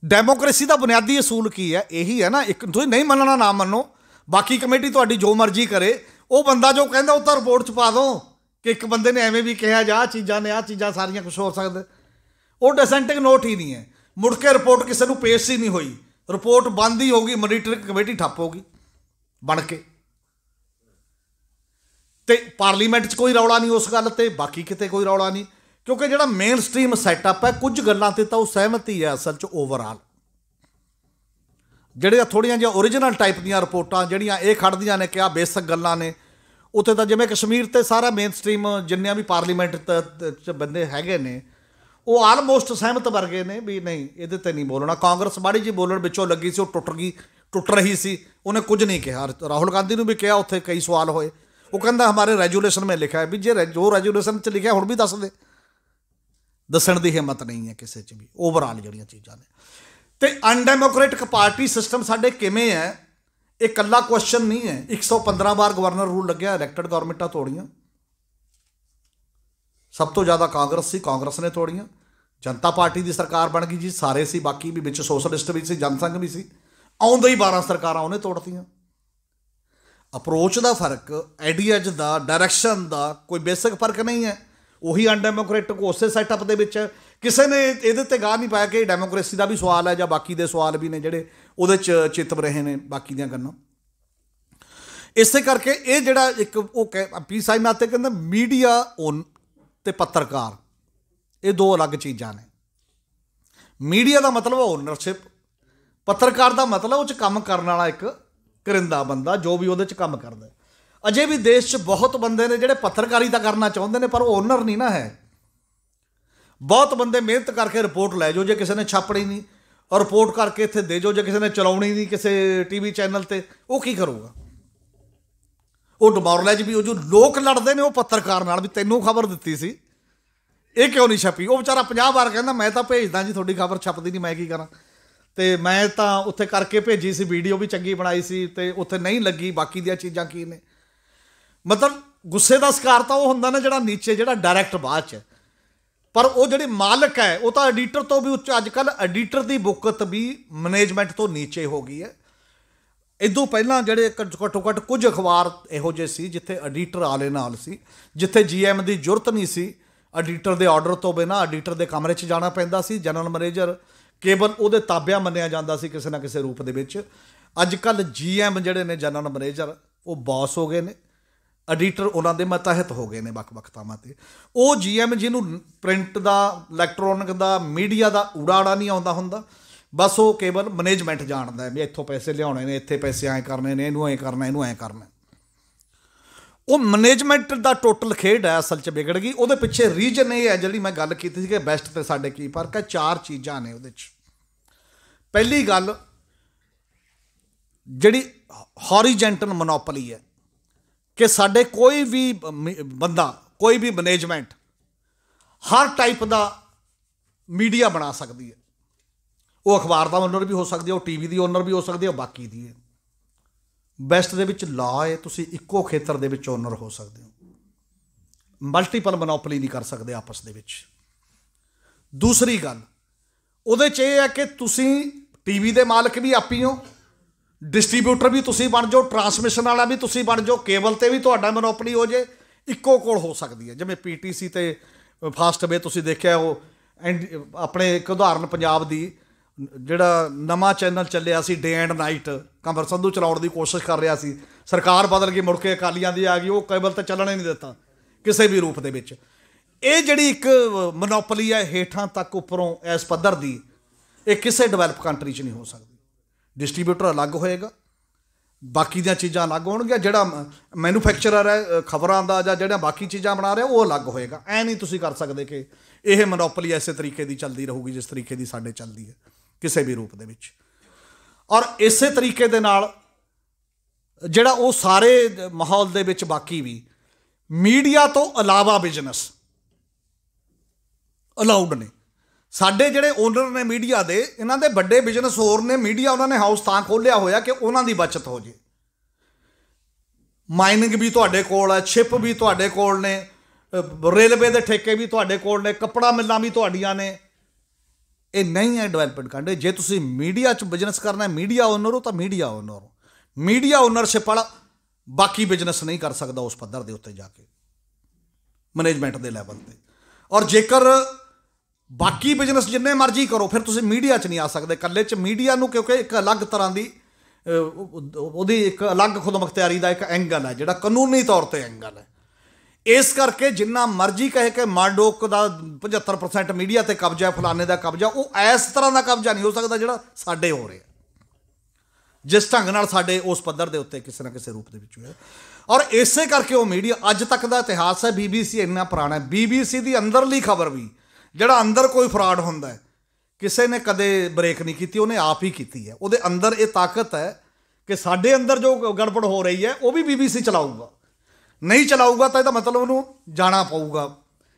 Speaker 1: ਡੈਮੋਕ੍ਰੇਸੀ ਦਾ ਬੁਨਿਆਦੀ ਅਸੂਲ ਕੀ ਹੈ ਇਹੀ ਹੈ ਨਾ ਇੱਕ ਤੁਸੀਂ ਨਹੀਂ ਮੰਨਣਾ ਨਾ ਮੰਨੋ ਬਾਕੀ ਕਮੇਟੀ ਤੁਹਾਡੀ ਜੋ ਮਰਜ਼ੀ ਕਰੇ ਉਹ ਬੰਦਾ ਜੋ ਕਹਿੰਦਾ ਉਹ ਤਾਂ ਰਿਪੋਰਟ ਚ ਪਾ ਦੋ ਕਿ ਇੱਕ ਬੰਦੇ ਨੇ ਐਵੇਂ ਵੀ ਕਿਹਾ ਜਾ ਚੀਜ਼ਾਂ ਨੇ ਆ ਚੀਜ਼ਾਂ ਸਾਰੀਆਂ ਕੁਝ ਹੋ ਸਕਦਾ ਉਹ ਡਿਸੈਂਟਿੰਗ ਨੋਟ ਹੀ ਨਹੀਂ ਹੈ ਮੁੜ ਕੇ ਰਿਪੋਰਟ ਕਿਸੇ ਨੂੰ ਪੇਸ਼ ਹੀ ਨਹੀਂ ਹੋਈ ਰਿਪੋਰਟ ਬੰਦ ਹੀ ਗਈ ਮੋਨੀਟਰਿੰਗ ਕਮੇਟੀ ਠੱਪ ਹੋਗੀ ਬਣ ਕੇ ਤੇ ਪਾਰਲੀਮੈਂਟ 'ਚ ਕੋਈ ਰੌਲਾ ਨਹੀਂ ਉਸ ਗੱਲ ਤੇ ਬਾਕੀ ਕਿਤੇ ਕੋਈ ਰੌਲਾ ਨਹੀਂ ਕਿਉਂਕਿ ਜਿਹੜਾ ਮੇਨ ਸਟ੍ਰੀਮ ਸੈਟਅਪ ਹੈ ਕੁਝ ਗੱਲਾਂ ਤੇ ਤਾਂ ਉਹ ਸਹਿਮਤੀ ਹੈ ਅਸਲ 'ਚ ਓਵਰਆਲ ਜਿਹੜੇ ਥੋੜੀਆਂ ਜਿਹਾ origignal ਟਾਈਪ ਦੀਆਂ ਰਿਪੋਰਟਾਂ ਜਿਹੜੀਆਂ ਇਹ ਖੜਦੀਆਂ ਨੇ ਕਿ ਆ ਬੇਸਿਕ ਗੱਲਾਂ ਨੇ ਉੱਥੇ ਤਾਂ ਜਿਵੇਂ ਕਸ਼ਮੀਰ ਤੇ ਸਾਰਾ ਮੇਨ ਸਟ੍ਰੀਮ ਜਿੰਨੇ ਵੀ ਪਾਰਲੀਮੈਂਟ ਚ ਬੰਦੇ ਹੈਗੇ ਨੇ ਉਹ ਆਲਮੋਸਟ ਸਹਿਮਤ ਵਰਗੇ ਨੇ ਵੀ ਨਹੀਂ ਇਹਦੇ ਤੇ ਨਹੀਂ ਬੋਲਣਾ ਕਾਂਗਰਸ ਬਾੜੀ ਜੀ ਬੋਲਣ ਵਿੱਚੋਂ ਲੱਗੀ ਸੀ ਉਹ ਟੁੱਟ ਗਈ ਟੁੱਟ ਰਹੀ ਸੀ ਉਹਨੇ ਕੁਝ ਨਹੀਂ ਕਿਹਾ ਰਾਹੁਲ ਗਾਂਧੀ ਨੂੰ ਵੀ ਕਿਹਾ ਉੱਥੇ ਕਈ ਸਵਾਲ ਹੋਏ ਉਹ ਕਹਿੰਦਾ ਹਮਾਰੇ ਰੈਜੂਲੇਸ਼ਨ ਮੇ ਲਿਖਿਆ ਹੈ ਵੀ ਜੇ ਜੋ ਰੈਜੂਲੇਸ਼ਨ ਚ ਲਿਖਿਆ ਹੁਣ ਵੀ ਦੱਸ ਦੇ ਦੱਸਣ ਦੀ ਹਿੰਮਤ ਨਹੀਂ ਹੈ ਕਿਸੇ 'ਚ ਵੀ ਓਵਰਆਲ ਜਿਹੜੀਆਂ ਚੀਜ਼ਾਂ ਨੇ ਤੇ ਅਨਡੈਮੋਕ੍ਰੈਟਿਕ ਪਾਰਟੀ ਸਿਸਟਮ ਸਾਡੇ ਕਿਵੇਂ ਹੈ ਇਹ ਇਕੱਲਾ ਕੁਐਸਚਨ ਨਹੀਂ ਹੈ 115 ਵਾਰ ਗਵਰਨਰ ਰੂਲ ਲੱਗਿਆ ਇਲੈਕਟਡ ਗਵਰਨਮੈਂਟਾਂ ਤੋੜੀਆਂ ਸਭ ਤੋਂ ਜ਼ਿਆਦਾ ਕਾਂਗਰਸ ਸੀ ਕਾਂਗਰਸ ਨੇ ਤੋੜੀਆਂ ਜਨਤਾ ਪਾਰਟੀ ਦੀ ਸਰਕਾਰ ਬਣ ਗਈ ਜੀ ਸਾਰੇ ਸੀ ਬਾਕੀ ਵੀ ਵਿੱਚ ਸੋਸ਼ਲਿਸਟ ਵੀ ਸੀ ਜਨਸੰਘ ਵੀ ਸੀ ਆਉਂਦੇ ਹੀ 12 ਸਰਕਾਰਾਂ ਉਹਨੇ ਤੋੜਤੀਆਂ ਅਪਰੋਚ ਦਾ ਫਰਕ ਆਈਡੀਆਜ ਦਾ ਡਾਇਰੈਕਸ਼ਨ ਦਾ ਕੋਈ ਬੇਸਿਕ ਫਰਕ ਨਹੀਂ ਹੈ ਉਹੀ ਅਨਡੈਮੋਕ੍ਰੈਟਿਕ ਉਸੇ ਸੈਟਅਪ ਦੇ ਵਿੱਚ ਕਿਸੇ ਨੇ ਇਹਦੇ ਤੇ ਗਾਹ ਨਹੀਂ ਪਾਇਆ ਕਿ ਡੈਮੋਕ੍ਰੇਸੀ ਦਾ ਵੀ ਸਵਾਲ ਹੈ ਜਾਂ ਬਾਕੀ ਦੇ ਸਵਾਲ ਵੀ ਨੇ ਜਿਹੜੇ ਉਹਦੇ ਚ ਚਿਤਬ ਰਹੇ ਨੇ ਬਾਕੀ ਦੀਆਂ ਗੱਲਾਂ ਇਸੇ ਕਰਕੇ ਇਹ ਜਿਹੜਾ ਇੱਕ ਉਹ ਪੀ ਸਾਈ ਮਾਤੇ ਕਹਿੰਦਾ ਮੀਡੀਆ ਓਨ ਤੇ ਪੱਤਰਕਾਰ ਇਹ ਦੋ ਅਲੱਗ ਚੀਜ਼ਾਂ ਨੇ ਮੀਡੀਆ ਦਾ ਮਤਲਬ ਹੈ ਓਨਰਸ਼ਿਪ ਪੱਤਰਕਾਰ ਦਾ ਮਤਲਬ ਉਹ ਚ ਕੰਮ ਕਰਨ ਵਾਲਾ ਇੱਕ ਕਰਿੰਦਾ ਬੰਦਾ ਜੋ ਵੀ ਉਹਦੇ ਚ ਕੰਮ ਕਰਦਾ ਅਜੇ ਵੀ ਦੇਸ਼ 'ਚ ਬਹੁਤ ਬੰਦੇ ਨੇ ਜਿਹੜੇ ਪੱਤਰਕਾਰੀ ਤਾਂ ਕਰਨਾ ਚਾਹੁੰਦੇ ਨੇ ਪਰ ਉਹ ਓਨਰ ਨਹੀਂ ਨਾ ਹੈ ਬਹੁਤ ਬੰਦੇ ਮਿਹਨਤ ਕਰਕੇ ਰਿਪੋਰਟ ਲੈ ਜੋ ਜੇ ਕਿਸੇ ਨੇ ਛਾਪਣੀ ਨਹੀਂ ਔਰ ਰਿਪੋਰਟ ਕਰਕੇ ਇੱਥੇ ਦੇ ਜੋ ਜੇ ਕਿਸੇ ਨੇ ਚਲਾਉਣੀ ਨਹੀਂ ਕਿਸੇ ਟੀਵੀ ਚੈਨਲ ਤੇ ਉਹ ਕੀ ਕਰੂਗਾ ਉਹ ਜੀ ਵੀ ਉਹ ਜੋ ਲੋਕ ਲੜਦੇ ਨੇ ਉਹ ਪੱਤਰਕਾਰ ਨਾਲ ਵੀ ਤੈਨੂੰ ਖਬਰ ਦਿੱਤੀ ਸੀ ਇਹ ਕਿਉਂ ਨਹੀਂ ਛਾਪੀ ਉਹ ਵਿਚਾਰਾ 50 ਵਾਰ ਕਹਿੰਦਾ ਮੈਂ ਤਾਂ ਭੇਜਦਾ ਜੀ ਤੁਹਾਡੀ ਖਬਰ ਛਪਦੀ ਨਹੀਂ ਮੈਂ ਕੀ ਕਰਾਂ ਤੇ ਮੈਂ ਤਾਂ ਉੱਥੇ ਕਰਕੇ ਭੇਜੀ ਸੀ ਵੀਡੀਓ ਵੀ ਚੰਗੀ ਬਣਾਈ ਸੀ ਤੇ ਉੱਥੇ ਨਹੀਂ ਲੱਗੀ ਬਾਕੀ ਦੀਆਂ ਚੀਜ਼ਾਂ ਕੀ ਨੇ ਮਤਲਬ ਗੁੱਸੇ ਦਾ ਸ਼ਿਕਾਰ ਤਾਂ ਉਹ ਹੁੰਦਾ ਨਾ ਜਿਹੜਾ ਨੀਚੇ ਜਿਹੜਾ ਡਾਇਰੈਕਟ ਬਾਅਦ ਚ ਪਰ ਉਹ ਜਿਹੜੇ ਮਾਲਕ ਹੈ ਉਹ ਤਾਂ ਐਡੀਟਰ ਤੋਂ ਵੀ ਉੱਚ ਅੱਜ ਕੱਲ ਐਡੀਟਰ ਦੀ ਬੁੱਕਤ ਵੀ ਮੈਨੇਜਮੈਂਟ ਤੋਂ ਨੀਚੇ ਹੋ ਗਈ ਹੈ ਇਦੋਂ ਪਹਿਲਾਂ ਜਿਹੜੇ ਘੱਟੋ ਘੱਟ ਕੁਝ ਅਖਬਾਰ ਇਹੋ ਜਿਹੇ ਸੀ ਜਿੱਥੇ ਐਡੀਟਰ ਆਲੇ ਨਾਲ ਸੀ ਜਿੱਥੇ ਜੀਐਮ ਦੀ ਜ਼ਰੂਰਤ ਨਹੀਂ ਸੀ ਐਡੀਟਰ ਦੇ ਆਰਡਰ ਤੋਂ ਬਿਨਾ ਐਡੀਟਰ ਦੇ ਕਮਰੇ 'ਚ ਜਾਣਾ ਪੈਂਦਾ ਸੀ ਜਨਰਲ ਮੈਨੇਜਰ ਕੇਵਲ ਉਹਦੇ ਤਾਬਿਆ ਮੰਨਿਆ ਜਾਂਦਾ ਸੀ ਕਿਸੇ ਨਾ ਕਿਸੇ ਰੂਪ ਦੇ ਵਿੱਚ ਅੱਜ ਕੱਲ ਜੀਐਮ ਜਿਹੜੇ ਨੇ ਜਨਰਲ ਮੈਨੇਜਰ ਉਹ ਬਾਸ ਹੋ ਗਏ ਨੇ ਐਡੀਟਰ ਉਹਨਾਂ ਦੇ ਮਤਹਿਤ ਹੋ ਗਏ ਨੇ ਵੱਖ-ਵੱਖ ਥਾਵਾਂ ਤੇ ਉਹ ਜੀਐਮ ਜਿਹਨੂੰ ਪ੍ਰਿੰਟ ਦਾ ਇਲੈਕਟ੍ਰੋਨਿਕ ਦਾ ਮੀਡੀਆ ਦਾ ਉੜਾੜਾ ਨਹੀਂ ਆਉਂਦਾ ਹੁੰਦਾ ਬਸ ਉਹ ਕੇਵਲ ਮੈਨੇਜਮੈਂਟ ਜਾਣਦਾ ਹੈ ਵੀ ਇੱਥੋਂ ਪੈਸੇ ਲਿਆਉਣੇ ਨੇ ਇੱਥੇ ਪੈਸੇ ਐ ਕਰਨੇ ਨੇ ਇਹਨੂੰ ਐ ਕਰਨਾ ਇਹਨੂੰ ਐ ਕਰਨਾ ਉਹ ਮੈਨੇਜਮੈਂਟ ਦਾ ਟੋਟਲ ਖੇਡ ਹੈ ਅਸਲ 'ਚ ਵਿਗੜ ਗਈ ਉਹਦੇ ਪਿੱਛੇ ਰੀਜਨ ਇਹ ਹੈ ਜਿਹੜੀ ਮੈਂ ਗੱਲ ਕੀਤੀ ਸੀ ਕਿ ਬੈਸਟ ਤੇ ਸਾਡੇ ਕੀ ਫਰਕ ਹੈ ਚਾਰ ਚੀਜ਼ਾਂ ਨੇ ਉਹਦੇ 'ਚ ਪਹਿਲੀ ਗੱਲ ਜਿਹੜੀ ਹੌਰੀਜੈਂਟਲ ਮੋਨੋਪੋਲੀ ਹੈ ਕਿ ਸਾਡੇ ਕੋਈ ਵੀ ਬੰਦਾ ਕੋਈ ਵੀ ਮੈਨੇਜਮੈਂਟ ਹਰ ਟਾਈਪ ਦਾ ਮੀਡੀਆ ਬਣਾ ਸਕਦੀ ਹੈ ਉਹ ਅਖਬਾਰ ਦਾ ਓਨਰ ਵੀ ਹੋ ਸਕਦੀ ਹੈ ਉਹ ਟੀਵੀ ਦੀ ਓਨਰ ਵੀ ਹੋ ਸਕਦੀ ਹੈ ਬਾਕੀ ਦੀ ਹੈ ਬੈਸਟ ਦੇ ਵਿੱਚ ਲਾ ਹੈ ਤੁਸੀਂ ਇੱਕੋ ਖੇਤਰ ਦੇ ਵਿੱਚ ਓਨਰ ਹੋ ਸਕਦੇ ਹੋ ਮਲਟੀਪਲ ਮੋਨੋਪੋਲੀ ਨਹੀਂ ਕਰ ਸਕਦੇ ਆਪਸ ਦੇ ਵਿੱਚ ਦੂਸਰੀ ਗੱਲ ਉਹਦੇ ਚ ਇਹ ਹੈ ਕਿ ਤੁਸੀਂ ਟੀਵੀ ਦੇ ਮਾਲਕ ਵੀ ਆਪੀ ਹੋ ਡਿਸਟ੍ਰੀਬਿਊਟਰ ਵੀ ਤੁਸੀਂ ਬਣ ਜਾਓ ਟਰਾਂਸਮਿਸ਼ਨ ਵਾਲਾ ਵੀ ਤੁਸੀਂ ਬਣ ਜਾਓ ਕੇਬਲ ਤੇ ਵੀ ਤੁਹਾਡਾ ਮੋਨੋਪੋਲੀ ਹੋ ਜੇ ਇੱਕੋ ਕੋਲ ਹੋ ਸਕਦੀ ਹੈ ਜਿਵੇਂ ਪੀਟੀਸੀ ਤੇ ਫਾਸਟਵੇ ਤੁਸੀਂ ਦੇਖਿਆ ਉਹ ਆਪਣੇ ਇੱਕ ਉਦਾਹਰਨ ਪੰਜਾਬ ਦੀ ਜਿਹੜਾ ਨਵਾਂ ਚੈਨਲ ਚੱਲਿਆ ਸੀ day and night Kanwar Sandhu ਚਲਾਉਣ ਦੀ ਕੋਸ਼ਿਸ਼ ਕਰ ਰਿਹਾ ਸੀ ਸਰਕਾਰ ਬਦਲ ਕੇ ਮੁੜ ਕੇ ਅਕਾਲੀਆਂ ਦੀ ਆ ਗਈ ਉਹ ਕੇਬਲ ਤੇ ਚੱਲਣਾ ਹੀ ਨਹੀਂ ਦਿੱਤਾ ਕਿਸੇ ਵੀ ਰੂਪ ਦੇ ਵਿੱਚ ਇਹ ਜਿਹੜੀ ਇੱਕ ਮੋਨੋਪੋਲੀ ਹੈ ਹੇਠਾਂ ਤੱਕ ਉੱਪਰੋਂ ਇਸ ਪੱਧਰ ਦੀ ਇਹ ਕਿਸੇ ਡਿਵੈਲਪ ਕੰਟਰੀ 'ਚ ਨਹੀਂ ਹੋ ਸਕਦੀ ਡਿਸਟ੍ਰੀਬਿਊਟਰ ਅਲੱਗ ਹੋਏਗਾ ਬਾਕੀ ਦੀਆਂ ਚੀਜ਼ਾਂ ਅਲੱਗ ਹੋਣਗੀਆਂ ਜਿਹੜਾ ਮੈਨੂਫੈਕਚਰਰ ਹੈ ਖਬਰਾਂ ਦਾ ਜਾਂ ਜਿਹੜਾ ਬਾਕੀ ਚੀਜ਼ਾਂ ਬਣਾ ਰਿਹਾ ਉਹ ਅਲੱਗ ਹੋਏਗਾ ਐ ਨਹੀਂ ਤੁਸੀਂ ਕਰ ਸਕਦੇ ਕਿ ਇਹ ਮੋਨੋਪੋਲੀ ਐਸੇ ਤਰੀਕੇ ਦੀ ਚੱਲਦੀ ਰਹੂਗੀ ਜਿਸ ਤਰੀਕੇ ਦੀ ਸਾਡੇ ਚੱਲਦੀ ਹੈ ਕਿਸੇ ਵੀ ਰੂਪ ਦੇ ਵਿੱਚ ਔਰ ਇਸੇ ਤਰੀਕੇ ਦੇ ਨਾਲ ਜਿਹੜਾ ਉਹ ਸਾਰੇ ਮਾਹੌਲ ਦੇ ਵਿੱਚ ਬਾਕੀ ਵੀ ਮੀਡੀਆ ਤੋਂ ਇਲਾਵਾ ਬਿਜ਼ਨਸ ਅਲਾਉਡ ਨੇ ਸਾਡੇ ਜਿਹੜੇ ਓਨਰ ਨੇ ਮੀਡੀਆ ਦੇ ਇਹਨਾਂ ਦੇ ਵੱਡੇ ਬਿਜ਼ਨਸ ਹੋਰ ਨੇ ਮੀਡੀਆ ਉਹਨਾਂ ਨੇ ਹਾਊਸ ਤਾਂ ਖੋਲਿਆ ਹੋਇਆ ਕਿ ਉਹਨਾਂ ਦੀ ਬਚਤ ਹੋ ਜੇ ਮਾਈਨਿੰਗ ਵੀ ਤੁਹਾਡੇ ਕੋਲ ਹੈ ਛਿਪ ਵੀ ਤੁਹਾਡੇ ਕੋਲ ਨੇ ਰੇਲਵੇ ਦੇ ਠੇਕੇ ਵੀ ਤੁਹਾਡੇ ਕੋਲ ਨੇ ਕੱਪੜਾ ਮਿਲਾਂ ਵੀ ਤੁਹਾਡੀਆਂ ਨੇ ਇਹ ਨਹੀਂ ਹੈ ਡਿਵੈਲਪਮੈਂਟ ਕੰਡੇ ਜੇ ਤੁਸੀਂ ਮੀਡੀਆ 'ਚ ਬਿਜ਼ਨਸ ਕਰਨਾ ਹੈ ਮੀਡੀਆ ਓਨਰ ਹੋ ਤਾਂ ਮੀਡੀਆ ਓਨਰ ਹੋ ਮੀਡੀਆ ਓਨਰਸ਼ਿਪ ਵਾਲਾ ਬਾਕੀ ਬਿਜ਼ਨਸ ਨਹੀਂ ਕਰ ਸਕਦਾ ਉਸ ਪੱਧਰ ਦੇ ਉੱਤੇ ਜਾ ਕੇ ਮੈਨੇਜਮੈਂਟ ਦੇ ਲੈਵਲ ਤੇ ਔਰ ਜੇਕਰ ਬਾਕੀ ਬਿਜ਼ਨਸ ਜਿੰਨੇ ਮਰਜ਼ੀ ਕਰੋ ਫਿਰ ਤੁਸੀਂ ਮੀਡੀਆ 'ਚ ਨਹੀਂ ਆ ਸਕਦੇ ਇਕੱਲੇ 'ਚ ਮੀਡੀਆ ਨੂੰ ਕਿਉਂਕਿ ਇੱਕ ਅਲੱਗ ਤਰ੍ਹਾਂ ਦੀ ਉਹਦੀ ਇੱਕ ਅਲੱਗ ਖੁਦਮਖਤਿਆਰੀ ਦਾ ਇੱਕ ਐਂਗਲ ਹੈ ਜਿਹੜਾ ਕਾਨੂੰਨੀ ਤੌਰ ਤੇ ਐਂਗਲ ਹੈ ਇਸ ਕਰਕੇ ਜਿੰਨਾ ਮਰਜ਼ੀ ਕਹੇ ਕਿ ਮਾਡੋਕ ਦਾ 75% ਮੀਡੀਆ ਤੇ ਕਬਜ਼ਾ ਫਲਾਣੇ ਦਾ ਕਬਜ਼ਾ ਉਹ ਇਸ ਤਰ੍ਹਾਂ ਦਾ ਕਬਜ਼ਾ ਨਹੀਂ ਹੋ ਸਕਦਾ ਜਿਹੜਾ ਸਾਡੇ ਹੋ ਰਿਹਾ ਜਿਸ ਢੰਗ ਨਾਲ ਸਾਡੇ ਉਸ ਪੱਧਰ ਦੇ ਉੱਤੇ ਕਿਸੇ ਨਾ ਕਿਸੇ ਰੂਪ ਦੇ ਵਿੱਚ ਹੋਇਆ ਔਰ ਇਸੇ ਕਰਕੇ ਉਹ ਮੀਡੀਆ ਅੱਜ ਤੱਕ ਦਾ ਇਤਿਹਾਸ ਹੈ ਬੀਬੀਸੀ ਇੰਨਾ ਪੁਰਾਣਾ ਹੈ ਬੀਬੀਸੀ ਦੀ ਅੰਦਰਲੀ ਖਬਰ ਵੀ ਜਿਹੜਾ ਅੰਦਰ ਕੋਈ ਫਰਾਡ ਹੁੰਦਾ ਹੈ ਕਿਸੇ ਨੇ ਕਦੇ ਬ੍ਰੇਕ ਨਹੀਂ ਕੀਤੀ ਉਹਨੇ ਆਪ ਹੀ ਕੀਤੀ ਹੈ ਉਹਦੇ ਅੰਦਰ ਇਹ ਤਾਕਤ ਹੈ ਕਿ ਸਾਡੇ ਅੰਦਰ ਜੋ ਗੜਬੜ ਹੋ ਰਹੀ ਹੈ ਉਹ ਵੀ ਬੀਬੀਸੀ ਚਲਾਊਗਾ ਨਹੀਂ ਚਲਾਊਗਾ ਤਾਂ ਇਹਦਾ ਮਤਲਬ ਉਹਨੂੰ ਜਾਣਾ ਪਊਗਾ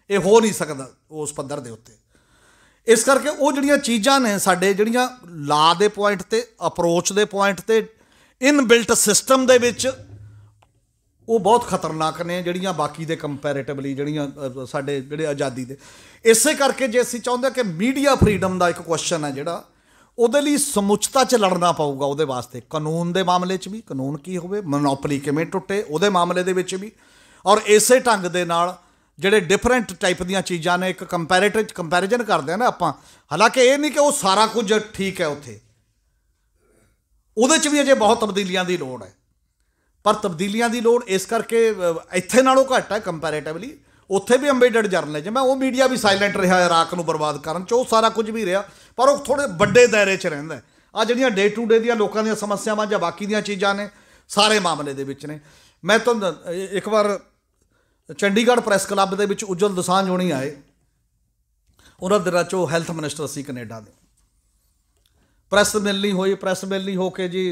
Speaker 1: ਇਹ ਹੋ ਨਹੀਂ ਸਕਦਾ ਉਸ ਪੱਧਰ ਦੇ ਉੱਤੇ ਇਸ ਕਰਕੇ ਉਹ ਜਿਹੜੀਆਂ ਚੀਜ਼ਾਂ ਨੇ ਸਾਡੇ ਜਿਹੜੀਆਂ ਲਾ ਦੇ ਪੁਆਇੰਟ ਤੇ ਅਪਰੋਚ ਦੇ ਪੁਆਇੰਟ ਤੇ ਇਨਬਿਲਟ ਸਿਸਟਮ ਦੇ ਵਿੱਚ ਉਹ ਬਹੁਤ ਖਤਰਨਾਕ ਨੇ ਜਿਹੜੀਆਂ ਬਾਕੀ ਦੇ ਕੰਪੈਰੀਟਿਵਲੀ ਜਿਹੜੀਆਂ ਸਾਡੇ ਜਿਹੜੇ ਆਜ਼ਾਦੀ ਦੇ ਇਸੇ ਕਰਕੇ ਜੇ ਅਸੀਂ ਚਾਹੁੰਦੇ ਕਿ ਮੀਡੀਆ ਫਰੀडम ਦਾ ਇੱਕ ਕੁਐਸਚਨ ਹੈ ਜਿਹੜਾ ਉਹਦੇ ਲਈ ਸਮੁੱਚਤਾ 'ਚ ਲੜਨਾ ਪਊਗਾ ਉਹਦੇ ਵਾਸਤੇ ਕਾਨੂੰਨ ਦੇ ਮਾਮਲੇ 'ਚ ਵੀ ਕਾਨੂੰਨ ਕੀ ਹੋਵੇ ਮੋਨੋਪੋਲੀ ਕਿਵੇਂ ਟੁੱਟੇ ਉਹਦੇ ਮਾਮਲੇ ਦੇ ਵਿੱਚ ਵੀ ਔਰ ਇਸੇ ਢੰਗ ਦੇ ਨਾਲ ਜਿਹੜੇ ਡਿਫਰੈਂਟ ਟਾਈਪ ਦੀਆਂ ਚੀਜ਼ਾਂ ਨੇ ਇੱਕ ਕੰਪੈਰੀਟਿਵ ਕੰਪੈਰੀਜ਼ਨ ਕਰਦੇ ਆ ਨਾ ਆਪਾਂ ਹਾਲਾਂਕਿ ਇਹ ਨਹੀਂ ਕਿ ਉਹ ਸਾਰਾ ਕੁਝ ਠੀਕ ਹੈ ਉੱਥੇ ਉਹਦੇ 'ਚ ਵੀ ਅਜੇ ਬਹੁਤ ਤਬਦੀਲੀਆਂ ਦੀ ਲੋੜ ਹੈ ਪਰ ਤਬਦੀਲੀਆਂ ਦੀ ਲੋੜ ਇਸ ਕਰਕੇ ਇੱਥੇ ਨਾਲੋਂ ਘੱਟ ਹੈ ਕੰਪੈਰੀਟਿਵਲੀ ਉੱਥੇ ਵੀ ਅੰਬੇਡਡ ਜਰਨਲਿਜ਼ਮ ਹੈ ਉਹ ਮੀਡੀਆ ਵੀ ਸਾਇਲੈਂਟ ਰਿਹਾ ਇਰਾਕ ਨੂੰ ਬਰਬਾਦ ਕਰਨ ਚ ਉਹ ਸਾਰਾ ਕੁਝ ਵੀ ਰਿਹਾ ਪਰ ਉਹ ਥੋੜੇ ਵੱਡੇ ਦਾਇਰੇ 'ਚ ਰਹਿੰਦਾ ਆ ਜਿਹੜੀਆਂ ਡੇ ਟੂ ਡੇ ਦੀਆਂ ਲੋਕਾਂ ਦੀਆਂ ਸਮੱਸਿਆਵਾਂ ਜਾਂ ਬਾਕੀ ਦੀਆਂ ਚੀਜ਼ਾਂ ਨੇ ਸਾਰੇ ਮਾਮਲੇ ਦੇ ਵਿੱਚ ਨੇ ਮੈਂ ਤੁਹਾਨੂੰ ਇੱਕ ਵਾਰ ਚੰਡੀਗੜ੍ਹ ਪ੍ਰੈਸ ਕਲੱਬ ਦੇ ਵਿੱਚ ਉਜਲ ਦਸਾਂਝ ਹੋਣੀ ਆਏ ਉਹਨਾਂ ਦੇ ਰਾਚੋ ਹੈਲਥ ਮਿਨਿਸਟਰ ਸੀ ਕੈਨੇਡਾ ਦੇ ਪ੍ਰੈਸ ਮਿਲਣੀ ਹੋਈ ਪ੍ਰੈਸ ਮਿਲਣੀ ਹੋ ਕੇ ਜੀ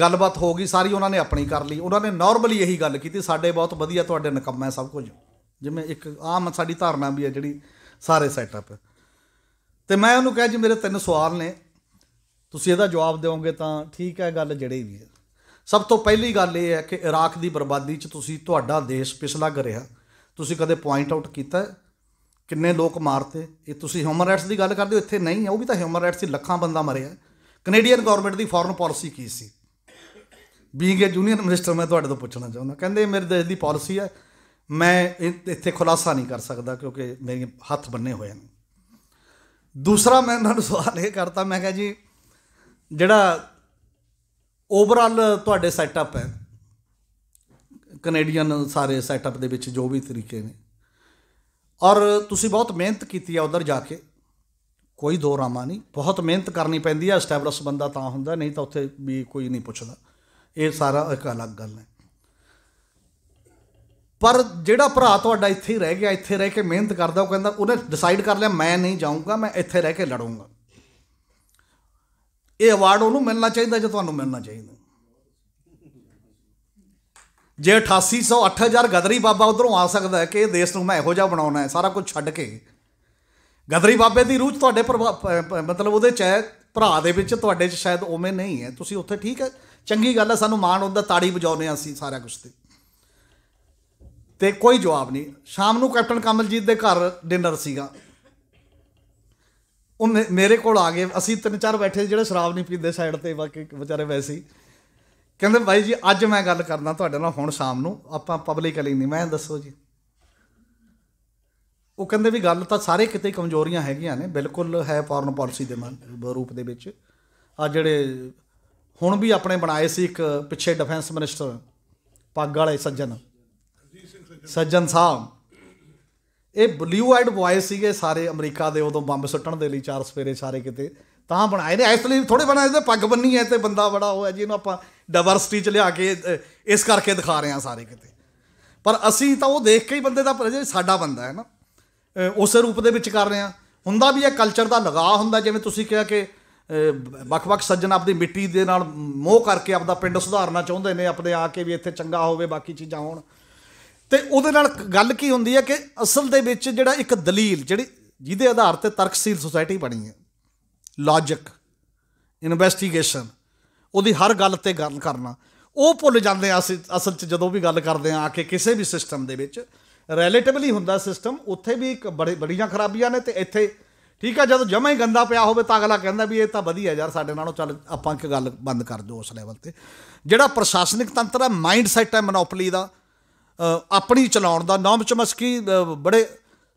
Speaker 1: ਗੱਲਬਾਤ ਹੋ ਗਈ ਸਾਰੀ ਉਹਨਾਂ ਨੇ ਆਪਣੀ ਕਰ ਲਈ ਉਹਨਾਂ ਨੇ ਨਾਰਮਲੀ ਇਹੀ ਗੱਲ ਕੀਤੀ ਸਾਡੇ ਬਹੁਤ ਵਧੀਆ ਤੁਹਾਡੇ ਨਕਮਾ ਸਭ ਕੁਝ ਜਿਵੇਂ ਇੱਕ ਆਮ ਸਾਡੀ ਧਾਰਨਾ ਵੀ ਹੈ ਜਿਹੜੀ ਸਾਰੇ ਸੈਟਅਪ ਤੇ ਮੈਂ ਉਹਨੂੰ ਕਿਹਾ ਜੀ ਮੇਰੇ ਤਿੰਨ ਸਵਾਲ ਨੇ ਤੁਸੀਂ ਇਹਦਾ ਜਵਾਬ ਦਿਓਗੇ ਤਾਂ ਠੀਕ ਹੈ ਗੱਲ ਜਿਹੜੀ ਵੀ ਹੈ ਸਭ ਤੋਂ ਪਹਿਲੀ ਗੱਲ ਇਹ ਹੈ ਕਿ ਇਰਾਕ ਦੀ ਬਰਬਾਦੀ 'ਚ ਤੁਸੀਂ ਤੁਹਾਡਾ ਦੇਸ਼ ਪਿਛਲਾ ਰਿਹਾ ਤੁਸੀਂ ਕਦੇ ਪੁਆਇੰਟ ਆਊਟ ਕੀਤਾ ਕਿੰਨੇ ਲੋਕ ਮਾਰਤੇ ਇਹ ਤੁਸੀਂ ਹਿਊਮਨ ਰਾਈਟਸ ਦੀ ਗੱਲ ਕਰਦੇ ਹੋ ਇੱਥੇ ਨਹੀਂ ਹੈ ਉਹ ਵੀ ਤਾਂ ਹਿਊਮਨ ਰਾਈਟਸ ਦੀ ਲੱਖਾਂ ਬੰਦਾ ਮਰਿਆ ਕੈਨੇਡੀਅਨ ਗਵਰਨਮੈਂਟ ਦੀ ਫੋਰਨ ਪਾਲਿਸੀ ਕੀ ਸੀ ਬੀਇੰਗ ਅ ਜੂਨੀਅਰ ਮਿਨਿਸਟਰ ਮੈਂ ਤੁਹਾਡੇ ਤੋਂ ਪੁੱਛਣਾ ਚਾਹੁੰਦਾ ਕਹਿੰਦੇ ਮੇਰੇ ਦੇਸ਼ ਦੀ ਪਾਲਿਸੀ ਹੈ ਮੈਂ ਇੱਥੇ ਖੁਲਾਸਾ ਨਹੀਂ ਕਰ ਸਕਦਾ ਕਿਉਂਕਿ ਮੇਰੇ ਹੱਥ ਬੰਨੇ ਹੋਏ ਨੇ ਦੂਸਰਾ ਮੈਂ ਉਹਨਾਂ ਨੂੰ ਸਵਾਲ ਇਹ ਕਰਤਾ ਮੈਂ ਕਿਹਾ ਜੀ ਜਿਹੜਾ ਓਵਰਆਲ ਤੁਹਾਡੇ ਸੈਟਅਪ ਹੈ ਕੈਨੇਡੀਅਨ ਸਾਰੇ ਸੈਟਅਪ ਦੇ ਵਿੱਚ ਜੋ ਵੀ ਤਰੀਕੇ ਨੇ ਔਰ ਤੁਸੀਂ ਬਹੁਤ ਮਿਹਨਤ ਕੀਤੀ ਆ ਉਧਰ ਜਾ ਕੇ ਕੋਈ ਦੋ ਰਾਮਾ ਨਹੀਂ ਬਹੁਤ ਮਿਹਨਤ ਕਰਨੀ ਪੈਂਦੀ ਆ ਸਟੈਬਲਸ ਬੰਦਾ ਤਾਂ ਹੁੰਦਾ ਨਹੀਂ ਤਾਂ ਉੱਥੇ ਵੀ ਕੋਈ ਨਹੀਂ ਪੁੱਛਦਾ ਇਹ ਸਾਰਾ ਇੱਕ ਅਲੱਗ ਗੱਲ ਹੈ ਪਰ ਜਿਹੜਾ ਭਰਾ ਤੁਹਾਡਾ ਇੱਥੇ ਹੀ ਰਹਿ ਗਿਆ ਇੱਥੇ ਰਹਿ ਕੇ ਮਿਹਨਤ ਕਰਦਾ ਉਹ ਕਹਿੰਦਾ ਉਹਨੇ ਡਿਸਾਈਡ ਕਰ ਲਿਆ ਮੈਂ ਨਹੀਂ ਜਾਊਂਗਾ ਮੈਂ ਇੱਥੇ ਰਹਿ ਕੇ ਲੜੂੰਗਾ ਇਹ ਅਵਾਰਡ ਉਹਨੂੰ ਮਿਲਣਾ ਚਾਹੀਦਾ ਜੇ ਤੁਹਾਨੂੰ ਮਿਲਣਾ ਚਾਹੀਦਾ ਜੇ 8800 8000 ਗਦਰੀ ਬਾਬਾ ਉਧਰੋਂ ਆ ਸਕਦਾ ਹੈ ਕਿ ਇਹ ਦੇਸ਼ ਨੂੰ ਮੈਂ ਇਹੋ ਜਿਹਾ ਬਣਾਉਣਾ ਹੈ ਸਾਰਾ ਕੁਝ ਛੱਡ ਕੇ ਗਦਰੀ ਬਾਬੇ ਦੀ ਰੂਹ ਤੁਹਾਡੇ ਮਤਲਬ ਉਹਦੇ ਚ ਭਰਾ ਦੇ ਵਿੱਚ ਤੁਹਾਡੇ ਚ ਸ਼ਾਇਦ ਉਵੇਂ ਨਹੀਂ ਹੈ ਤੁਸੀਂ ਉੱਥੇ ਠੀਕ ਹੈ ਚੰਗੀ ਗੱਲ ਹੈ ਸਾਨੂੰ ਮਾਣ ਹੁੰਦਾ ਤਾੜੀ ਵਜਾਉਨੇ ਅਸੀਂ ਸਾਰਾ ਕੁਝ ਤੇ ਤੇ ਕੋਈ ਜਵਾਬ ਨਹੀਂ ਸ਼ਾਮ ਨੂੰ ਕੈਪਟਨ ਕਮਲਜੀਤ ਦੇ ਘਰ ਡਿਨਰ ਸੀਗਾ ਉਹ ਮੇਰੇ ਕੋਲ ਆ ਗਏ ਅਸੀਂ ਤਿੰਨ ਚਾਰ ਬੈਠੇ ਜਿਹੜੇ ਸ਼ਰਾਬ ਨਹੀਂ ਪੀਂਦੇ ਸਾਈਡ ਤੇ ਬਾਕੀ ਵਿਚਾਰੇ ਵੈਸੇ ਹੀ ਕਹਿੰਦੇ ਬਾਈ ਜੀ ਅੱਜ ਮੈਂ ਗੱਲ ਕਰਨਾ ਤੁਹਾਡੇ ਨਾਲ ਹੁਣ ਸ਼ਾਮ ਨੂੰ ਆਪਾਂ ਪਬਲਿਕਲੀ ਨਹੀਂ ਮੈਂ ਦੱਸੋ ਜੀ ਉਹ ਕਹਿੰਦੇ ਵੀ ਗੱਲ ਤਾਂ ਸਾਰੇ ਕਿਤੇ ਕਮਜ਼ੋਰੀਆਂ ਹੈਗੀਆਂ ਨੇ ਬਿਲਕੁਲ ਹੈ ਫੋਰਨ ਪਾਲਿਸੀ ਦੇ ਰੂਪ ਦੇ ਵਿੱਚ ਆ ਜਿਹੜੇ ਹੁਣ ਵੀ ਆਪਣੇ ਬਣਾਏ ਸੀ ਇੱਕ ਪਿੱਛੇ ਡਿਫੈਂਸ ਮਿਨਿਸਟਰ ਪੱਗ ਵਾਲੇ ਸੱਜਣ ਸੱਜਣ ਸਾਹਿਬ ਇਹ ਬਲੂ ਆਈਡ ਬॉयਸ ਸੀਗੇ ਸਾਰੇ ਅਮਰੀਕਾ ਦੇ ਉਦੋਂ ਬੰਬ ਸੁੱਟਣ ਦੇ ਲਈ ਚਾਰ ਸਵੇਰੇ ਸਾਰੇ ਕਿਤੇ ਤਾਂ ਬਣਾਏ ਨੇ ਇਸ ਲਈ ਥੋੜੇ ਬਣਾਏ ਤੇ ਪੱਗ ਬੰਨੀ ਐ ਤੇ ਬੰਦਾ ਬੜਾ ਹੋਇਆ ਜੀ ਇਹਨੂੰ ਆਪਾਂ ਡਾਇਵਰਸਿਟੀ ਚ ਲਿਆ ਕੇ ਇਸ ਕਰਕੇ ਦਿਖਾ ਰਹੇ ਆ ਸਾਰੇ ਕਿਤੇ ਪਰ ਅਸੀਂ ਤਾਂ ਉਹ ਦੇਖ ਕੇ ਹੀ ਬੰਦੇ ਦਾ ਪਰਜੇ ਸਾਡਾ ਬੰਦਾ ਹੈ ਨਾ ਉਸੇ ਰੂਪ ਦੇ ਵਿੱਚ ਕਰ ਰਹੇ ਆ ਹੁੰਦਾ ਵੀ ਇਹ ਕਲਚਰ ਦਾ ਲਗਾ ਹੁੰਦਾ ਜਿਵੇਂ ਤੁਸੀਂ ਕਿਹਾ ਕਿ ਵੱਖ-ਵੱਖ ਸੱਜਣ ਆਪਣੀ ਮਿੱਟੀ ਦੇ ਨਾਲ ਮੋਹ ਕਰਕੇ ਆਪਦਾ ਪਿੰਡ ਸੁਧਾਰਨਾ ਚਾਹੁੰਦੇ ਨੇ ਆਪਣੇ ਆ ਕੇ ਵੀ ਇੱਥੇ ਚੰਗਾ ਹੋਵੇ ਬਾਕੀ ਚੀਜ਼ਾਂ ਹੋਣ ਤੇ ਉਹਦੇ ਨਾਲ ਗੱਲ ਕੀ ਹੁੰਦੀ ਹੈ ਕਿ ਅਸਲ ਦੇ ਵਿੱਚ ਜਿਹੜਾ ਇੱਕ ਦਲੀਲ ਜਿਹੜੀ ਜਿਹਦੇ ਆਧਾਰ ਤੇ ਤਰਕਸ਼ੀਲ ਸੁਸਾਇਟੀ ਬਣੀ ਹੈ ਲੌਜੀਕ ਇਨਵੈਸਟੀਗੇਸ਼ਨ ਉਹਦੀ ਹਰ ਗੱਲ ਤੇ ਗੱਲ ਕਰਨਾ ਉਹ ਭੁੱਲ ਜਾਂਦੇ ਆ ਅਸੀਂ ਅਸਲ 'ਚ ਜਦੋਂ ਵੀ ਗੱਲ ਕਰਦੇ ਆ ਆ ਕੇ ਕਿਸੇ ਵੀ ਸਿਸਟਮ ਦੇ ਵਿੱਚ ਰਿਲੇਟੇਬਲੀ ਹੁੰਦਾ ਸਿਸਟਮ ਉੱਥੇ ਵੀ ਇੱਕ ਬੜੇ ਬੜੀਆਂ ਖਰਾਬੀਆਂ ਨੇ ਤੇ ਇੱਥੇ ਠੀਕ ਆ ਜਦੋਂ ਜਮਾ ਹੀ ਗੰਦਾ ਪਿਆ ਹੋਵੇ ਤਾਂ ਅਗਲਾ ਕਹਿੰਦਾ ਵੀ ਇਹ ਤਾਂ ਵਧੀਆ ਯਾਰ ਸਾਡੇ ਨਾਲੋਂ ਚੱਲ ਆਪਾਂ ਇੱਕ ਗੱਲ ਬੰਦ ਕਰ ਦਿਓ ਉਸ ਲੈਵਲ ਤੇ ਜਿਹੜਾ ਪ੍ਰਸ਼ਾਸਨਿਕ ਤੰਤਰ ਹੈ ਮਾਈਂਡ ਸੈਟ ਹੈ ਮੋਨੋਪੋਲੀ ਦਾ ਆਪਣੀ ਚਲਾਉਣ ਦਾ ਨਾਮ ਚਮਸਕੀ ਬੜੇ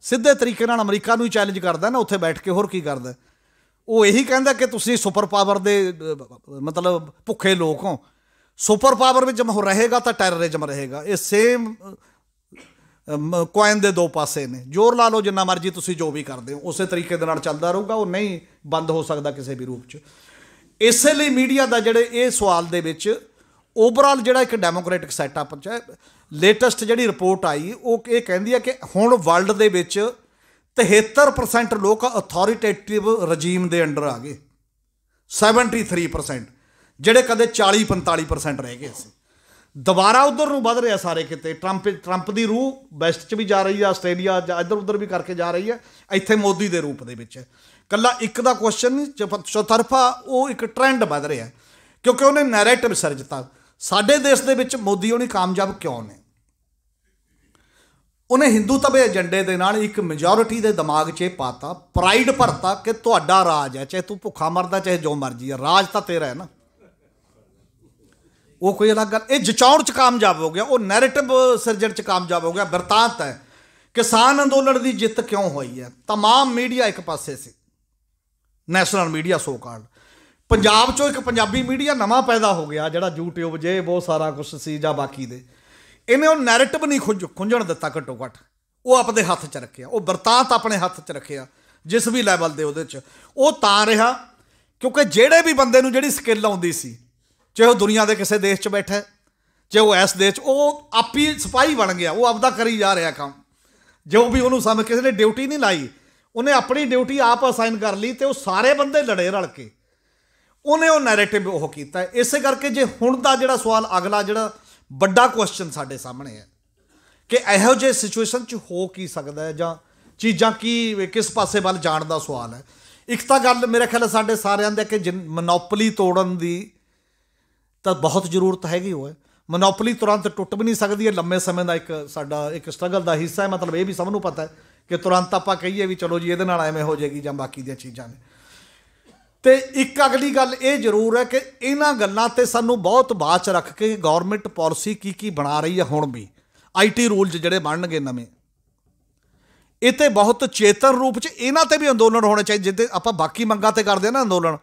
Speaker 1: ਸਿੱਧੇ ਤਰੀਕੇ ਨਾਲ ਅਮਰੀਕਾ ਨੂੰ ਹੀ ਚੈਲੰਜ ਕਰਦਾ ਨਾ ਉੱਥੇ ਬੈਠ ਕੇ ਹੋਰ ਕੀ ਕਰਦਾ ਉਹ ਇਹੀ ਕਹਿੰਦਾ ਕਿ ਤੁਸੀਂ ਸੁਪਰ ਪਾਵਰ ਦੇ ਮਤਲਬ ਭੁੱਖੇ ਲੋਕ ਹੋ ਸੁਪਰ ਪਾਵਰ ਵਿੱਚ ਜਮ ਰਹੇਗਾ ਤਾਂ ਟੈਰਰਿਜ਼ਮ ਰਹੇਗਾ ਇਹ ਸੇਮ ਕੋਇਨ ਦੇ ਦੋ ਪਾਸੇ ਨੇ ਜ਼ੋਰ ਲਾ ਲਓ ਜਿੰਨਾ ਮਰਜ਼ੀ ਤੁਸੀਂ ਜੋ ਵੀ ਕਰਦੇ ਹੋ ਉਸੇ ਤਰੀਕੇ ਦੇ ਨਾਲ ਚੱਲਦਾ ਰਹੂਗਾ ਉਹ ਨਹੀਂ ਬੰਦ ਹੋ ਸਕਦਾ ਕਿਸੇ ਵੀ ਰੂਪ 'ਚ ਇਸੇ ਲਈ ਮੀਡੀਆ ਦਾ ਜਿਹੜੇ ਇਹ ਸਵਾਲ ਦੇ ਵਿੱਚ ਓਵਰਆਲ ਜਿਹੜਾ ਇੱਕ ਡੈਮੋਕ੍ਰੈਟਿਕ ਸੈਟਅਪ ਹੈ ਲੇਟੈਸਟ ਜਿਹੜੀ ਰਿਪੋਰਟ ਆਈ ਉਹ ਇਹ ਕਹਿੰਦੀ ਹੈ ਕਿ ਹੁਣ ਵਰਲਡ ਦੇ ਵਿੱਚ 73% ਲੋਕ ਅਥਾਰਟੇਟਿਵ ਰਜੀਮ ਦੇ ਅੰਡਰ ਆ ਗਏ 73% ਜਿਹੜੇ ਕਦੇ 40 45% ਰਹਿ ਗਏ ਸੀ ਦੁਬਾਰਾ ਉਧਰ ਨੂੰ ਵੱਧ ਰਿਹਾ ਸਾਰੇ ਕਿਤੇ 트럼ਪ 트럼ਪ ਦੀ ਰੂਹ ਵੈਸਟ 'ਚ ਵੀ ਜਾ ਰਹੀ ਹੈ ਆਸਟ੍ਰੇਲੀਆ ਇੱਧਰ ਉੱਧਰ ਵੀ ਕਰਕੇ ਜਾ ਰਹੀ ਹੈ ਇੱਥੇ ਮੋਦੀ ਦੇ ਰੂਪ ਦੇ ਵਿੱਚ ਕੱਲਾ ਇੱਕ ਦਾ ਕੁਐਸਚਨ ਨਹੀਂ ਉਹ ਇੱਕ ਟ੍ਰੈਂਡ ਵੱਧ ਰਿਹਾ ਕਿਉਂਕਿ ਉਹਨੇ ਨੈਰੇਟਿਵ ਸਿਰਜਤਾ ਸਾਡੇ ਦੇਸ਼ ਦੇ ਵਿੱਚ ਮੋਦੀ ਹੋਣੀ ਕਾਮਯਾਬ ਕਿਉਂ ਨੇ ਉਹਨੇ ਹਿੰਦੂ ਤਬੇ ਏਜੰਡੇ ਦੇ ਨਾਲ ਇੱਕ ਮੈਜੋਰਿਟੀ ਦੇ ਦਿਮਾਗ 'ਚ ਇਹ ਪਾਤਾ ਪ੍ਰਾਈਡ ਭਰਤਾ ਕਿ ਤੁਹਾਡਾ ਰਾਜ ਹੈ ਚਾਹੇ ਤੂੰ ਭੁੱਖਾ ਮਰਦਾ ਚਾਹੇ ਜੋ ਮਰਜੀ ਹੈ ਰਾਜ ਤਾਂ ਤੇਰਾ ਹੈ ਨਾ ਉਹ ਕੋਈ ਅਲੱਗ ਗੱਲ ਇਹ ਜਚੌੜ 'ਚ ਕਾਮਯਾਬ ਹੋ ਗਿਆ ਉਹ ਨੈਰੇਟਿਵ ਸਿਰਜਣ 'ਚ ਕਾਮਯਾਬ ਹੋ ਗਿਆ ਵਰਤਾਂਤ ਹੈ ਕਿਸਾਨ ਅੰਦੋਲਨ ਦੀ ਜਿੱਤ ਕਿਉਂ ਹੋਈ ਹੈ तमाम ਮੀਡੀਆ ਇੱਕ ਪਾਸੇ ਸੀ national media so called Punjab 'ਚੋਂ ਇੱਕ ਪੰਜਾਬੀ ਮੀਡੀਆ ਨਵਾਂ ਪੈਦਾ ਹੋ ਗਿਆ ਜਿਹੜਾ YouTube ਜੇ ਬਹੁਤ ਸਾਰਾ ਕੁਝ ਸੀ ਜਾਂ ਬਾਕੀ ਦੇ ਇਹਨੇ ਉਹ ਨੈਰੇਟਿਵ ਨਹੀਂ ਖੁੰਝ ਖੁੰਝਣ ਦਿੱਤਾ ਘਟੋ ਘਟ ਉਹ ਆਪਣੇ ਹੱਥ 'ਚ ਰੱਖਿਆ ਉਹ ਵਰਤਾਂਤ ਆਪਣੇ ਹੱਥ 'ਚ ਰੱਖਿਆ ਜਿਸ ਵੀ ਲੈਵਲ ਦੇ ਉਹਦੇ 'ਚ ਉਹ ਤਾਂ ਰਿਹਾ ਕਿਉਂਕਿ ਜਿਹੜੇ ਵੀ ਬੰਦੇ ਨੂੰ ਜਿਹੜੀ ਸਕਿੱਲ ਆਉਂਦੀ ਸੀ ਚਾਹੇ ਉਹ ਦੁਨੀਆ ਦੇ ਕਿਸੇ ਦੇਸ਼ 'ਚ ਬੈਠਾ ਚਾਹੇ ਉਹ ਇਸ ਦੇਸ਼ 'ਚ ਉਹ ਆਪੀ ਸਿਪਾਹੀ ਬਣ ਗਿਆ ਉਹ ਆਪਦਾ ਕਰੀ ਜਾ ਰਿਹਾ ਕੰਮ ਜੋ ਵੀ ਉਹਨੂੰ ਸਮਝ ਕਿਸੇ ਨੇ ਡਿਊਟੀ ਨਹੀਂ ਲਾਈ ਉਹਨੇ ਆਪਣੀ ਡਿਊਟੀ ਆਪ ਅਸਾਈਨ ਕਰ ਲਈ ਤੇ ਉਹ ਸਾਰੇ ਬੰਦੇ ਲੜੇ ਰਲ ਕੇ ਉਹਨੇ ਉਹ ਨੈਰੇਟਿਵ ਉਹ ਕੀਤਾ ਇਸੇ ਕਰਕੇ ਜੇ ਹੁਣ ਦਾ ਜਿਹੜਾ ਸਵਾਲ ਅਗਲਾ ਜਿਹੜਾ ਵੱਡਾ ਕੁਐਸਚਨ ਸਾਡੇ ਸਾਹਮਣੇ ਹੈ ਕਿ ਇਹੋ ਜਿਹੇ ਸਿਚੁਏਸ਼ਨ 'ਚ ਹੋ ਕੀ ਸਕਦਾ ਹੈ ਜਾਂ ਚੀਜ਼ਾਂ ਕੀ ਕਿਸ ਪਾਸੇ ਵੱਲ ਜਾਣ ਦਾ ਸਵਾਲ ਹੈ ਇੱਕ ਤਾਂ ਗੱਲ ਮੇਰੇ ਖਿਆਲ ਸਾਡੇ ਸਾਰਿਆਂ ਦੇ ਕਿ ਮੋਨੋਪੋਲੀ ਤੋੜਨ ਦੀ ਤਾਂ ਬਹੁਤ ਜ਼ਰੂਰਤ ਹੈਗੀ ਹੋਏ ਮੋਨੋਪੋਲੀ ਤੁਰੰਤ ਟੁੱਟ ਵੀ ਨਹੀਂ ਸਕਦੀ ਇਹ ਲੰਮੇ ਸਮੇਂ ਦਾ ਇੱਕ ਸਾਡਾ ਇੱਕ ਸਟਰਗਲ ਦਾ ਹਿੱਸਾ ਹੈ ਮਤਲਬ ਇਹ ਵੀ ਸਭ ਨੂੰ ਪਤਾ ਹੈ ਕਿ ਤੁਰੰਤ ਆਪਾਂ ਕਹੀਏ ਵੀ ਚਲੋ ਜੀ ਇਹਦੇ ਨਾਲ ਐਵੇਂ ਹੋ ਜਾਏਗੀ ਜਾਂ ਬਾਕੀ ਦੀਆਂ ਚੀਜ਼ਾਂ ਨੇ ਤੇ ਇੱਕ ਅਗਲੀ ਗੱਲ ਇਹ ਜ਼ਰੂਰ ਹੈ ਕਿ ਇਹਨਾਂ ਗੱਲਾਂ ਤੇ ਸਾਨੂੰ ਬਹੁਤ ਬਾਚ ਰੱਖ ਕੇ ਗਵਰਨਮੈਂਟ ਪਾਲਿਸੀ ਕੀ ਕੀ ਬਣਾ ਰਹੀ ਹੈ ਹੁਣ ਵੀ ਆਈਟੀ ਰੂਲਸ ਜਿਹੜੇ ਬਣਨਗੇ ਨਵੇਂ ਇਹ ਤੇ ਬਹੁਤ ਚੇਤਨ ਰੂਪ 'ਚ ਇਹਨਾਂ ਤੇ ਵੀ ਅੰਦੋਲਨ ਹੋਣਾ ਚਾਹੀਦਾ ਜਿੱਦੇ ਆਪਾਂ ਬਾਕੀ ਮੰਗਾਂ ਤੇ ਕਰਦੇ ਆ ਨਾ ਅੰਦੋਲਨ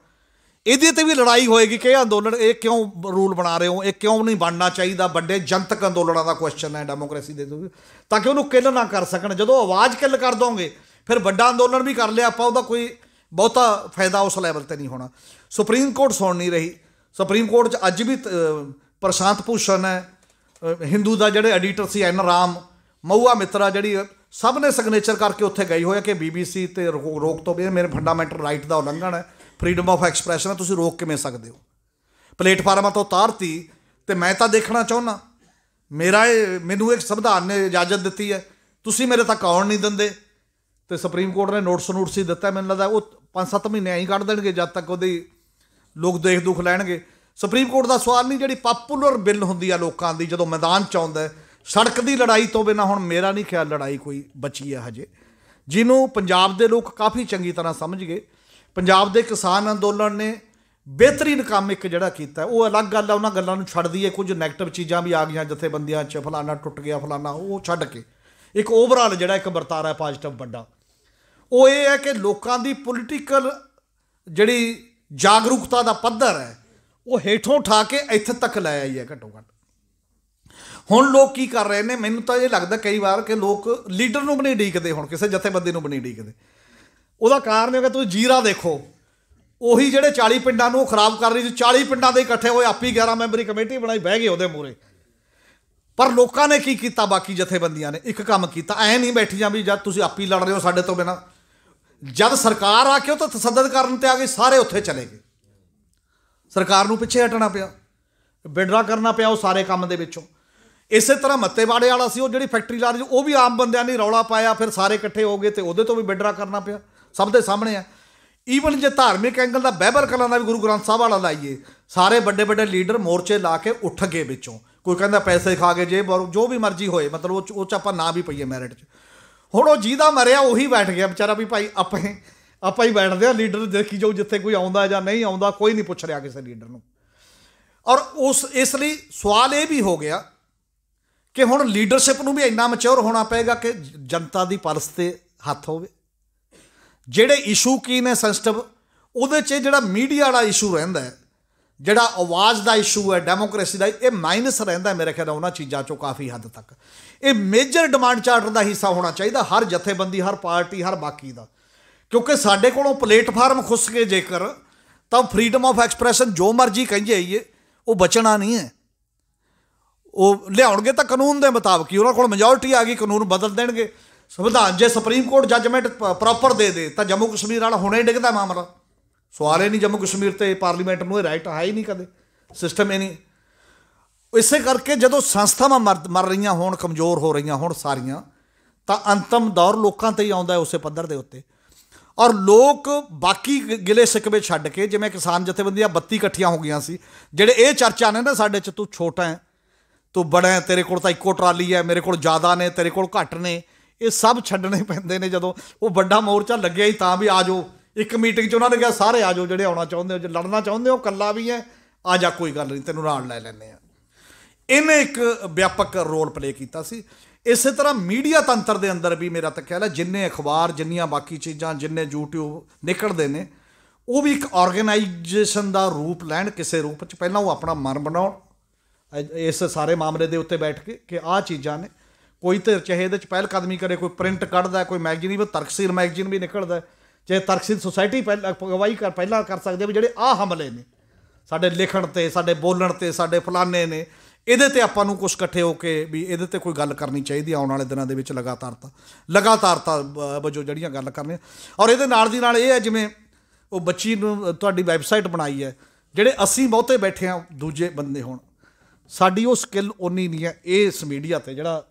Speaker 1: ਇਹਦੇ ਤੇ ਵੀ ਲੜਾਈ ਹੋਏਗੀ ਕਿ ਇਹ ਅੰਦੋਲਨ ਇਹ ਕਿਉਂ ਰੂਲ ਬਣਾ ਰਹੇ ਹੋ ਇਹ ਕਿਉਂ ਨਹੀਂ ਬਣਨਾ ਚਾਹੀਦਾ ਵੱਡੇ ਜਨਤਕ ਅੰਦੋਲਨਾਂ ਦਾ ਕੁਐਸਚਨ ਹੈ ਡੈਮੋਕ੍ਰੇਸੀ ਦੇ ਤਾਂ ਕਿ ਉਹਨੂੰ ਕਿਲ ਨਾ ਕਰ ਸਕਣ ਜਦੋਂ ਆਵਾਜ਼ ਕਿਲ ਕਰ ਦੋਗੇ ਫਿਰ ਵੱਡਾ ਅੰਦੋਲਨ ਵੀ ਕਰ ਲਿਆ ਆਪਾਂ ਉਹਦਾ ਕੋਈ ਬਹੁਤਾ ਫਾਇਦਾ ਉਸ ਲੈਵਲ ਤੇ ਨਹੀਂ ਹੋਣਾ ਸੁਪਰੀਮ ਕੋਰਟ ਸੁਣ ਨਹੀਂ ਰਹੀ ਸੁਪਰੀਮ ਕੋਰਟ 'ਚ ਅੱਜ ਵੀ ਪ੍ਰਸ਼ਾਂਤ ਭੂਸ਼ਣ ਹੈ ਹਿੰਦੂ ਦਾ ਜਿਹੜੇ ਐਡੀਟਰ ਸੀ ਐਨ ਰਾਮ ਮਊਆ ਮਿੱਤਰਾ ਜਿਹੜੀ ਸਭ ਨੇ ਸਿਗਨੇਚਰ ਕਰਕੇ ਉੱਥੇ ਗਈ ਹੋਇਆ ਕਿ ਬੀਬੀਸੀ ਤੇ ਰੋਕ ਤੋਂ ਵੀ ਮੇਰੇ ਫੰਡਾਮੈਂਟਲ ਰਾਈਟ ਦਾ ਉਲੰਘਣ ਹੈ ਫਰੀडम ਆਫ ਐਕਸਪ੍ਰੈਸ਼ਨ ਹੈ ਤੁਸੀਂ ਰੋਕ ਕਿਵੇਂ ਸਕਦੇ ਹੋ ਪਲੇਟਫਾਰਮਾਂ ਤੋਂ ਉਤਾਰਤੀ ਤੇ ਮੈਂ ਤਾਂ ਦੇਖਣਾ ਚਾਹੁੰਨਾ ਮੇਰਾ ਇਹ ਮੈਨੂੰ ਇੱਕ ਸੰਵਿਧਾਨ ਨੇ ਇਜਾਜ਼ਤ ਦਿੱਤੀ ਹੈ ਤੁਸੀਂ ਮੇਰੇ ਤੱਕ ਆਉਣ ਨਹੀਂ ਦਿੰਦੇ ਤੇ ਸੁਪਰੀਮ ਕੋਰਟ ਨੇ ਨੋਟਿਸ ਨੋਟਿਸ ਹੀ ਦਿੱਤਾ ਮੈਨੂੰ ਲੱਗਦਾ ਉਹ 5-7 ਮਹੀਨੇ ਐਂ ਕੱਢ ਦੇਣਗੇ ਜਦ ਤੱਕ ਉਹਦੀ ਲੋਕ ਦੇਖ ਦੁਖ ਲੈਣਗੇ ਸੁਪਰੀਮ ਕੋਰਟ ਦਾ ਸਵਾਲ ਨਹੀਂ ਜਿਹੜੀ ਪਪੂਲਰ ਬਿੱਲ ਹੁੰਦੀ ਆ ਲੋਕਾਂ ਦੀ ਜਦੋਂ ਮੈਦਾਨ ਚ ਆਉਂਦਾ ਸੜਕ ਦੀ ਲੜਾਈ ਤੋਂ ਬਿਨਾ ਹੁਣ ਮੇਰਾ ਨਹੀਂ ਖਿਆਲ ਲੜਾਈ ਕੋਈ ਬਚੀ ਆ ਹਜੇ ਜਿਹਨੂੰ ਪੰਜਾਬ ਦੇ ਲੋਕ ਕਾਫੀ ਚੰਗੀ ਤਰ੍ਹਾਂ ਸਮਝ ਗਏ ਪੰਜਾਬ ਦੇ ਕਿਸਾਨ ਅੰਦੋਲਨ ਨੇ ਬਿਹਤਰੀਨ ਕੰਮ ਇੱਕ ਜਿਹੜਾ ਕੀਤਾ ਉਹ ਅਲੱਗ ਗੱਲ ਆ ਉਹਨਾਂ ਗੱਲਾਂ ਨੂੰ ਛੱਡ ਦਈਏ ਕੁਝ 네ਗੇਟਿਵ ਚੀਜ਼ਾਂ ਵੀ ਆ ਗਈਆਂ ਜਿੱਥੇ ਬੰਦਿਆਂ ਚ ਫਲਾਣਾ ਟੁੱਟ ਗਿਆ ਫਲਾਣਾ ਉਹ ਛੱਡ ਕੇ ਇੱਕ ਓਵਰਆਲ ਜਿਹੜਾ ਇੱਕ ਵਰਤਾਰਾ ਪੋਜ਼ਿਟਿਵ ਵੱਡਾ ਉਹ ਇਹ ਹੈ ਕਿ ਲੋਕਾਂ ਦੀ ਪੋਲੀਟੀਕਲ ਜਿਹੜੀ ਜਾਗਰੂਕਤਾ ਦਾ ਪੱਧਰ ਹੈ ਉਹ ਹੇਠੋਂ ਉਠਾ ਕੇ ਇੱਥੇ ਤੱਕ ਲੈ ਆਈ ਹੈ ਘਟੋ ਘਟ ਹੁਣ ਲੋਕ ਕੀ ਕਰ ਰਹੇ ਨੇ ਮੈਨੂੰ ਤਾਂ ਇਹ ਲੱਗਦਾ ਕਈ ਵਾਰ ਕਿ ਲੋਕ ਲੀਡਰ ਨੂੰ ਬਣੀ ਡੀਕਦੇ ਹੁਣ ਕਿਸੇ ਜਥੇਬੰਦੀ ਨੂੰ ਬਣੀ ਡੀਕਦੇ ਉਹਦਾ ਕਾਰਨ ਹੈ ਕਿ ਤੁਸੀਂ ਜੀਰਾ ਦੇਖੋ ਉਹੀ ਜਿਹੜੇ 40 ਪਿੰਡਾਂ ਨੂੰ ਖਰਾਬ ਕਰ ਰਹੀ ਸੀ 40 ਪਿੰਡਾਂ ਦੇ ਇਕੱਠੇ ਹੋਏ ਆਪੀ 11 ਮੈਂਬਰੀ ਕਮੇਟੀ ਬਣਾਈ ਬਹਿ ਗਏ ਉਹਦੇ ਮੂਰੇ ਪਰ ਲੋਕਾਂ ਨੇ ਕੀ ਕੀਤਾ ਬਾਕੀ ਜਥੇਬੰਦੀਆਂ ਨੇ ਇੱਕ ਕੰਮ ਕੀਤਾ ਐ ਨਹੀਂ ਬੈਠੀ ਜਾਂ ਵੀ ਜਦ ਤੁਸੀਂ ਆਪੀ ਲੜ ਰਹੇ ਹੋ ਸਾਡੇ ਤੋਂ ਬਿਨਾ ਜਦ ਸਰਕਾਰ ਆ ਕੇ ਉਹ ਤਾਂ ਤਸੱਦਦ ਕਰਨ ਤੇ ਆ ਗਈ ਸਾਰੇ ਉੱਥੇ ਚਲੇ ਗਏ ਸਰਕਾਰ ਨੂੰ ਪਿੱਛੇ ਹਟਣਾ ਪਿਆ ਵਿਡਰਾ ਕਰਨਾ ਪਿਆ ਉਹ ਸਾਰੇ ਕੰਮ ਦੇ ਵਿੱਚੋਂ ਇਸੇ ਤਰ੍ਹਾਂ ਮੱਤੇਵਾੜੇ ਵਾਲਾ ਸੀ ਉਹ ਜਿਹੜੀ ਫੈਕਟਰੀ ਲਾ ਰਹੀ ਉਹ ਵੀ ਆਮ ਬੰਦਿਆਂ ਨੇ ਰੌਲਾ ਪਾਇਆ ਫਿਰ ਸਾਰੇ ਇਕੱਠੇ ਹੋ ਗਏ ਤੇ ਉਹਦੇ ਤੋਂ ਵੀ ਵਿਡਰਾ ਕਰਨਾ ਪਿਆ ਸਭ ਦੇ ਸਾਹਮਣੇ ਆ ਈਵਨ ਜੇ ਧਾਰਮਿਕ ਐਂਗਲ ਦਾ ਬਹਿਬਰ ਕਲਾਂ ਦਾ ਵੀ ਗੁਰੂ ਗ੍ਰੰਥ ਸਾਹਿਬ ਵਾਲਾ ਲਾਈਏ ਸਾਰੇ ਵੱਡੇ ਵੱਡੇ ਲੀਡਰ ਮੋਰਚੇ ਲਾ ਕੇ ਉੱਠ ਗਏ ਵਿੱਚੋਂ ਕੋਈ ਕਹਿੰਦਾ ਪੈਸੇ ਖਾ ਕੇ ਜੇ ਜੋ ਵੀ ਮਰਜ਼ੀ ਹੋਏ ਮਤਲਬ ਉਹ ਚ ਆਪਾਂ ਨਾ ਵੀ ਪਈਏ ਮੈਰਿਟ 'ਚ ਹੁਣ ਉਹ ਜਿਹਦਾ ਮਰਿਆ ਉਹੀ ਬੈਠ ਗਿਆ ਵਿਚਾਰਾ ਵੀ ਭਾਈ ਆਪੇ ਆਪਾਂ ਹੀ ਬੈਠਦੇ ਆ ਲੀਡਰ ਦੇਖੀ ਜਾਓ ਜਿੱਥੇ ਕੋਈ ਆਉਂਦਾ ਜਾਂ ਨਹੀਂ ਆਉਂਦਾ ਕੋਈ ਨਹੀਂ ਪੁੱਛ ਰਿਹਾ ਕਿਸੇ ਲੀਡਰ ਨੂੰ ਔਰ ਉਸ ਇਸ ਲਈ ਸਵਾਲ ਇਹ ਵੀ ਹੋ ਗਿਆ ਕਿ ਹੁਣ ਲੀਡਰਸ਼ਿਪ ਨੂੰ ਵੀ ਇੰਨਾ ਮੈਚੁਰ ਹੋਣਾ ਪਏਗਾ ਕਿ ਜਨਤਾ ਦੀ ਪਲਸ ਤੇ ਹੱਥ ਹੋਵੇ ਜਿਹੜੇ ਇਸ਼ੂ ਕੀ ਨੇ ਸੈਂਸਿਟਿਵ ਉਹਦੇ 'ਚ ਜਿਹੜਾ ਮੀਡੀਆ ਵਾਲਾ ਇਸ਼ੂ ਰਹਿੰਦਾ ਹੈ ਜਿਹੜਾ ਆਵਾਜ਼ ਦਾ ਇਸ਼ੂ ਹੈ ਡੈਮੋਕ੍ਰੇਸੀ ਦਾ ਇਹ ਮਾਈਨਸ ਰਹਿੰਦਾ ਮੇਰੇ ਖਿਆਲ ਉਹਨਾਂ ਚੀਜ਼ਾਂ ਚੋਂ ਕਾਫੀ ਹੱਦ ਤੱਕ ਇਹ ਮੇਜਰ ਡਿਮਾਂਡ ਚਾਰਟਰ ਦਾ ਹਿੱਸਾ ਹੋਣਾ ਚਾਹੀਦਾ ਹਰ ਜਥੇਬੰਦੀ ਹਰ ਪਾਰਟੀ ਹਰ ਬਾਕੀ ਦਾ ਕਿਉਂਕਿ ਸਾਡੇ ਕੋਲੋਂ ਪਲੇਟਫਾਰਮ ਖੁੱਸ ਕੇ ਜੇਕਰ ਤਾਂ ਫਰੀडम ਆਫ ਐਕਸਪ੍ਰੈਸ਼ਨ ਜੋ ਮਰਜ਼ੀ ਕਹਿੰਦੇ ਆਈਏ ਉਹ ਬਚਣਾ ਨਹੀਂ ਹੈ ਉਹ ਲਿਆਉਣਗੇ ਤਾਂ ਕਾਨੂੰਨ ਦੇ ਮੁਤਾਬਕ ਹੀ ਉਹਨਾਂ ਕੋਲ ਮੈਜੋਰਟੀ ਆ ਗਈ ਕਾਨੂੰਨ ਬਦਲ ਦੇਣਗੇ ਸੰਵਿਧਾਨ ਜੇ ਸੁਪਰੀਮ ਕੋਰਟ ਜੱਜਮੈਂਟ ਪ੍ਰੋਪਰ ਦੇ ਦੇ ਤਾਂ ਜੰਮੂ ਕਸ਼ਮੀਰ ਨਾਲ ਹੁਣੇ ਡਿੱਗਦਾ ਮਾਮਲਾ ਸਵਾਲ ਹੀ ਨਹੀਂ ਜੰਮੂ ਕਸ਼ਮੀਰ ਤੇ ਪਾਰਲੀਮੈਂਟ ਨੂੰ ਇਹ ਰਾਈਟ ਹੈ ਹੀ ਨਹੀਂ ਕਦੇ ਸਿਸਟਮ ਹੀ ਨਹੀਂ ਇਸੇ ਕਰਕੇ ਜਦੋਂ ਸੰਸਥਾਵਾਂ ਮਰ ਰਹੀਆਂ ਹੋਣ ਕਮਜ਼ੋਰ ਹੋ ਰਹੀਆਂ ਹੋਣ ਸਾਰੀਆਂ ਤਾਂ ਅੰਤਮ ਦੌਰ ਲੋਕਾਂ ਤੇ ਹੀ ਆਉਂਦਾ ਹੈ ਉਸੇ ਪੱਧਰ ਦੇ ਉੱਤੇ ਔਰ ਲੋਕ ਬਾਕੀ ਗਿਲੇ ਸਿਕਵੇ ਛੱਡ ਕੇ ਜਿਵੇਂ ਕਿਸਾਨ ਜਥੇਬੰਦੀਆਂ 32 ਇਕੱਠੀਆਂ ਹੋ ਗਈਆਂ ਸੀ ਜਿਹੜੇ ਇਹ ਚਰਚਾ ਨੇ ਨਾ ਸਾਡੇ ਚ ਤੂੰ ਛੋਟਾ ਹੈ ਤੂੰ ਬੜਾ ਹੈ ਤੇਰੇ ਕੋਲ ਤਾਂ ਇੱਕੋ ਟਰਾਲੀ ਹੈ ਮੇਰੇ ਕੋਲ ਜ਼ਿਆਦਾ ਨੇ ਤੇਰੇ ਕੋਲ ਘੱਟ ਨੇ ਇਹ ਸਭ ਛੱਡਣੇ ਪੈਂਦੇ ਨੇ ਜਦੋਂ ਉਹ ਵੱਡਾ ਮੋਰਚਾ ਲੱਗਿਆ ਹੀ ਤਾਂ ਵੀ ਆਜੋ ਇੱਕ ਮੀਟਿੰਗ 'ਚ ਉਹਨਾਂ ਨੇ ਕਿਹਾ ਸਾਰੇ ਆ ਜਾਓ ਜਿਹੜੇ ਆਉਣਾ ਚਾਹੁੰਦੇ ਹੋ ਜੇ ਲੜਨਾ ਚਾਹੁੰਦੇ ਹੋ ਕੱਲਾ ਵੀ ਹੈ ਆ ਜਾ ਕੋਈ ਗੱਲ ਨਹੀਂ ਤੈਨੂੰ ਰਾਣ ਲੈ ਲੈਨੇ ਆ ਇਹਨੇ ਇੱਕ ਵਿਆਪਕ ਰੋਲ ਪਲੇ ਕੀਤਾ ਸੀ ਇਸੇ ਤਰ੍ਹਾਂ ਮੀਡੀਆ ਤੰਤਰ ਦੇ ਅੰਦਰ ਵੀ ਮੇਰਾ ਤਾਂ ਖਿਆਲ ਹੈ ਜਿੰਨੇ ਅਖਬਾਰ ਜਿੰਨੀਆਂ ਬਾਕੀ ਚੀਜ਼ਾਂ ਜਿੰਨੇ YouTube ਨਿਕਲਦੇ ਨੇ ਉਹ ਵੀ ਇੱਕ ਆਰਗੇਨਾਈਜੇਸ਼ਨ ਦਾ ਰੂਪ ਲੈਣ ਕਿਸੇ ਰੂਪ ਚ ਪਹਿਲਾਂ ਉਹ ਆਪਣਾ ਮਨ ਬਣਾਉਣ ਇਸ ਸਾਰੇ ਮਾਮਲੇ ਦੇ ਉੱਤੇ ਬੈਠ ਕੇ ਕਿ ਆਹ ਚੀਜ਼ਾਂ ਨੇ ਕੋਈ ਤੇ ਚਾਹੇ ਇਹਦੇ ਚ ਪਹਿਲ ਕਦਮੀ ਕਰੇ ਕੋਈ ਪ੍ਰਿੰਟ ਕੱਢਦਾ ਕੋਈ ਮੈਗਜ਼ੀਨ ਵੀ ਤਰਕਸੀਲ ਮੈਗਜ਼ੀਨ ਵੀ ਨਿਕਲਦਾ ਜੇ ਤਰਕਸ਼ੀਲ ਸੁਸਾਇਟੀ ਪਹਿਲਾਂ ਅਗਵਾਈ ਕਰ ਪਹਿਲਾਂ ਕਰ ਸਕਦੇ ਵੀ ਜਿਹੜੇ ਆ ਹਮਲੇ ਨੇ ਸਾਡੇ ਲਿਖਣ ਤੇ ਸਾਡੇ ਬੋਲਣ ਤੇ ਸਾਡੇ ਫਲਾਨੇ ਨੇ ਇਹਦੇ ਤੇ ਆਪਾਂ ਨੂੰ ਕੁਝ ਇਕੱਠੇ ਹੋ ਕੇ ਵੀ ਇਹਦੇ ਤੇ ਕੋਈ ਗੱਲ ਕਰਨੀ ਚਾਹੀਦੀ ਆਉਣ ਵਾਲੇ ਦਿਨਾਂ ਦੇ ਵਿੱਚ ਲਗਾਤਾਰਤਾ ਲਗਾਤਾਰਤਾ ਵਜੋਂ ਜਿਹੜੀਆਂ ਗੱਲ ਕਰਨੇ ਔਰ ਇਹਦੇ ਨਾਲ ਦੀ ਨਾਲ ਇਹ ਹੈ ਜਿਵੇਂ ਉਹ ਬੱਚੀ ਨੂੰ ਤੁਹਾਡੀ ਵੈਬਸਾਈਟ ਬਣਾਈ ਹੈ ਜਿਹੜੇ ਅਸੀਂ ਬਹੁਤੇ ਬੈਠੇ ਆ ਦੂਜੇ ਬੰਦੇ ਹੋਣ ਸਾਡੀ ਉਹ ਸਕਿੱਲ ਉਨੀ ਨਹੀਂ ਹੈ ਇਸ ਮੀਡੀਆ ਤੇ ਜਿਹੜਾ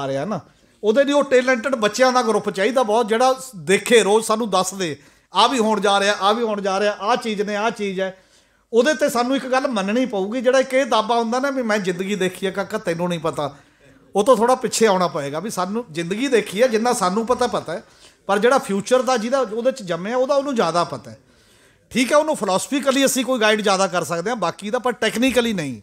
Speaker 1: ਆ ਰਿਹਾ ਨਾ ਉਹਦੇ ਲਈ ਉਹ ਟੈਲੈਂਟਡ ਬੱਚਿਆਂ ਦਾ ਗਰੁੱਪ ਚਾਹੀਦਾ ਬਹੁਤ ਜਿਹੜਾ ਦੇਖੇ ਰੋਜ਼ ਸਾਨੂੰ ਦੱਸ ਦੇ ਆ ਵੀ ਹੋਣ ਜਾ ਰਿਹਾ ਆ ਵੀ ਹੋਣ ਜਾ ਰਿਹਾ ਆ ਚੀਜ਼ ਨੇ ਆ ਚੀਜ਼ ਹੈ ਉਹਦੇ ਤੇ ਸਾਨੂੰ ਇੱਕ ਗੱਲ ਮੰਨਣੀ ਪਊਗੀ ਜਿਹੜਾ ਇੱਕ ਇਹ ਦਾਬਾ ਹੁੰਦਾ ਨਾ ਵੀ ਮੈਂ ਜ਼ਿੰਦਗੀ ਦੇਖੀ ਆ ਕਾਕਾ ਤੈਨੂੰ ਨਹੀਂ ਪਤਾ ਉਹ ਤੋਂ ਥੋੜਾ ਪਿੱਛੇ ਆਉਣਾ ਪਏਗਾ ਵੀ ਸਾਨੂੰ ਜ਼ਿੰਦਗੀ ਦੇਖੀ ਆ ਜਿੰਨਾ ਸਾਨੂੰ ਪਤਾ ਪਤਾ ਹੈ ਪਰ ਜਿਹੜਾ ਫਿਊਚਰ ਦਾ ਜਿਹਦਾ ਉਹਦੇ ਚ ਜੰਮਿਆ ਉਹਦਾ ਉਹਨੂੰ ਜ਼ਿਆਦਾ ਪਤਾ ਹੈ ਠੀਕ ਹੈ ਉਹਨੂੰ ਫਿਲਾਸਫੀਕਲੀ ਅਸੀਂ ਕੋਈ ਗਾਈਡ ਜ਼ਿਆਦਾ ਕਰ ਸਕਦੇ ਹਾਂ ਬਾਕੀ ਦਾ ਪਰ ਟੈਕਨੀਕਲੀ ਨਹੀਂ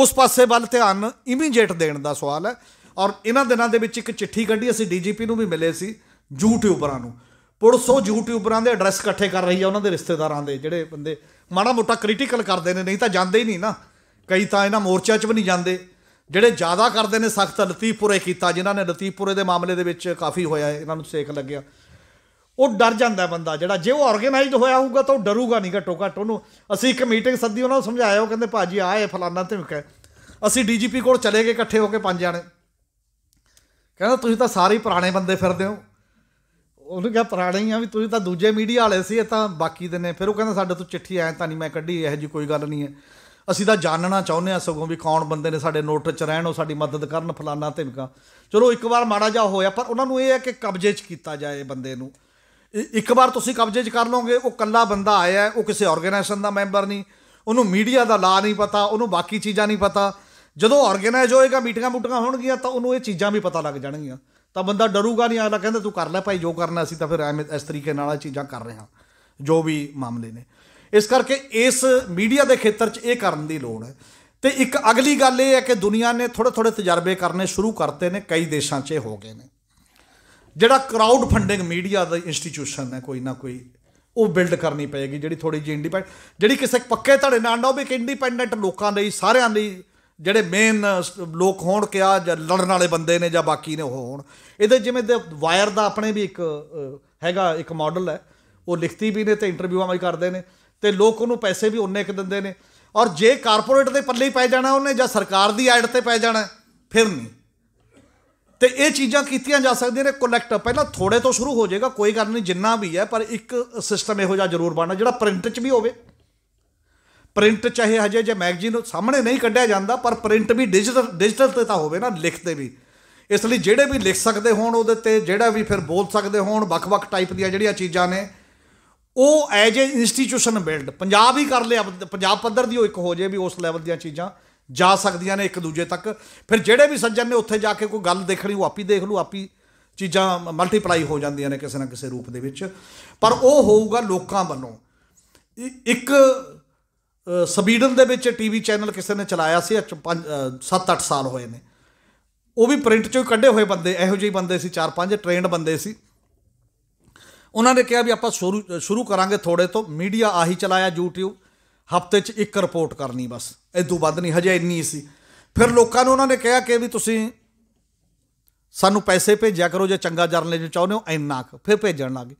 Speaker 1: ਉਸ ਪਾਸੇ ਵੱਲ ਧਿਆਨ ਇਮੀਡੀਏਟ ਦੇਣ ਦਾ ਸਵਾਲ ਹੈ ਔਰ ਇਹਨਾਂ ਦਿਨਾਂ ਦੇ ਵਿੱਚ ਇੱਕ ਚਿੱਠੀ ਕੱਢੀ ਅਸੀਂ ਡੀਜੀਪੀ ਨੂੰ ਵੀ ਮਿਲੇ ਸੀ ਯੂਟਿਊਬਰਾਂ ਨੂੰ ਪੁਰਸੋ ਯੂਟਿਊਬਰਾਂ ਦੇ ਐਡਰੈਸ ਇਕੱਠੇ ਕਰ ਰਹੀ ਆ ਉਹਨਾਂ ਦੇ ਰਿਸ਼ਤੇਦਾਰਾਂ ਦੇ ਜਿਹੜੇ ਬੰਦੇ ਮਾੜਾ ਮੋਟਾ ਕ੍ਰਿਟੀਕਲ ਕਰਦੇ ਨੇ ਨਹੀਂ ਤਾਂ ਜਾਂਦੇ ਹੀ ਨਹੀਂ ਨਾ ਕਈ ਤਾਂ ਇਹਨਾਂ ਮੋਰਚਾ 'ਚ ਵੀ ਨਹੀਂ ਜਾਂਦੇ ਜਿਹੜੇ ਜ਼ਿਆਦਾ ਕਰਦੇ ਨੇ ਸਖਤ ਲਤੀਫਪੁਰੇ ਕੀਤਾ ਜਿਨ੍ਹਾਂ ਨੇ ਲਤੀਫਪੁਰੇ ਦੇ ਮਾਮਲੇ ਦੇ ਵਿੱਚ ਕਾਫੀ ਹੋਇਆ ਇਹਨਾਂ ਨੂੰ ਸੇਕ ਲੱਗਿਆ ਉਹ ਡਰ ਜਾਂਦਾ ਬੰਦਾ ਜਿਹੜਾ ਜੇ ਉਹ ਆਰਗੇਨਾਈਜ਼ਡ ਹੋਇਆ ਹੋਊਗਾ ਤਾਂ ਉਹ ਡਰੂਗਾ ਨਹੀਂ ਘਟੋ ਘਟ ਉਹਨੂੰ ਅਸੀਂ ਇੱਕ ਮੀਟਿੰਗ ਸੱਦੀ ਉਹਨਾਂ ਨੂੰ ਸਮਝਾਇਆ ਉਹ ਕਹਿੰਦੇ ਭਾਜੀ ਆਏ ਫਲਾਨਾ ਧਮਕਾ ਅਸੀਂ ਡੀਜੀਪੀ ਕੋਲ ਚਲੇ ਗਏ ਇਕੱਠੇ ਹੋ ਕੇ ਪੰਜ ਜਣੇ ਕਹਿੰਦਾ ਤੁਸੀਂ ਤਾਂ ਸਾਰੇ ਪੁਰਾਣੇ ਬੰਦੇ ਫਿਰਦੇ ਹੋ ਉਹਨੂੰ ਕਿਹਾ ਪੁਰਾਣੇ ਹੀ ਆ ਵੀ ਤੁਸੀਂ ਤਾਂ ਦੂਜੇ ਮੀਡੀਆ ਵਾਲੇ ਸੀ ਇਹ ਤਾਂ ਬਾਕੀ ਦੇ ਨੇ ਫਿਰ ਉਹ ਕਹਿੰਦਾ ਸਾਡੇ ਤੋਂ ਚਿੱਠੀ ਆਇਆ ਤਾਂ ਨਹੀਂ ਮੈਂ ਕੱਢੀ ਇਹ ਜੀ ਕੋਈ ਗੱਲ ਨਹੀਂ ਹੈ ਅਸੀਂ ਤਾਂ ਜਾਣਨਾ ਚਾਹੁੰਦੇ ਆ ਸਗੋਂ ਵੀ ਕੌਣ ਬੰਦੇ ਨੇ ਸਾਡੇ ਨੋਟ 'ਚ ਰਹਿਣ ਉਹ ਸਾਡੀ ਮਦਦ ਕਰਨ ਫਲਾਨਾ ਧਿਮਕਾ ਚਲੋ ਇੱਕ ਵਾਰ ਮਾੜਾ ਜਾ ਹੋਇਆ ਪਰ ਉਹਨਾਂ ਨੂੰ ਇਹ ਹੈ ਕਿ ਕਬਜ਼ੇ 'ਚ ਕੀਤਾ ਜਾਏ ਬੰਦੇ ਨੂੰ ਇੱਕ ਵਾਰ ਤੁਸੀਂ ਕਬਜ਼ੇ 'ਚ ਕਰ ਲਓਗੇ ਉਹ ਕੱਲਾ ਬੰਦਾ ਆਇਆ ਉਹ ਕਿਸੇ ਆਰਗੇਨਾਈਜੇਸ਼ਨ ਦਾ ਮੈਂਬਰ ਨਹੀਂ ਉਹਨੂੰ ਮੀਡੀਆ ਦਾ ਲਾ ਨਹੀਂ ਪਤਾ ਉਹਨੂੰ ਬਾਕੀ ਚੀਜ਼ਾਂ ਨਹੀਂ ਪਤਾ ਜਦੋਂ ਆਰਗੇਨਾਈਜ਼ ਹੋਏਗਾ ਮੀਟਿੰਗਾਂ ਮੂਟਿੰਗਾਂ ਹੋਣਗੀਆਂ ਤਾਂ ਉਹਨੂੰ ਇਹ ਚੀਜ਼ਾਂ ਵੀ ਪਤਾ ਲੱਗ ਜਾਣਗੀਆਂ ਤਾਂ ਬੰਦਾ ਡਰੂਗਾ ਨਹੀਂ ਆਲਾ ਕਹਿੰਦਾ ਤੂੰ ਕਰ ਲੈ ਭਾਈ ਜੋ ਕਰਨਾ ਅਸੀਂ ਤਾਂ ਫਿਰ ਐਵੇਂ ਇਸ ਤਰੀਕੇ ਨਾਲ ਆ ਚੀਜ਼ਾਂ ਕਰ ਰਹੇ ਹਾਂ ਜੋ ਵੀ ਮਾਮਲੇ ਨੇ ਇਸ ਕਰਕੇ ਇਸ ਮੀਡੀਆ ਦੇ ਖੇਤਰ 'ਚ ਇਹ ਕਰਨ ਦੀ ਲੋੜ ਹੈ ਤੇ ਇੱਕ ਅਗਲੀ ਗੱਲ ਇਹ ਹੈ ਕਿ ਦੁਨੀਆ ਨੇ ਥੋੜੇ ਥੋੜੇ ਤਜਰਬੇ ਕਰਨੇ ਸ਼ੁਰੂ ਕਰਤੇ ਨੇ ਕਈ ਦੇਸ਼ਾਂ 'ਚ ਹੋ ਗਏ ਨੇ ਜਿਹੜਾ ਕਰਾਊਡ ਫੰਡਿੰਗ ਮੀਡੀਆ ਦਾ ਇੰਸਟੀਟਿਊਸ਼ਨ ਹੈ ਕੋਈ ਨਾ ਕੋਈ ਉਹ ਬਿਲਡ ਕਰਨੀ ਪਏਗੀ ਜਿਹੜੀ ਥੋੜੀ ਜਿਹੀ ਇੰਡੀਪੈਂਡ ਜਿਹੜੀ ਕਿਸੇ ਪੱਕੇ ਧੜੇ ਨਾਲ ਨਾ ਉਹ ਵੀ ਇੰਡੀਪੈਂਡੈਂਟ ਲੋਕਾਂ ਲਈ ਸਾਰਿਆਂ ਲਈ ਜਿਹੜੇ ਮੇਨ ਲੋਕ ਹੋਣ ਕਿ ਆ ਲੜਨ ਵਾਲੇ ਬੰਦੇ ਨੇ ਜਾਂ ਬਾਕੀ ਨੇ ਉਹ ਹੋਣ ਇਹਦੇ ਜਿਵੇਂ ਵਾਇਰ ਦਾ ਆਪਣੇ ਵੀ ਇੱਕ ਹੈਗਾ ਇੱਕ ਮਾਡਲ ਹੈ ਉਹ ਲਿਖਤੀ ਵੀ ਨੇ ਤੇ ਇੰਟਰਵਿਊਆਂ ਵੀ ਕਰਦੇ ਨੇ ਤੇ ਲੋਕ ਉਹਨੂੰ ਪੈਸੇ ਵੀ ਉਨੇ ਇੱਕ ਦਿੰਦੇ ਨੇ ਔਰ ਜੇ ਕਾਰਪੋਰੇਟ ਦੇ ਪੱਲੇ ਹੀ ਪੈ ਜਾਣਾ ਉਹਨੇ ਜਾਂ ਸਰਕਾਰ ਦੀ ਐਡ ਤੇ ਪੈ ਜਾਣਾ ਫਿਰ ਨਹੀਂ ਤੇ ਇਹ ਚੀਜ਼ਾਂ ਕੀਤੀਆਂ ਜਾ ਸਕਦੀਆਂ ਨੇ ਕਲੈਕਟ ਪਹਿਲਾਂ ਥੋੜੇ ਤੋਂ ਸ਼ੁਰੂ ਹੋ ਜਾਏਗਾ ਕੋਈ ਗੱਲ ਨਹੀਂ ਜਿੰਨਾ ਵੀ ਹੈ ਪਰ ਇੱਕ ਸਿਸਟਮ ਇਹੋ ਜਿਹਾ ਜ਼ਰੂਰ ਬਣਨਾ ਜਿਹੜਾ ਪ੍ਰਿੰਟ 'ਚ ਵੀ ਹੋਵੇ ਪ੍ਰਿੰਟ ਚਾਹੇ ਹਜੇ ਜੇ ਮੈਗਜ਼ੀਨ ਸਾਹਮਣੇ ਨਹੀਂ ਕੱਢਿਆ ਜਾਂਦਾ ਪਰ ਪ੍ਰਿੰਟ ਵੀ ਡਿਜੀਟਲ ਡਿਜੀਟਲ ਤੇ ਤਾਂ ਹੋਵੇ ਨਾ ਲਿਖਦੇ ਵੀ ਇਸ ਲਈ ਜਿਹੜੇ ਵੀ ਲਿਖ ਸਕਦੇ ਹੋਣ ਉਹਦੇ ਤੇ ਜਿਹੜਾ ਵੀ ਫਿਰ ਬੋਲ ਸਕਦੇ ਹੋਣ ਵੱਖ-ਵੱਖ ਟਾਈਪ ਦੀਆਂ ਜਿਹੜੀਆਂ ਚੀਜ਼ਾਂ ਨੇ ਉਹ as a institution build Punjab ਹੀ ਕਰ ਲਿਆ ਪੰਜਾਬ ਪੱਧਰ ਦੀ ਉਹ ਇੱਕ ਹੋ ਜੇ ਵੀ ਉਸ ਲੈਵਲ ਦੀਆਂ ਚੀਜ਼ਾਂ ਜਾ ਸਕਦੀਆਂ ਨੇ ਇੱਕ ਦੂਜੇ ਤੱਕ ਫਿਰ ਜਿਹੜੇ ਵੀ ਸੱਜਣ ਨੇ ਉੱਥੇ ਜਾ ਕੇ ਕੋਈ ਗੱਲ ਦੇਖਣੀ ਉਹ ਆਪੀ ਦੇਖ ਲੂ ਆਪੀ ਚੀਜ਼ਾਂ ਮਲਟੀਪਲਾਈ ਹੋ ਜਾਂਦੀਆਂ ਨੇ ਕਿਸੇ ਨਾ ਕਿਸੇ ਰੂਪ ਦੇ ਵਿੱਚ ਪਰ ਉਹ ਹੋਊਗਾ ਲੋਕਾਂ ਵੱਲੋਂ ਇੱਕ ਸਵੀਡਨ ਦੇ ਵਿੱਚ ਟੀਵੀ ਚੈਨਲ ਕਿਸੇ ਨੇ ਚਲਾਇਆ ਸੀ 7-8 ਸਾਲ ਹੋਏ ਨੇ ਉਹ ਵੀ ਪ੍ਰਿੰਟ ਚੋਂ ਕੱਢੇ ਹੋਏ ਬੰਦੇ ਇਹੋ ਜਿਹੇ ਬੰਦੇ ਸੀ 4-5 ਟ੍ਰੇਨਡ ਬੰਦੇ ਸੀ ਉਹਨਾਂ ਨੇ ਕਿਹਾ ਵੀ ਆਪਾਂ ਸ਼ੁਰੂ ਸ਼ੁਰੂ ਕਰਾਂਗੇ ਥੋੜੇ ਤੋਂ ਮੀਡੀਆ ਆਹੀ ਚਲਾਇਆ YouTube ਹਫਤੇ 'ਚ ਇੱਕ ਰਿਪੋਰਟ ਕਰਨੀ ਬਸ ਇਦੋਂ ਵੱਧ ਨਹੀਂ ਹਜੇ ਇੰਨੀ ਸੀ ਫਿਰ ਲੋਕਾਂ ਨੂੰ ਉਹਨਾਂ ਨੇ ਕਿਹਾ ਕਿ ਵੀ ਤੁਸੀਂ ਸਾਨੂੰ ਪੈਸੇ ਭੇਜਿਆ ਕਰੋ ਜੇ ਚੰਗਾ ਜਰਨਲਿਜ਼ਮ ਚਾਹੁੰਦੇ ਹੋ ਇੰਨਾ ਫਿਰ ਭੇਜਣ ਲੱਗੇ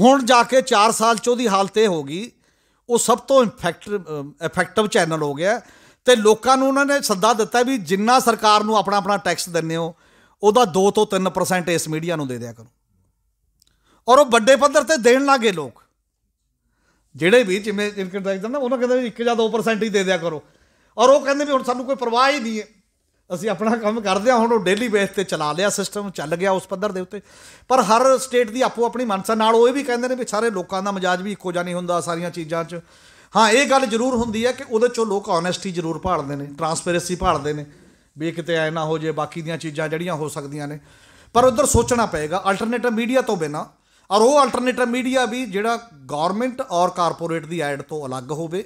Speaker 1: ਹੁਣ ਜਾ ਕੇ 4 ਸਾਲ ਚ ਉਹਦੀ ਹਾਲਤ ਇਹ ਹੋ ਗਈ ਉਹ ਸਭ ਤੋਂ ਇਫੈਕਟਿਵ ਇਫੈਕਟਿਵ ਚੈਨਲ ਹੋ ਗਿਆ ਤੇ ਲੋਕਾਂ ਨੂੰ ਉਹਨਾਂ ਨੇ ਸੱਦਾ ਦਿੱਤਾ ਵੀ ਜਿੰਨਾ ਸਰਕਾਰ ਨੂੰ ਆਪਣਾ ਆਪਣਾ ਟੈਕਸ ਦਿੰਨੇ ਹੋ ਉਹਦਾ 2 ਤੋਂ 3% ਇਸ ਮੀਡੀਆ ਨੂੰ ਦੇ ਦਿਆ ਕਰੋ ਔਰ ਉਹ ਵੱਡੇ ਪੱਧਰ ਤੇ ਦੇਣ ਲੱਗੇ ਲੋਕ ਜਿਹੜੇ ਵੀ ਜਿਵੇਂ ਇਨਕਮ ਟੈਕਸ ਦਿੰਦਾ ਉਹਨਾਂ ਕਹਿੰਦੇ 1 ਜਾਂ 2% ਹੀ ਦੇ ਦਿਆ ਕਰੋ ਔਰ ਉਹ ਕਹਿੰਦੇ ਵੀ ਹੁਣ ਸਾਨੂੰ ਕੋਈ ਪਰਵਾਹ ਹੀ ਨਹੀਂ ਹੈ ਅਸੀਂ ਆਪਣਾ ਕੰਮ ਕਰਦੇ ਹਾਂ ਹੁਣ ਉਹ ਡੇਲੀ ਬੇਸ ਤੇ ਚਲਾ ਲਿਆ ਸਿਸਟਮ ਚੱਲ ਗਿਆ ਉਸ ਪੱਧਰ ਦੇ ਉੱਤੇ ਪਰ ਹਰ ਸਟੇਟ ਦੀ ਆਪੋ ਆਪਣੀ ਮਨਸਾ ਨਾਲ ਉਹ ਇਹ ਵੀ ਕਹਿੰਦੇ ਨੇ ਵੀ ਸਾਰੇ ਲੋਕਾਂ ਦਾ ਮਜਾਜ ਵੀ ਇੱਕੋ ਜਿਹਾ ਨਹੀਂ ਹੁੰਦਾ ਸਾਰੀਆਂ ਚੀਜ਼ਾਂ 'ਚ ਹਾਂ ਇਹ ਗੱਲ ਜ਼ਰੂਰ ਹੁੰਦੀ ਹੈ ਕਿ ਉਹਦੇ 'ਚੋਂ ਲੋਕ ਓਨੈਸਟੀ ਜ਼ਰੂਰ ਭਾਲਦੇ ਨੇ ਟਰਾਂਸਪੇਰੈਂਸੀ ਭਾਲਦੇ ਨੇ ਵੀ ਕਿਤੇ ਐ ਨਾ ਹੋ ਜੇ ਬਾਕੀ ਦੀਆਂ ਚੀਜ਼ਾਂ ਜਿਹੜੀਆਂ ਹੋ ਸਕਦੀਆਂ ਨੇ ਪਰ ਉਧਰ ਸੋਚਣਾ ਪਏਗਾ ਅਲਟਰਨੇਟਿਵ ਮੀਡੀਆ ਤੋਂ ਬਿਨਾ ਔਰ ਉਹ ਅਲਟਰਨੇਟਿਵ ਮੀਡੀਆ ਵੀ ਜਿਹੜਾ ਗਵਰਨਮੈਂਟ ਔਰ ਕਾਰਪੋਰੇਟ ਦੀ ਐਡ ਤੋਂ ਅਲੱਗ ਹੋਵੇ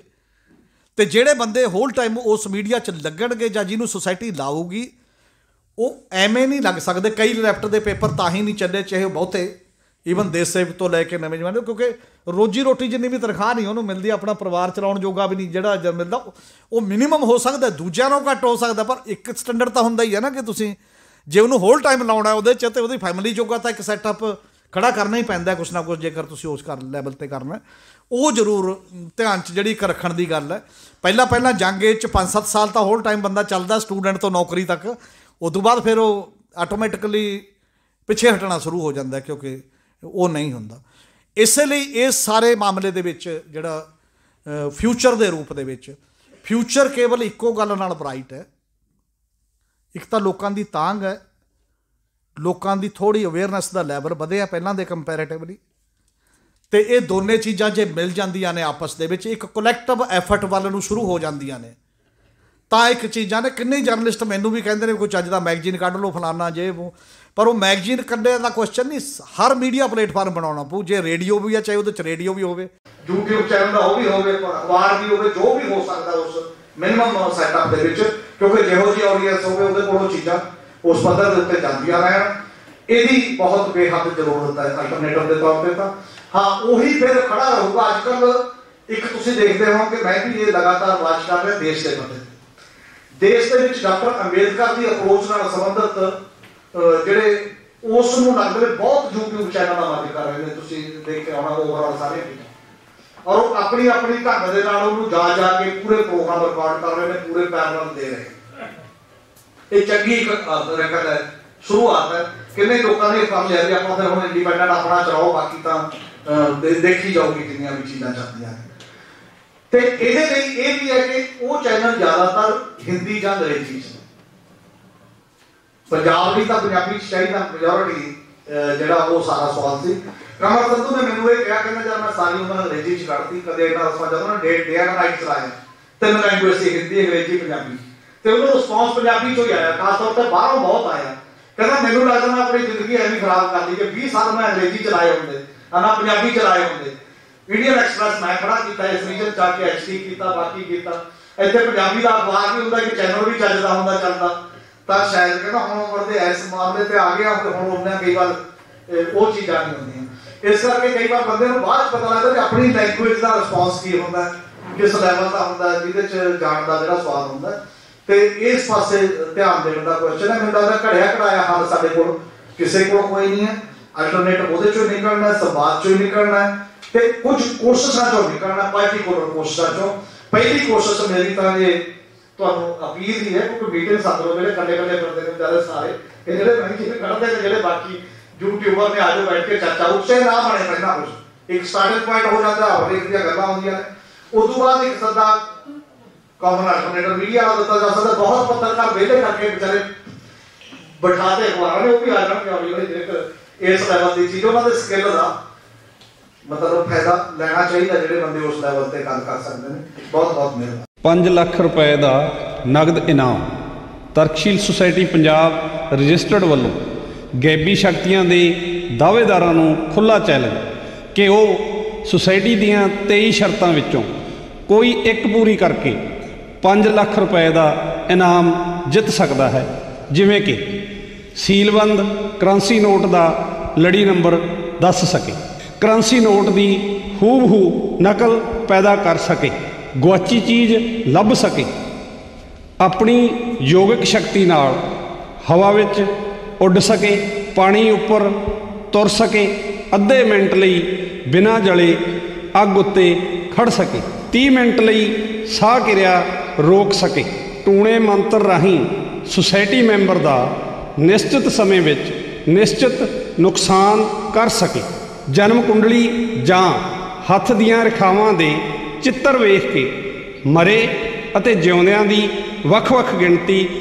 Speaker 1: ਤੇ ਜਿਹੜੇ ਬੰਦੇ ਹੋਲ ਟਾਈਮ ਉਸ ਮੀਡੀਆ 'ਚ ਲੱਗਣਗੇ ਜਾਂ ਜਿਹਨੂੰ ਸੋਸਾਇਟੀ ਲਾਊਗੀ ਉਹ ਐਵੇਂ ਨਹੀਂ ਲੱਗ ਸਕਦੇ ਕਈ ਲੈਫਟ ਦੇ ਪੇਪਰ ਤਾਂ ਹੀ ਨਹੀਂ ਚੱਲੇ ਚਾਹੇ ਉਹ ਬਹੁਤੇ ਈਵਨ ਦੇਸ਼ ਸੇਵ ਤੋਂ ਲੈ ਕੇ ਨਵੇਂ ਜਵਾਨੇ ਕਿਉਂਕਿ ਰੋਜੀ ਰੋਟੀ ਜਿੰਨੀ ਵੀ ਤਨਖਾਹ ਨਹੀਂ ਉਹਨੂੰ ਮਿਲਦੀ ਆਪਣਾ ਪਰਿਵਾਰ ਚਲਾਉਣ ਜੋਗਾ ਵੀ ਨਹੀਂ ਜਿਹੜਾ ਜਨ ਮਿਲਦਾ ਉਹ ਮਿਨੀਮਮ ਹੋ ਸਕਦਾ ਦੂਜਿਆਂ ਨਾਲੋਂ ਘੱਟ ਹੋ ਸਕਦਾ ਪਰ ਇੱਕ ਸਟੈਂਡਰਡ ਤਾਂ ਹੁੰਦਾ ਹੀ ਹੈ ਨਾ ਕਿ ਤੁਸੀਂ ਜੇ ਉਹਨੂੰ ਹੋਲ ਟਾਈਮ ਲਾਉਣਾ ਉਹਦੇ ਚ ਤੇ ਉਹਦੀ ਫੈਮਿਲੀ ਜੋਗਾ ਤਾਂ ਇੱਕ ਸੈਟਅਪ ਖੜਾ ਕਰਨਾ ਹੀ ਪੈਂਦਾ ਕੁਛ ਨਾ ਕੁਛ ਜੇਕਰ ਤੁਸੀਂ ਉਸ ਕਰ ਲੈਵਲ ਤੇ ਕਰਨਾ ਉਹ ਜ਼ਰੂਰ ਧਿਆਨ 'ਚ ਜਿਹੜੀ ਇੱਕ ਰੱਖਣ ਦੀ ਗੱਲ ਹੈ ਪਹਿਲਾਂ ਪਹਿਲਾਂ ਜੰਗ ਏਜ 'ਚ 5-7 ਸਾਲ ਤਾਂ ਹੋਲ ਟਾਈਮ ਬੰਦਾ ਚੱਲਦਾ ਸਟੂਡੈਂਟ ਤੋਂ ਨੌਕਰੀ ਤੱਕ ਉਸ ਤੋਂ ਬਾਅਦ ਫਿਰ ਉਹ ਆਟੋਮੈਟਿਕਲੀ ਪਿੱਛੇ ਹਟਣਾ ਸ਼ੁਰੂ ਹੋ ਜਾਂਦਾ ਕਿਉਂਕਿ ਉਹ ਨਹੀਂ ਹੁੰਦਾ ਇਸੇ ਲਈ ਇਹ ਸਾਰੇ ਮਾਮਲੇ ਦੇ ਵਿੱਚ ਜਿਹੜਾ ਫਿਊਚਰ ਦੇ ਰੂਪ ਦੇ ਵਿੱਚ ਫਿਊਚਰ ਕੇਵਲ ਇੱਕੋ ਗੱਲ ਨਾਲ ਬ੍ਰਾਈਟ ਹੈ ਇੱਕ ਤਾਂ ਲੋਕਾਂ ਦੀ ਤਾਂਗ ਹੈ ਲੋਕਾਂ ਦੀ ਥੋੜੀ ਅਵੇਅਰਨੈਸ ਦਾ ਲੈਵਲ ਵਧਿਆ ਪਹਿਲਾਂ ਦੇ ਕੰਪੈਰੀਟਿਵਲੀ ਤੇ ਇਹ ਦੋਨੇ ਚੀਜ਼ਾਂ ਜੇ ਮਿਲ ਜਾਂਦੀਆਂ ਨੇ ਆਪਸ ਦੇ ਵਿੱਚ ਇੱਕ ਕਲੈਕਟਿਵ ਐਫਰਟ ਵੱਲ ਨੂੰ ਸ਼ੁਰੂ ਹੋ ਜਾਂਦੀਆਂ ਨੇ ਤਾਂ ਇੱਕ ਚੀਜ਼ਾਂ ਨੇ ਕਿੰਨੇ ਜਰਨਲਿਸਟ ਮੈਨੂੰ ਵੀ ਕਹਿੰਦੇ ਨੇ ਕੋਈ ਚੱਜ ਦਾ ਮੈਗਜ਼ੀਨ ਕੱਢ ਲਓ ਫਲਾਨਾ ਜੇ ਉਹ ਪਰ ਉਹ ਮੈਗਜ਼ੀਨ ਕੱਢਿਆ ਦਾ ਕੁਐਸਚਨ ਨਹੀਂ ਹਰ ਮੀਡੀਆ ਪਲੇਟਫਾਰਮ ਬਣਾਉਣਾ ਪਊ ਜੇ ਰੇਡੀਓ ਵੀ ਆ ਚਾਹੇ ਉਹਦੇ ਚ ਰੇਡੀਓ ਵੀ ਹੋਵੇ YouTube ਚੈਨਲ ਦਾ ਉਹ ਵੀ ਹੋਵੇ ਅਖਬਾਰ ਵੀ ਹੋਵੇ ਜੋ ਵੀ ਹੋ ਸਕਦਾ ਉਸ ਮਿਨਿਮਮ ਸੈਟਅਪ ਦੇ ਵਿੱਚ ਕਿਉਂਕਿ ਜਿਹੋ ਜੀ ਆਡੀਅנס ਹੋਵੇ ਉਹਦੇ ਕੋਲੋਂ ਚੀਜ਼ਾਂ ਉਸ ਪੱਧਰ ਦੇ ਉੱਤੇ ਜਾਂਦੀਆਂ ਰਹਿਣ ਇਹਦੀ ਬਹੁਤ ਬੇਹੱਦ ਜ਼ਰੂਰਤ ਹੈ ਅਲਟਰਨੇਟਿਵ ਦੇ ਤੌਰ ਤੇ ਤਾਂ ਹਾਂ ਉਹੀ ਫਿਰ ਖੜਾ ਰਹੂਗਾ ਅੱਜ ਕੱਲ ਇੱਕ ਤੁਸੀਂ ਦੇਖਦੇ ਹੋ ਕਿ ਮੈਂ ਵੀ ਇਹ ਲਗਾਤਾਰ ਵਾਚ ਕਰ ਰਿਹਾ ਦੇਸ਼ ਦੇ ਮਤੇ ਦੇਸ਼ ਦੇ ਵਿੱਚ ਡਾਕਟਰ ਅੰਬੇਦਕਰ ਦੀ ਅਪਰੋਚ ਨਾਲ ਸੰਬੰਧਿਤ ਜਿਹੜੇ ਉਸ ਨੂੰ ਲੱਗਦੇ ਬਹੁਤ YouTube ਚੈਨਲ ਦਾ ਮਾਰਕ ਕਰ ਰਹੇ ਨੇ ਤੁਸੀਂ ਦੇਖ ਕੇ ਆਉਣਾ ਓਵਰਆਲ ਸਾਰੇ ਔਰ ਉਹ ਆਪਣੀ ਆਪਣੀ ਢੰਗ ਦੇ ਨਾਲ ਉਹਨੂੰ ਜਾ ਜਾ ਕੇ ਪੂਰੇ ਪ੍ਰੋਗਰਾਮ ਰਿਕਾਰਡ ਕਰ ਰਹੇ ਨੇ ਪੂਰੇ ਪੈਰਲਲ ਦੇ ਰਹੇ ਇਹ ਚੰਗੀ ਇੱਕ ਰਕਤ ਹੈ ਸ਼ੁਰੂਆਤ ਹੈ ਕਿੰਨੇ ਲੋਕਾਂ ਨੇ ਕੰਮ ਲੈ ਲਿਆ ਆਪਾਂ ਤਾਂ ਹੁਣ ਇੰਡੀਪੈਂਡੈਂਟ ਆਪਣਾ ਚਲਾਓ ਬਾਕੀ ਤਾਂ ਦੇਖੀ ਜਾਓਗੇ ਕਿੰਨੀਆਂ ਵੀ ਚੀਜ਼ਾਂ ਚੱਲਦੀਆਂ ਨੇ ਤੇ ਇਹਦੇ ਲਈ ਇਹ ਵੀ ਹੈ ਕਿ ਉਹ ਚੈਨਲ ਜ਼ਿਆਦਾਤਰ ਹਿੰਦੀ ਜਾਂ ਅੰਗਰੇਜ਼ੀ ਚ
Speaker 2: ਪੰਜਾਬ ਵੀ ਤਾਂ
Speaker 1: ਪੰਜਾਬੀ ਚ ਚਾਹੀਦਾ ਮੈਜੋਰਿਟੀ ਜਿਹੜਾ ਉਹ ਸਾਰਾ ਸਵਾਲ ਸੀ ਕਮਰ ਸੰਧੂ ਨੇ ਮੈਨੂੰ ਇਹ ਕਿਹਾ ਕਹਿੰਦਾ ਜਦ ਮੈਂ ਸਾਰੀ ਉਮਰ ਅੰਗਰੇਜ਼ੀ ਚ ਕੱਢਤੀ ਕਦੇ ਇਹਦਾ ਅਸਮਾ ਜਦੋਂ ਨਾ ਡੇਟ ਡੇਅਰ ਨਾਈਟ ਚਲਾਇਆ ਤਿੰਨ ਲੈਂਗੁਏਜ ਸੀ ਹਿੰਦੀ ਅੰਗਰੇਜ਼ੀ ਪੰਜਾਬੀ ਤੇ ਉਹਨੂੰ ਰਿਸਪੌਂਸ ਪੰਜਾਬੀ ਤੋਂ ਹੀ ਆਇਆ ਖਾਸ ਤੌਰ ਤੇ ਬਾਹਰੋਂ ਬਹੁਤ ਆਇਆ ਕਹਿੰਦਾ ਮੈਨੂੰ ਲੱਗਦਾ ਮੈਂ ਆਪਣੀ ਜ਼ਿੰਦਗੀ ਐਵੇਂ ਖਰਾਬ ਕਰ ਲਈ ਕਿ 20 ਸਾਲ ਮੈਂ ਅੰਗਰੇਜ਼ੀ ਚਲਾਏ ਹੁੰਦੇ ਖਾਣਾ ਪੰਜਾਬੀ ਚਲਾਏ ਹੁੰਦੇ ਇੰਡੀਅਨ ਐਕਸਪ੍ਰੈਸ ਮੈਂ ਖੜਾ ਕੀਤਾ ਇਸ ਰੀਜਨ ਚ ਆ ਕੇ ਐਚਡੀ ਕੀਤਾ ਬਾਕੀ ਕੀਤਾ ਇੱਥੇ ਪੰਜਾਬੀ ਦਾ ਅਖਬਾਰ ਵੀ ਹੁੰਦਾ ਕਿ ਚੈਨਲ ਵੀ ਚੱਲਦਾ ਹੁੰਦਾ ਚੱਲਦਾ ਤਾਂ ਸ਼ਾਇਦ ਕਹਿੰਦਾ ਹੁਣ ਉਮਰ ਇਸ ਮਾਮਲੇ ਤੇ ਆ ਗਿਆ ਹੁਣ ਉਹਨਾਂ ਕਈ ਵਾਰ ਉਹ ਚੀਜ਼ਾਂ ਨਹੀਂ ਹੁੰਦੀਆਂ ਇਸ ਕਰਕੇ ਕਈ ਵਾਰ ਬੰਦੇ ਨੂੰ ਬਾਅਦ ਪਤਾ ਲੱਗਦਾ ਕਿ ਆਪਣੀ ਲੈਂਗੁਏਜ ਦਾ ਰਿਸਪੌਂਸ ਕੀ ਹੁੰਦਾ ਕਿਸ ਲੈਵਲ ਦਾ ਹੁੰਦਾ ਜਿਹਦੇ ਚ ਜਾਣ ਦਾ ਜਿਹੜਾ ਸਵਾਲ ਹੁੰਦਾ ਤੇ ਇਸ ਪਾਸੇ ਧਿਆਨ ਦੇਣ ਦਾ ਕੁਐਸਚਨ ਹੈ ਮੈਨੂੰ ਲੱਗਦਾ ਘੜਿਆ ਘੜਾਇਆ ਹਾਲ ਸਾਡੇ ਕੋਲ ਕਿਸੇ ਕੋਲ ਕੋਈ ਨਹੀਂ ਹੈ ਅਲਟਰਨੇਟ ਉਹਦੇ ਚੋਂ ਨਿਕਲਣਾ ਸਮਾਜ ਚੋਂ ਨਿਕਲਣਾ ਤੇ ਕੁਝ ਕੋਸ਼ਿਸ਼ਾਂ ਚੋਂ ਨਿਕਲਣਾ ਕੋਲੋਂ ਕੋਸ਼ਿਸ਼ਾਂ ਚੋਂ ਪਹਿਲੀ ਕੋਸ਼ਿਸ਼ ਮੇਰੀ ਤਾਂ ਇਹ ਤੁਹਾਨੂੰ ਅਪੀਲ ਹੀ ਹੈ ਕਿ ਮੀਟਿੰਗ ਸੱਦ ਲਓ ਜਿਹੜੇ ਕੱਲੇ ਕੱਲੇ ਕਰਦੇ ਨੇ ਜਿਆਦਾ ਸਾਰੇ ਇਹ ਜਿਹੜੇ ਮੈਂ ਜਿਹੜੇ ਕੱਢਦੇ ਨੇ ਜਿਹੜੇ ਬਾਕੀ ਯੂਟਿਊਬਰ ਨੇ ਆਜੋ ਬੈਠ ਕੇ ਚਰਚਾ ਉੱਤੇ ਨਾ ਬਣੇ ਪਹਿਲਾਂ ਕੁਝ ਇੱਕ ਸਟਾਰਟਿੰਗ ਪੁਆਇੰਟ ਹੋ ਜਾਂਦਾ ਹੋਰ ਇੱਕ ਦੀਆਂ ਗੱਲਾਂ ਹੁੰਦੀਆਂ ਨੇ ਉਸ ਤੋਂ ਬਾਅਦ ਇੱਕ ਸੱਦਾ ਕਾਮਨ ਅਲਟਰਨੇਟਰ ਮੀਡੀਆ ਆ ਦਿੱਤਾ ਜਾ ਸਕਦਾ ਬਹੁਤ ਪੱਤਰਕਾਰ ਵੇਲੇ ਕਰਕੇ ਵਿਚਾਰੇ ਦੇ ਅਖਬਾਰਾਂ ਨੇ ਉਹ ਵੀ ਆ ਜਾਣਗੇ ਆਡੀਓ ਜਿਹੜੇ ਇਸ ਲੈਵਲ ਦੀ ਚੀਜ਼ ਉਹਨਾਂ ਦੇ ਸਕਿੱਲ ਦਾ ਮਤਲਬ ਫਾਇਦਾ ਲੈਣਾ ਚਾਹੀਦਾ ਜਿਹੜੇ ਬੰਦੇ ਉਸ ਲੈਵਲ ਤੇ ਕੰਮ ਕਰ ਸਕਦੇ ਨੇ ਬਹੁਤ ਬਹੁਤ
Speaker 2: ਮਿਹਰਬਾਨੀ 5 ਲੱਖ ਰੁਪਏ ਦਾ ਨਗਦ ਇਨਾਮ ਤਰਕਸ਼ੀਲ ਸੁਸਾਇਟੀ ਪੰਜਾਬ ਰਜਿਸਟਰਡ ਵੱਲੋਂ ਗੈਬੀ ਸ਼ਕਤੀਆਂ ਦੇ ਦਾਅਵੇਦਾਰਾਂ ਨੂੰ ਖੁੱਲਾ ਚੈਲੰਜ ਕਿ ਉਹ ਸੁਸਾਇਟੀ ਦੀਆਂ 23 ਸ਼ਰਤਾਂ ਵਿੱਚੋਂ ਕੋਈ ਇੱਕ ਪੂਰੀ ਕਰਕੇ 5 ਲੱਖ ਰੁਪਏ ਦਾ ਇਨਾਮ ਜਿੱਤ ਸਕਦਾ ਹੈ ਜਿਵੇਂ ਕਿ ਸੀਲਬੰਦ ਕਰੰਸੀ ਨੋਟ ਦਾ ਲੜੀ ਨੰਬਰ ਦੱਸ ਸਕੇ ਕਰੰਸੀ ਨੋਟ ਦੀ ਹੂਬਹੂ ਨਕਲ ਪੈਦਾ ਕਰ ਸਕੇ ਗਵਾਚੀ ਚੀਜ਼ ਲੱਭ ਸਕੇ ਆਪਣੀ ਯੋਗਿਕ ਸ਼ਕਤੀ ਨਾਲ ਹਵਾ ਵਿੱਚ ਉੱਡ ਸਕੇ ਪਾਣੀ ਉੱਪਰ ਤੁਰ ਸਕੇ ਅੱਧੇ ਮਿੰਟ ਲਈ ਬਿਨਾਂ ਜਲੇ ਅੱਗ ਉੱਤੇ ਖੜ ਸਕੇ 30 ਮਿੰਟ ਲਈ ਸਾਹ ਕਿਰਿਆ ਰੋਕ ਸਕੇ ਟੂਣੇ ਮੰਤਰ ਰਾਹੀਂ ਸੁਸਾਇਟੀ ਮੈਂਬਰ ਦਾ ਨਿਸ਼ਚਿਤ ਸਮੇਂ ਵਿੱਚ ਨਿਸ਼ਚਿਤ ਨੁਕਸਾਨ ਕਰ ਸਕੇ ਜਨਮ ਕੁੰਡਲੀ ਜਾਂ ਹੱਥ ਦੀਆਂ ਰੇਖਾਵਾਂ ਦੇ ਚਿੱਤਰ ਵੇਖ ਕੇ ਮਰੇ ਅਤੇ ਜਿਉਂਦਿਆਂ ਦੀ ਵੱਖ-ਵੱਖ ਗਿਣਤੀ